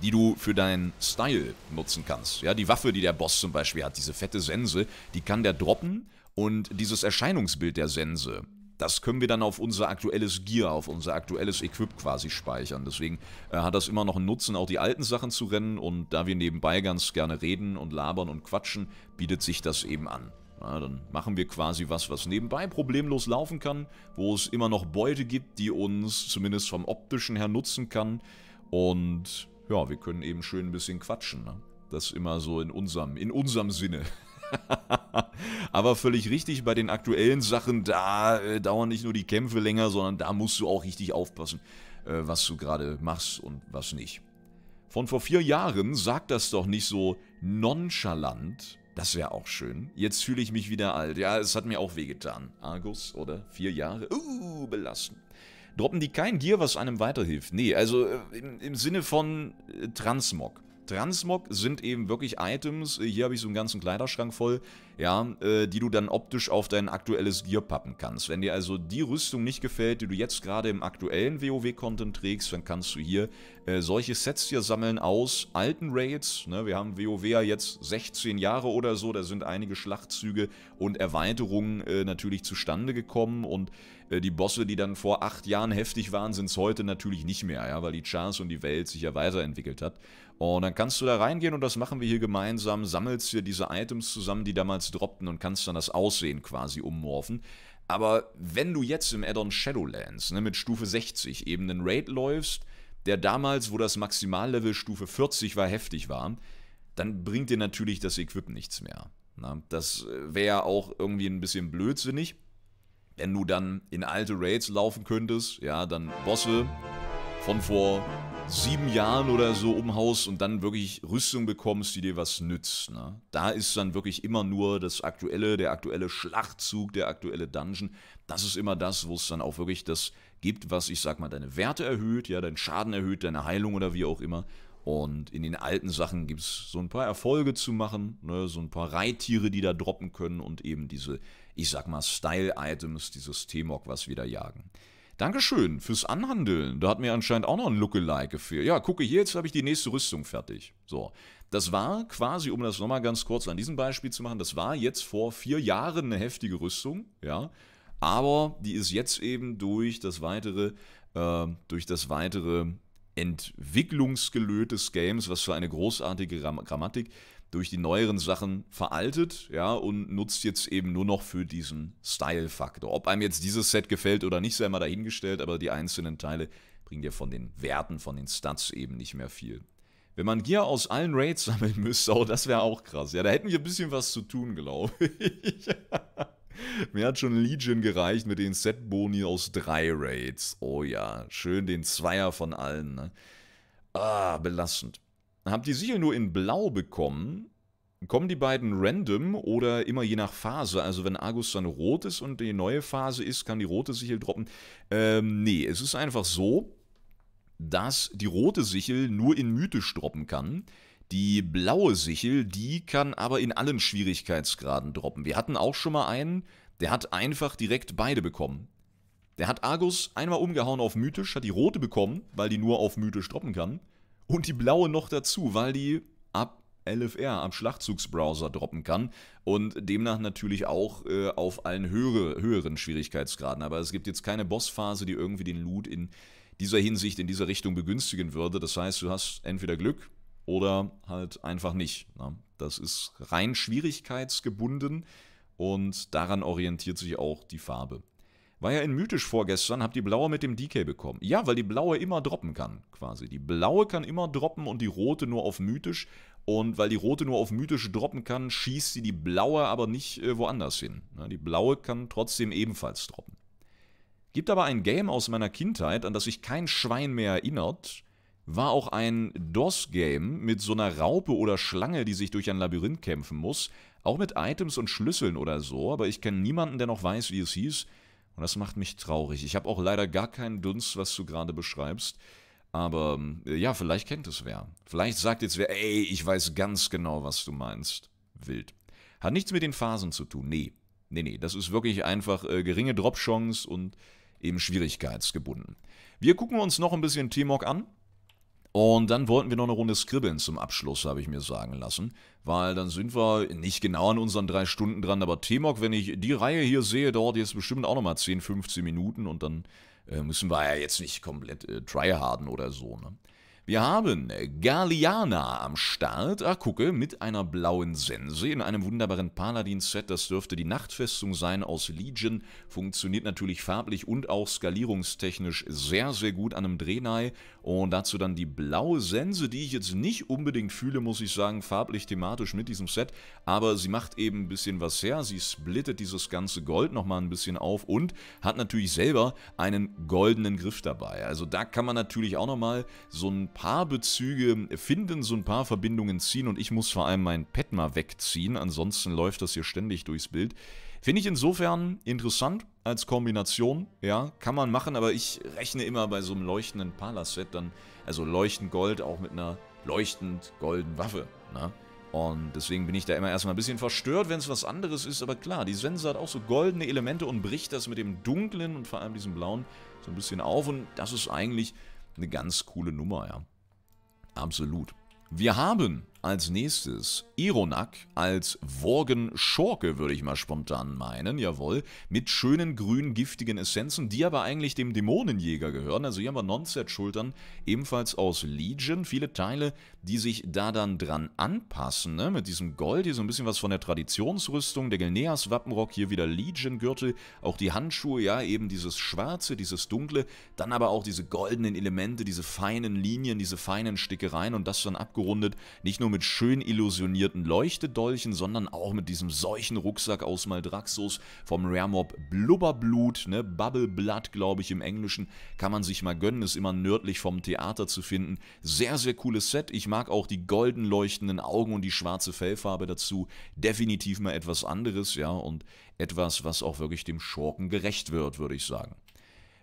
die du für deinen Style nutzen kannst. Ja, die Waffe, die der Boss zum Beispiel hat, diese fette Sense, die kann der droppen und dieses Erscheinungsbild der Sense, das können wir dann auf unser aktuelles Gear, auf unser aktuelles Equip quasi speichern. Deswegen äh, hat das immer noch einen Nutzen, auch die alten Sachen zu rennen und da wir nebenbei ganz gerne reden und labern und quatschen, bietet sich das eben an. Ja, dann machen wir quasi was, was nebenbei problemlos laufen kann, wo es immer noch Beute gibt, die uns zumindest vom optischen her nutzen kann. Und ja, wir können eben schön ein bisschen quatschen. Ne? Das immer so in unserem, in unserem Sinne. Aber völlig richtig, bei den aktuellen Sachen, da äh, dauern nicht nur die Kämpfe länger, sondern da musst du auch richtig aufpassen, äh, was du gerade machst und was nicht. Von vor vier Jahren sagt das doch nicht so nonchalant, das wäre auch schön. Jetzt fühle ich mich wieder alt. Ja, es hat mir auch wehgetan. Argus, oder? Vier Jahre. Uh, belassen. Droppen die kein Gear, was einem weiterhilft? Nee, also äh, im, im Sinne von äh, Transmog. Transmog sind eben wirklich Items, äh, hier habe ich so einen ganzen Kleiderschrank voll, ja, äh, die du dann optisch auf dein aktuelles Gear pappen kannst. Wenn dir also die Rüstung nicht gefällt, die du jetzt gerade im aktuellen WoW-Content trägst, dann kannst du hier äh, solche Sets hier sammeln aus alten Raids. Ne? Wir haben WoW ja jetzt 16 Jahre oder so, da sind einige Schlachtzüge und Erweiterungen äh, natürlich zustande gekommen und äh, die Bosse, die dann vor acht Jahren heftig waren, sind es heute natürlich nicht mehr, ja, weil die Chance und die Welt sich ja weiterentwickelt hat. Und dann kannst du da reingehen und das machen wir hier gemeinsam, sammelst dir diese Items zusammen, die damals droppten und kannst dann das Aussehen quasi ummorfen. Aber wenn du jetzt im Addon Shadowlands ne, mit Stufe 60 eben einen Raid läufst, der damals, wo das Maximallevel Stufe 40 war, heftig war, dann bringt dir natürlich das Equip nichts mehr. Na, das äh, wäre auch irgendwie ein bisschen blödsinnig wenn du dann in alte Raids laufen könntest, ja, dann Bosse von vor sieben Jahren oder so umhaust und dann wirklich Rüstung bekommst, die dir was nützt. Ne? Da ist dann wirklich immer nur das aktuelle, der aktuelle Schlachtzug, der aktuelle Dungeon. Das ist immer das, wo es dann auch wirklich das gibt, was ich sag mal deine Werte erhöht, ja, deinen Schaden erhöht, deine Heilung oder wie auch immer. Und in den alten Sachen gibt es so ein paar Erfolge zu machen, ne? so ein paar Reittiere, die da droppen können und eben diese ich sag mal, Style-Items dieses T-Mog was wieder jagen. Dankeschön fürs Anhandeln. Da hat mir anscheinend auch noch ein Lookalike gefehlt. Ja, gucke hier, jetzt habe ich die nächste Rüstung fertig. So, das war quasi, um das nochmal ganz kurz an diesem Beispiel zu machen, das war jetzt vor vier Jahren eine heftige Rüstung, ja. Aber die ist jetzt eben durch das weitere, äh, durch das weitere Entwicklungsgelöt des Games, was für eine großartige Grammatik, durch die neueren Sachen veraltet, ja, und nutzt jetzt eben nur noch für diesen Style-Faktor. Ob einem jetzt dieses Set gefällt oder nicht, sei mal dahingestellt, aber die einzelnen Teile bringen dir von den Werten, von den Stats eben nicht mehr viel. Wenn man Gear aus allen Raids sammeln müsste, oh, das wäre auch krass. Ja, da hätten wir ein bisschen was zu tun, glaube ich. Mir hat schon Legion gereicht mit den Set-Boni aus drei Raids. Oh ja, schön den Zweier von allen. Ne? Ah, belastend. Habt die Siegel nur in Blau bekommen, kommen die beiden random oder immer je nach Phase. Also wenn Argus dann rot ist und die neue Phase ist, kann die rote Sichel droppen. Ähm, nee, es ist einfach so, dass die rote Sichel nur in mythisch droppen kann. Die blaue Sichel, die kann aber in allen Schwierigkeitsgraden droppen. Wir hatten auch schon mal einen, der hat einfach direkt beide bekommen. Der hat Argus einmal umgehauen auf mythisch, hat die rote bekommen, weil die nur auf mythisch droppen kann und die blaue noch dazu, weil die ab LFR am Schlachtzugsbrowser droppen kann und demnach natürlich auch äh, auf allen höhere, höheren Schwierigkeitsgraden. Aber es gibt jetzt keine Bossphase, die irgendwie den Loot in dieser Hinsicht, in dieser Richtung begünstigen würde. Das heißt, du hast entweder Glück oder halt einfach nicht. Na, ne? das ist rein schwierigkeitsgebunden und daran orientiert sich auch die Farbe. War ja in mythisch vorgestern, hab die blaue mit dem DK bekommen. Ja, weil die blaue immer droppen kann, quasi. Die blaue kann immer droppen und die rote nur auf mythisch. Und weil die rote nur auf mythisch droppen kann, schießt sie die blaue aber nicht äh, woanders hin. Ja, die blaue kann trotzdem ebenfalls droppen. Gibt aber ein Game aus meiner Kindheit, an das sich kein Schwein mehr erinnert, war auch ein DOS-Game mit so einer Raupe oder Schlange, die sich durch ein Labyrinth kämpfen muss. Auch mit Items und Schlüsseln oder so, aber ich kenne niemanden, der noch weiß, wie es hieß. Und das macht mich traurig. Ich habe auch leider gar keinen Dunst, was du gerade beschreibst. Aber ähm, ja, vielleicht kennt es wer. Vielleicht sagt jetzt wer, ey, ich weiß ganz genau, was du meinst. Wild. Hat nichts mit den Phasen zu tun. Nee. Nee, nee. Das ist wirklich einfach äh, geringe Dropchance und eben schwierigkeitsgebunden. Wir gucken uns noch ein bisschen T-Mog an. Und dann wollten wir noch eine Runde skribbeln zum Abschluss, habe ich mir sagen lassen. Weil dann sind wir nicht genau an unseren drei Stunden dran, aber T-Mock, wenn ich die Reihe hier sehe, dauert jetzt bestimmt auch nochmal 10, 15 Minuten und dann äh, müssen wir ja jetzt nicht komplett äh, tryharden oder so. Ne? Wir haben äh, Galiana am Start. Ah, gucke, mit einer blauen Sense in einem wunderbaren Paladin-Set. Das dürfte die Nachtfestung sein aus Legion. Funktioniert natürlich farblich und auch skalierungstechnisch sehr, sehr gut an einem Drehnei. Und dazu dann die blaue Sense, die ich jetzt nicht unbedingt fühle, muss ich sagen, farblich thematisch mit diesem Set. Aber sie macht eben ein bisschen was her. Sie splittet dieses ganze Gold nochmal ein bisschen auf und hat natürlich selber einen goldenen Griff dabei. Also da kann man natürlich auch nochmal so ein paar Bezüge finden, so ein paar Verbindungen ziehen und ich muss vor allem mein Pad mal wegziehen, ansonsten läuft das hier ständig durchs Bild. Finde ich insofern interessant als Kombination, ja, kann man machen, aber ich rechne immer bei so einem leuchtenden Palace-Set dann, also leuchtend Gold auch mit einer leuchtend golden Waffe, ne? Und deswegen bin ich da immer erstmal ein bisschen verstört, wenn es was anderes ist. Aber klar, die Sense hat auch so goldene Elemente und bricht das mit dem Dunklen und vor allem diesem Blauen so ein bisschen auf. Und das ist eigentlich eine ganz coole Nummer, ja. Absolut. Wir haben als nächstes Ironak als Worgen-Schorke, würde ich mal spontan meinen, jawohl, mit schönen grün giftigen Essenzen, die aber eigentlich dem Dämonenjäger gehören. Also hier haben wir Nonset-Schultern, ebenfalls aus Legion. Viele Teile, die sich da dann dran anpassen, ne? mit diesem Gold hier so ein bisschen was von der Traditionsrüstung, der Gelneas-Wappenrock, hier wieder Legion-Gürtel, auch die Handschuhe, ja, eben dieses Schwarze, dieses Dunkle, dann aber auch diese goldenen Elemente, diese feinen Linien, diese feinen Stickereien und das dann abgerundet, nicht nur mit schön illusionierten Leuchtedolchen, sondern auch mit diesem solchen Rucksack aus Maldraxos vom Rare Mob Blubberblut, ne, Bubble Blood, glaube ich, im Englischen. Kann man sich mal gönnen, ist immer nördlich vom Theater zu finden. Sehr, sehr cooles Set. Ich mag auch die golden leuchtenden Augen und die schwarze Fellfarbe dazu. Definitiv mal etwas anderes, ja, und etwas, was auch wirklich dem Schurken gerecht wird, würde ich sagen.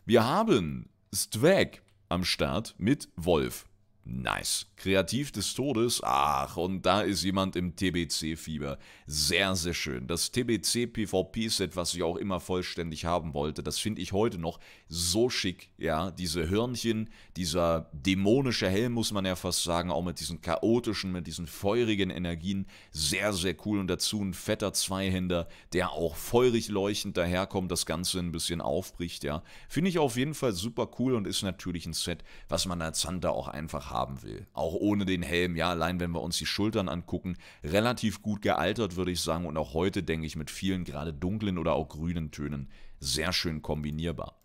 Wir haben Stwag am Start mit Wolf. Nice. Kreativ des Todes, ach, und da ist jemand im TBC-Fieber. Sehr, sehr schön. Das TBC-PvP-Set, was ich auch immer vollständig haben wollte, das finde ich heute noch so schick, ja. Diese Hörnchen, dieser dämonische Helm, muss man ja fast sagen, auch mit diesen chaotischen, mit diesen feurigen Energien, sehr, sehr cool. Und dazu ein fetter Zweihänder, der auch feurig leuchtend daherkommt, das Ganze ein bisschen aufbricht, ja. Finde ich auf jeden Fall super cool und ist natürlich ein Set, was man als Hunter auch einfach haben will. Auch auch ohne den Helm, ja, allein wenn wir uns die Schultern angucken, relativ gut gealtert, würde ich sagen, und auch heute, denke ich, mit vielen gerade dunklen oder auch grünen Tönen sehr schön kombinierbar.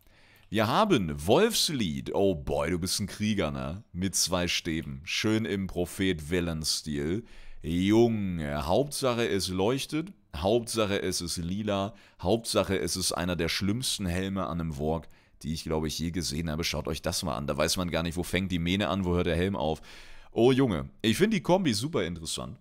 Wir haben Wolfslied. Oh boy, du bist ein Krieger, ne? Mit zwei Stäben. Schön im Prophet-Villain-Stil. Junge, Hauptsache es leuchtet, Hauptsache es ist lila, Hauptsache es ist einer der schlimmsten Helme an einem Walk, die ich glaube ich je gesehen habe. Schaut euch das mal an, da weiß man gar nicht, wo fängt die Mähne an, wo hört der Helm auf. Oh Junge, ich finde die Kombi super interessant.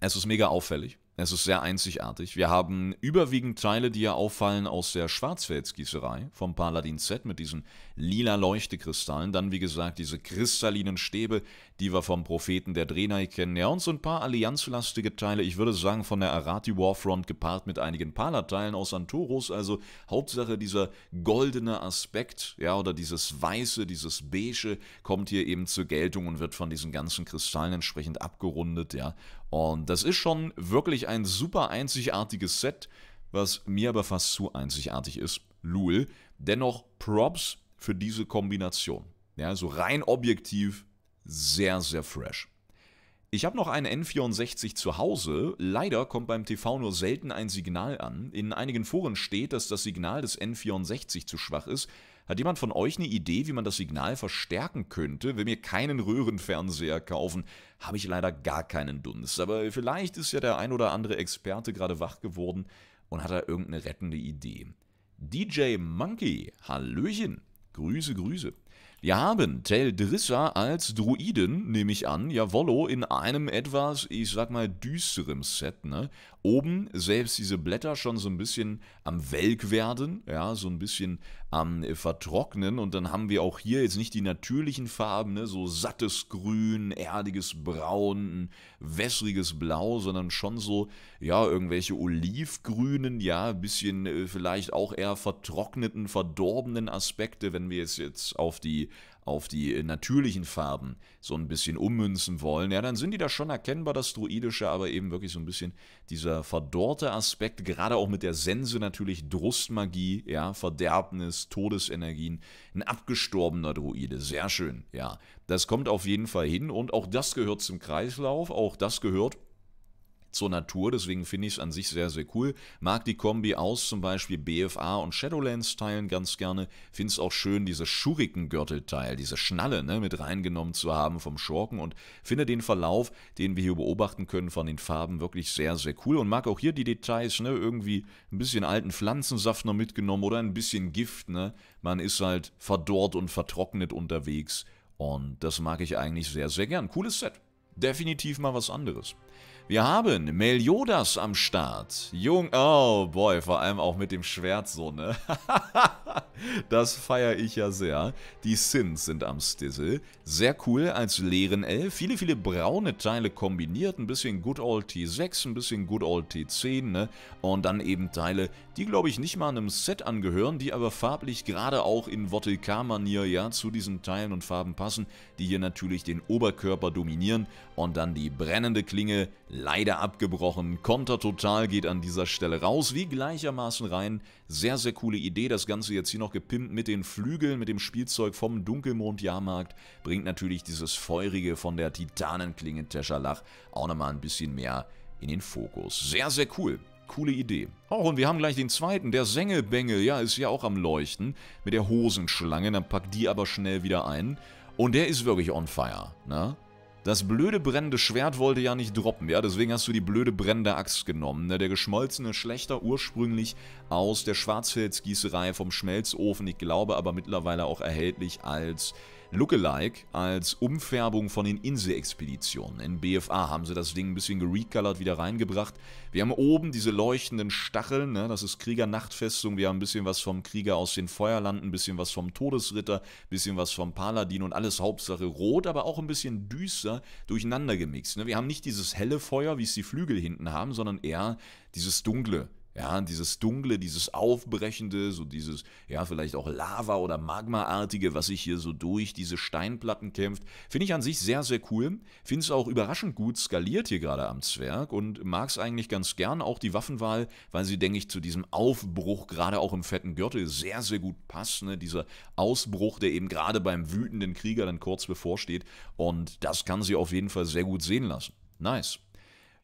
Es ist mega auffällig. Es ist sehr einzigartig. Wir haben überwiegend Teile, die ja auffallen aus der Schwarzwelsgießerei vom Paladin Z mit diesen lila Leuchtekristallen. Dann, wie gesagt, diese kristallinen Stäbe, die wir vom Propheten der Drenai kennen. Ja, und so ein paar allianzlastige Teile. Ich würde sagen, von der Arati Warfront gepaart mit einigen Palateilen aus Antoros. Also Hauptsache dieser goldene Aspekt, ja, oder dieses weiße, dieses beige kommt hier eben zur Geltung und wird von diesen ganzen Kristallen entsprechend abgerundet, ja. Und das ist schon wirklich ein super einzigartiges Set, was mir aber fast zu einzigartig ist. Lul. Dennoch Props für diese Kombination. Ja, so rein objektiv sehr, sehr fresh. Ich habe noch einen N64 zu Hause. Leider kommt beim TV nur selten ein Signal an. In einigen Foren steht, dass das Signal des N64 zu schwach ist. Hat jemand von euch eine Idee, wie man das Signal verstärken könnte? wenn wir keinen Röhrenfernseher kaufen? Habe ich leider gar keinen Dunst. Aber vielleicht ist ja der ein oder andere Experte gerade wach geworden und hat da irgendeine rettende Idee. DJ Monkey, Hallöchen. Grüße, Grüße. Wir haben Tel Drissa als Druiden, nehme ich an, ja wollo, in einem etwas, ich sag mal, düsterem Set, ne? oben selbst diese Blätter schon so ein bisschen am Welk werden, ja, so ein bisschen am äh, Vertrocknen. Und dann haben wir auch hier jetzt nicht die natürlichen Farben, ne, so sattes Grün, erdiges Braun, wässriges Blau, sondern schon so, ja, irgendwelche Olivgrünen, ja, ein bisschen äh, vielleicht auch eher vertrockneten, verdorbenen Aspekte, wenn wir es jetzt auf die auf die äh, natürlichen Farben so ein bisschen ummünzen wollen, ja, dann sind die da schon erkennbar, das Druidische, aber eben wirklich so ein bisschen dieser verdorrte Aspekt, gerade auch mit der Sense natürlich, Drustmagie, ja, Verderbnis, Todesenergien, ein abgestorbener Druide, sehr schön, ja. Das kommt auf jeden Fall hin und auch das gehört zum Kreislauf, auch das gehört zur Natur, deswegen finde ich es an sich sehr, sehr cool. Mag die Kombi aus zum Beispiel BFA und Shadowlands-Teilen ganz gerne. Finde es auch schön, diese Schuriken-Gürtelteil, diese Schnalle ne, mit reingenommen zu haben vom Schurken und finde den Verlauf, den wir hier beobachten können von den Farben, wirklich sehr, sehr cool und mag auch hier die Details, ne, irgendwie ein bisschen alten Pflanzensaft noch mitgenommen oder ein bisschen Gift, ne. Man ist halt verdorrt und vertrocknet unterwegs und das mag ich eigentlich sehr, sehr gern. Cooles Set. Definitiv mal was anderes. Wir haben Meliodas am Start. Jung, oh boy, vor allem auch mit dem Schwert so, ne? das feiere ich ja sehr. Die Sins sind am Stissel. Sehr cool als leeren Elf. Viele, viele braune Teile kombiniert. Ein bisschen Good Old T6, ein bisschen Good Old T10, ne? Und dann eben Teile, die glaube ich nicht mal einem Set angehören, die aber farblich gerade auch in wattel manier ja, zu diesen Teilen und Farben passen, die hier natürlich den Oberkörper dominieren. Und dann die brennende Klinge, leider abgebrochen. Konter total geht an dieser Stelle raus, wie gleichermaßen rein. Sehr, sehr coole Idee. Das Ganze jetzt hier noch gepimpt mit den Flügeln, mit dem Spielzeug vom Dunkelmond-Jahrmarkt. Bringt natürlich dieses Feurige von der Titanenklinge Teschalach auch nochmal ein bisschen mehr in den Fokus. Sehr, sehr cool. Coole Idee. Oh, und wir haben gleich den zweiten, der Sengelbengel, ja, ist ja auch am Leuchten, mit der Hosenschlange, dann packt die aber schnell wieder ein. Und der ist wirklich on fire, ne? Das blöde brennende Schwert wollte ja nicht droppen, ja, deswegen hast du die blöde brennende Axt genommen. Ne? Der geschmolzene Schlechter ursprünglich aus der Schwarzfelsgießerei vom Schmelzofen, ich glaube aber mittlerweile auch erhältlich als Lookalike als Umfärbung von den insel In BFA haben sie das Ding ein bisschen gerecolored wieder reingebracht. Wir haben oben diese leuchtenden Stacheln, ne? das ist Krieger-Nachtfestung. Wir haben ein bisschen was vom Krieger aus den Feuerlanden, ein bisschen was vom Todesritter, ein bisschen was vom Paladin und alles Hauptsache rot, aber auch ein bisschen düster durcheinander gemixt. Ne? Wir haben nicht dieses helle Feuer, wie es die Flügel hinten haben, sondern eher dieses dunkle ja, dieses Dunkle, dieses Aufbrechende, so dieses, ja, vielleicht auch Lava- oder Magmaartige, was sich hier so durch diese Steinplatten kämpft, finde ich an sich sehr, sehr cool. Finde es auch überraschend gut skaliert hier gerade am Zwerg und mag es eigentlich ganz gern, auch die Waffenwahl, weil sie, denke ich, zu diesem Aufbruch, gerade auch im fetten Gürtel, sehr, sehr gut passt. Ne? Dieser Ausbruch, der eben gerade beim wütenden Krieger dann kurz bevorsteht. Und das kann sie auf jeden Fall sehr gut sehen lassen. Nice.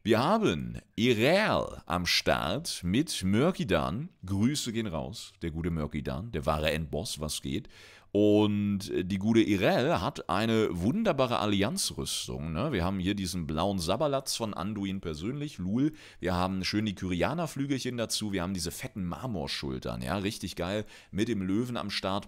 Wir haben Irel am Start mit Murkidan. Grüße gehen raus, der gute Murkidan, der wahre Endboss, was geht. Und die gute Irel hat eine wunderbare Allianzrüstung. Ne? Wir haben hier diesen blauen Sabalatz von Anduin persönlich, Lul. Wir haben schön die Kyrianer-Flügelchen dazu. Wir haben diese fetten Marmorschultern, ja, richtig geil. Mit dem Löwen am Start.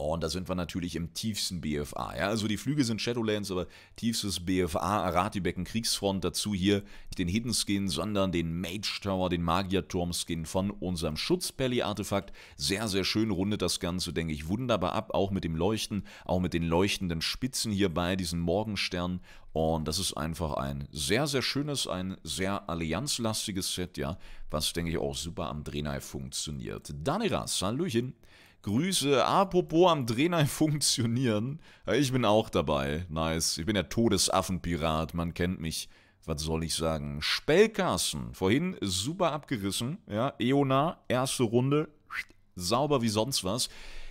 Oh, und da sind wir natürlich im tiefsten BFA. Ja? Also die Flüge sind Shadowlands, aber tiefstes BFA, Aratibecken, Kriegsfront. Dazu hier nicht den Hidden Skin, sondern den Mage Tower, den Magierturm Skin von unserem Schutzpelli-Artefakt. Sehr, sehr schön rundet das Ganze, denke ich, wunderbar ab. Auch mit dem Leuchten, auch mit den leuchtenden Spitzen hier bei diesen Morgenstern. Und das ist einfach ein sehr, sehr schönes, ein sehr allianzlastiges Set, ja, was, denke ich, auch super am Drehnei funktioniert. Daniras, Hallöchen. Grüße. Apropos am Drehnein funktionieren. Ich bin auch dabei. Nice. Ich bin der Todesaffenpirat. Man kennt mich. Was soll ich sagen? Spellkassen. Vorhin super abgerissen. Ja, Eona, erste Runde. Sauber wie sonst was.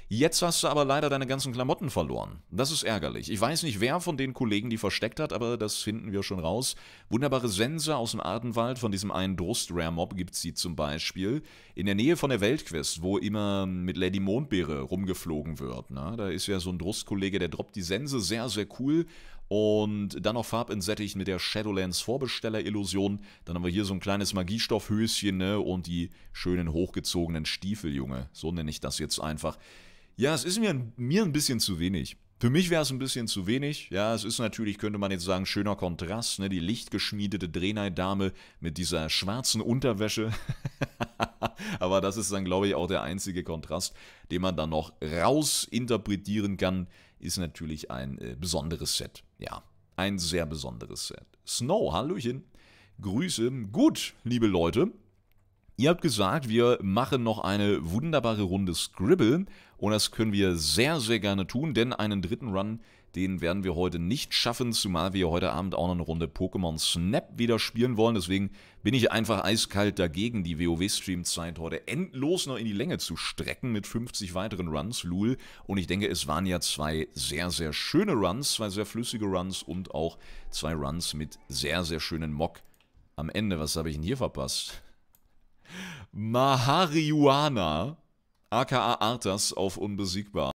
Jetzt hast du aber leider deine ganzen Klamotten verloren. Das ist ärgerlich. Ich weiß nicht, wer von den Kollegen die versteckt hat, aber das finden wir schon raus. Wunderbare Sense aus dem Artenwald von diesem einen drust rare mob gibt sie zum Beispiel. In der Nähe von der Weltquest, wo immer mit Lady Mondbeere rumgeflogen wird. Ne? Da ist ja so ein Durstkollege, der droppt die Sense. Sehr, sehr cool. Und dann noch farbentsättigt mit der Shadowlands Vorbesteller-Illusion. Dann haben wir hier so ein kleines Magiestoffhöschen ne? und die schönen hochgezogenen Stiefel, Junge. So nenne ich das jetzt einfach. Ja, es ist mir, mir ein bisschen zu wenig. Für mich wäre es ein bisschen zu wenig. Ja, es ist natürlich, könnte man jetzt sagen, schöner Kontrast, ne? Die lichtgeschmiedete Drehneidame mit dieser schwarzen Unterwäsche. Aber das ist dann, glaube ich, auch der einzige Kontrast, den man dann noch rausinterpretieren kann. Ist natürlich ein äh, besonderes Set. Ja, ein sehr besonderes Set. Snow, Hallöchen. Grüße. Gut, liebe Leute, Ihr habt gesagt, wir machen noch eine wunderbare Runde Scribble und das können wir sehr, sehr gerne tun, denn einen dritten Run, den werden wir heute nicht schaffen, zumal wir heute Abend auch noch eine Runde Pokémon Snap wieder spielen wollen. Deswegen bin ich einfach eiskalt dagegen, die WoW-Stream-Zeit heute endlos noch in die Länge zu strecken mit 50 weiteren Runs, Lul. Und ich denke, es waren ja zwei sehr, sehr schöne Runs, zwei sehr flüssige Runs und auch zwei Runs mit sehr, sehr schönen Mock am Ende. Was habe ich denn hier verpasst? Maharijuana, aka Arthas auf unbesiegbar.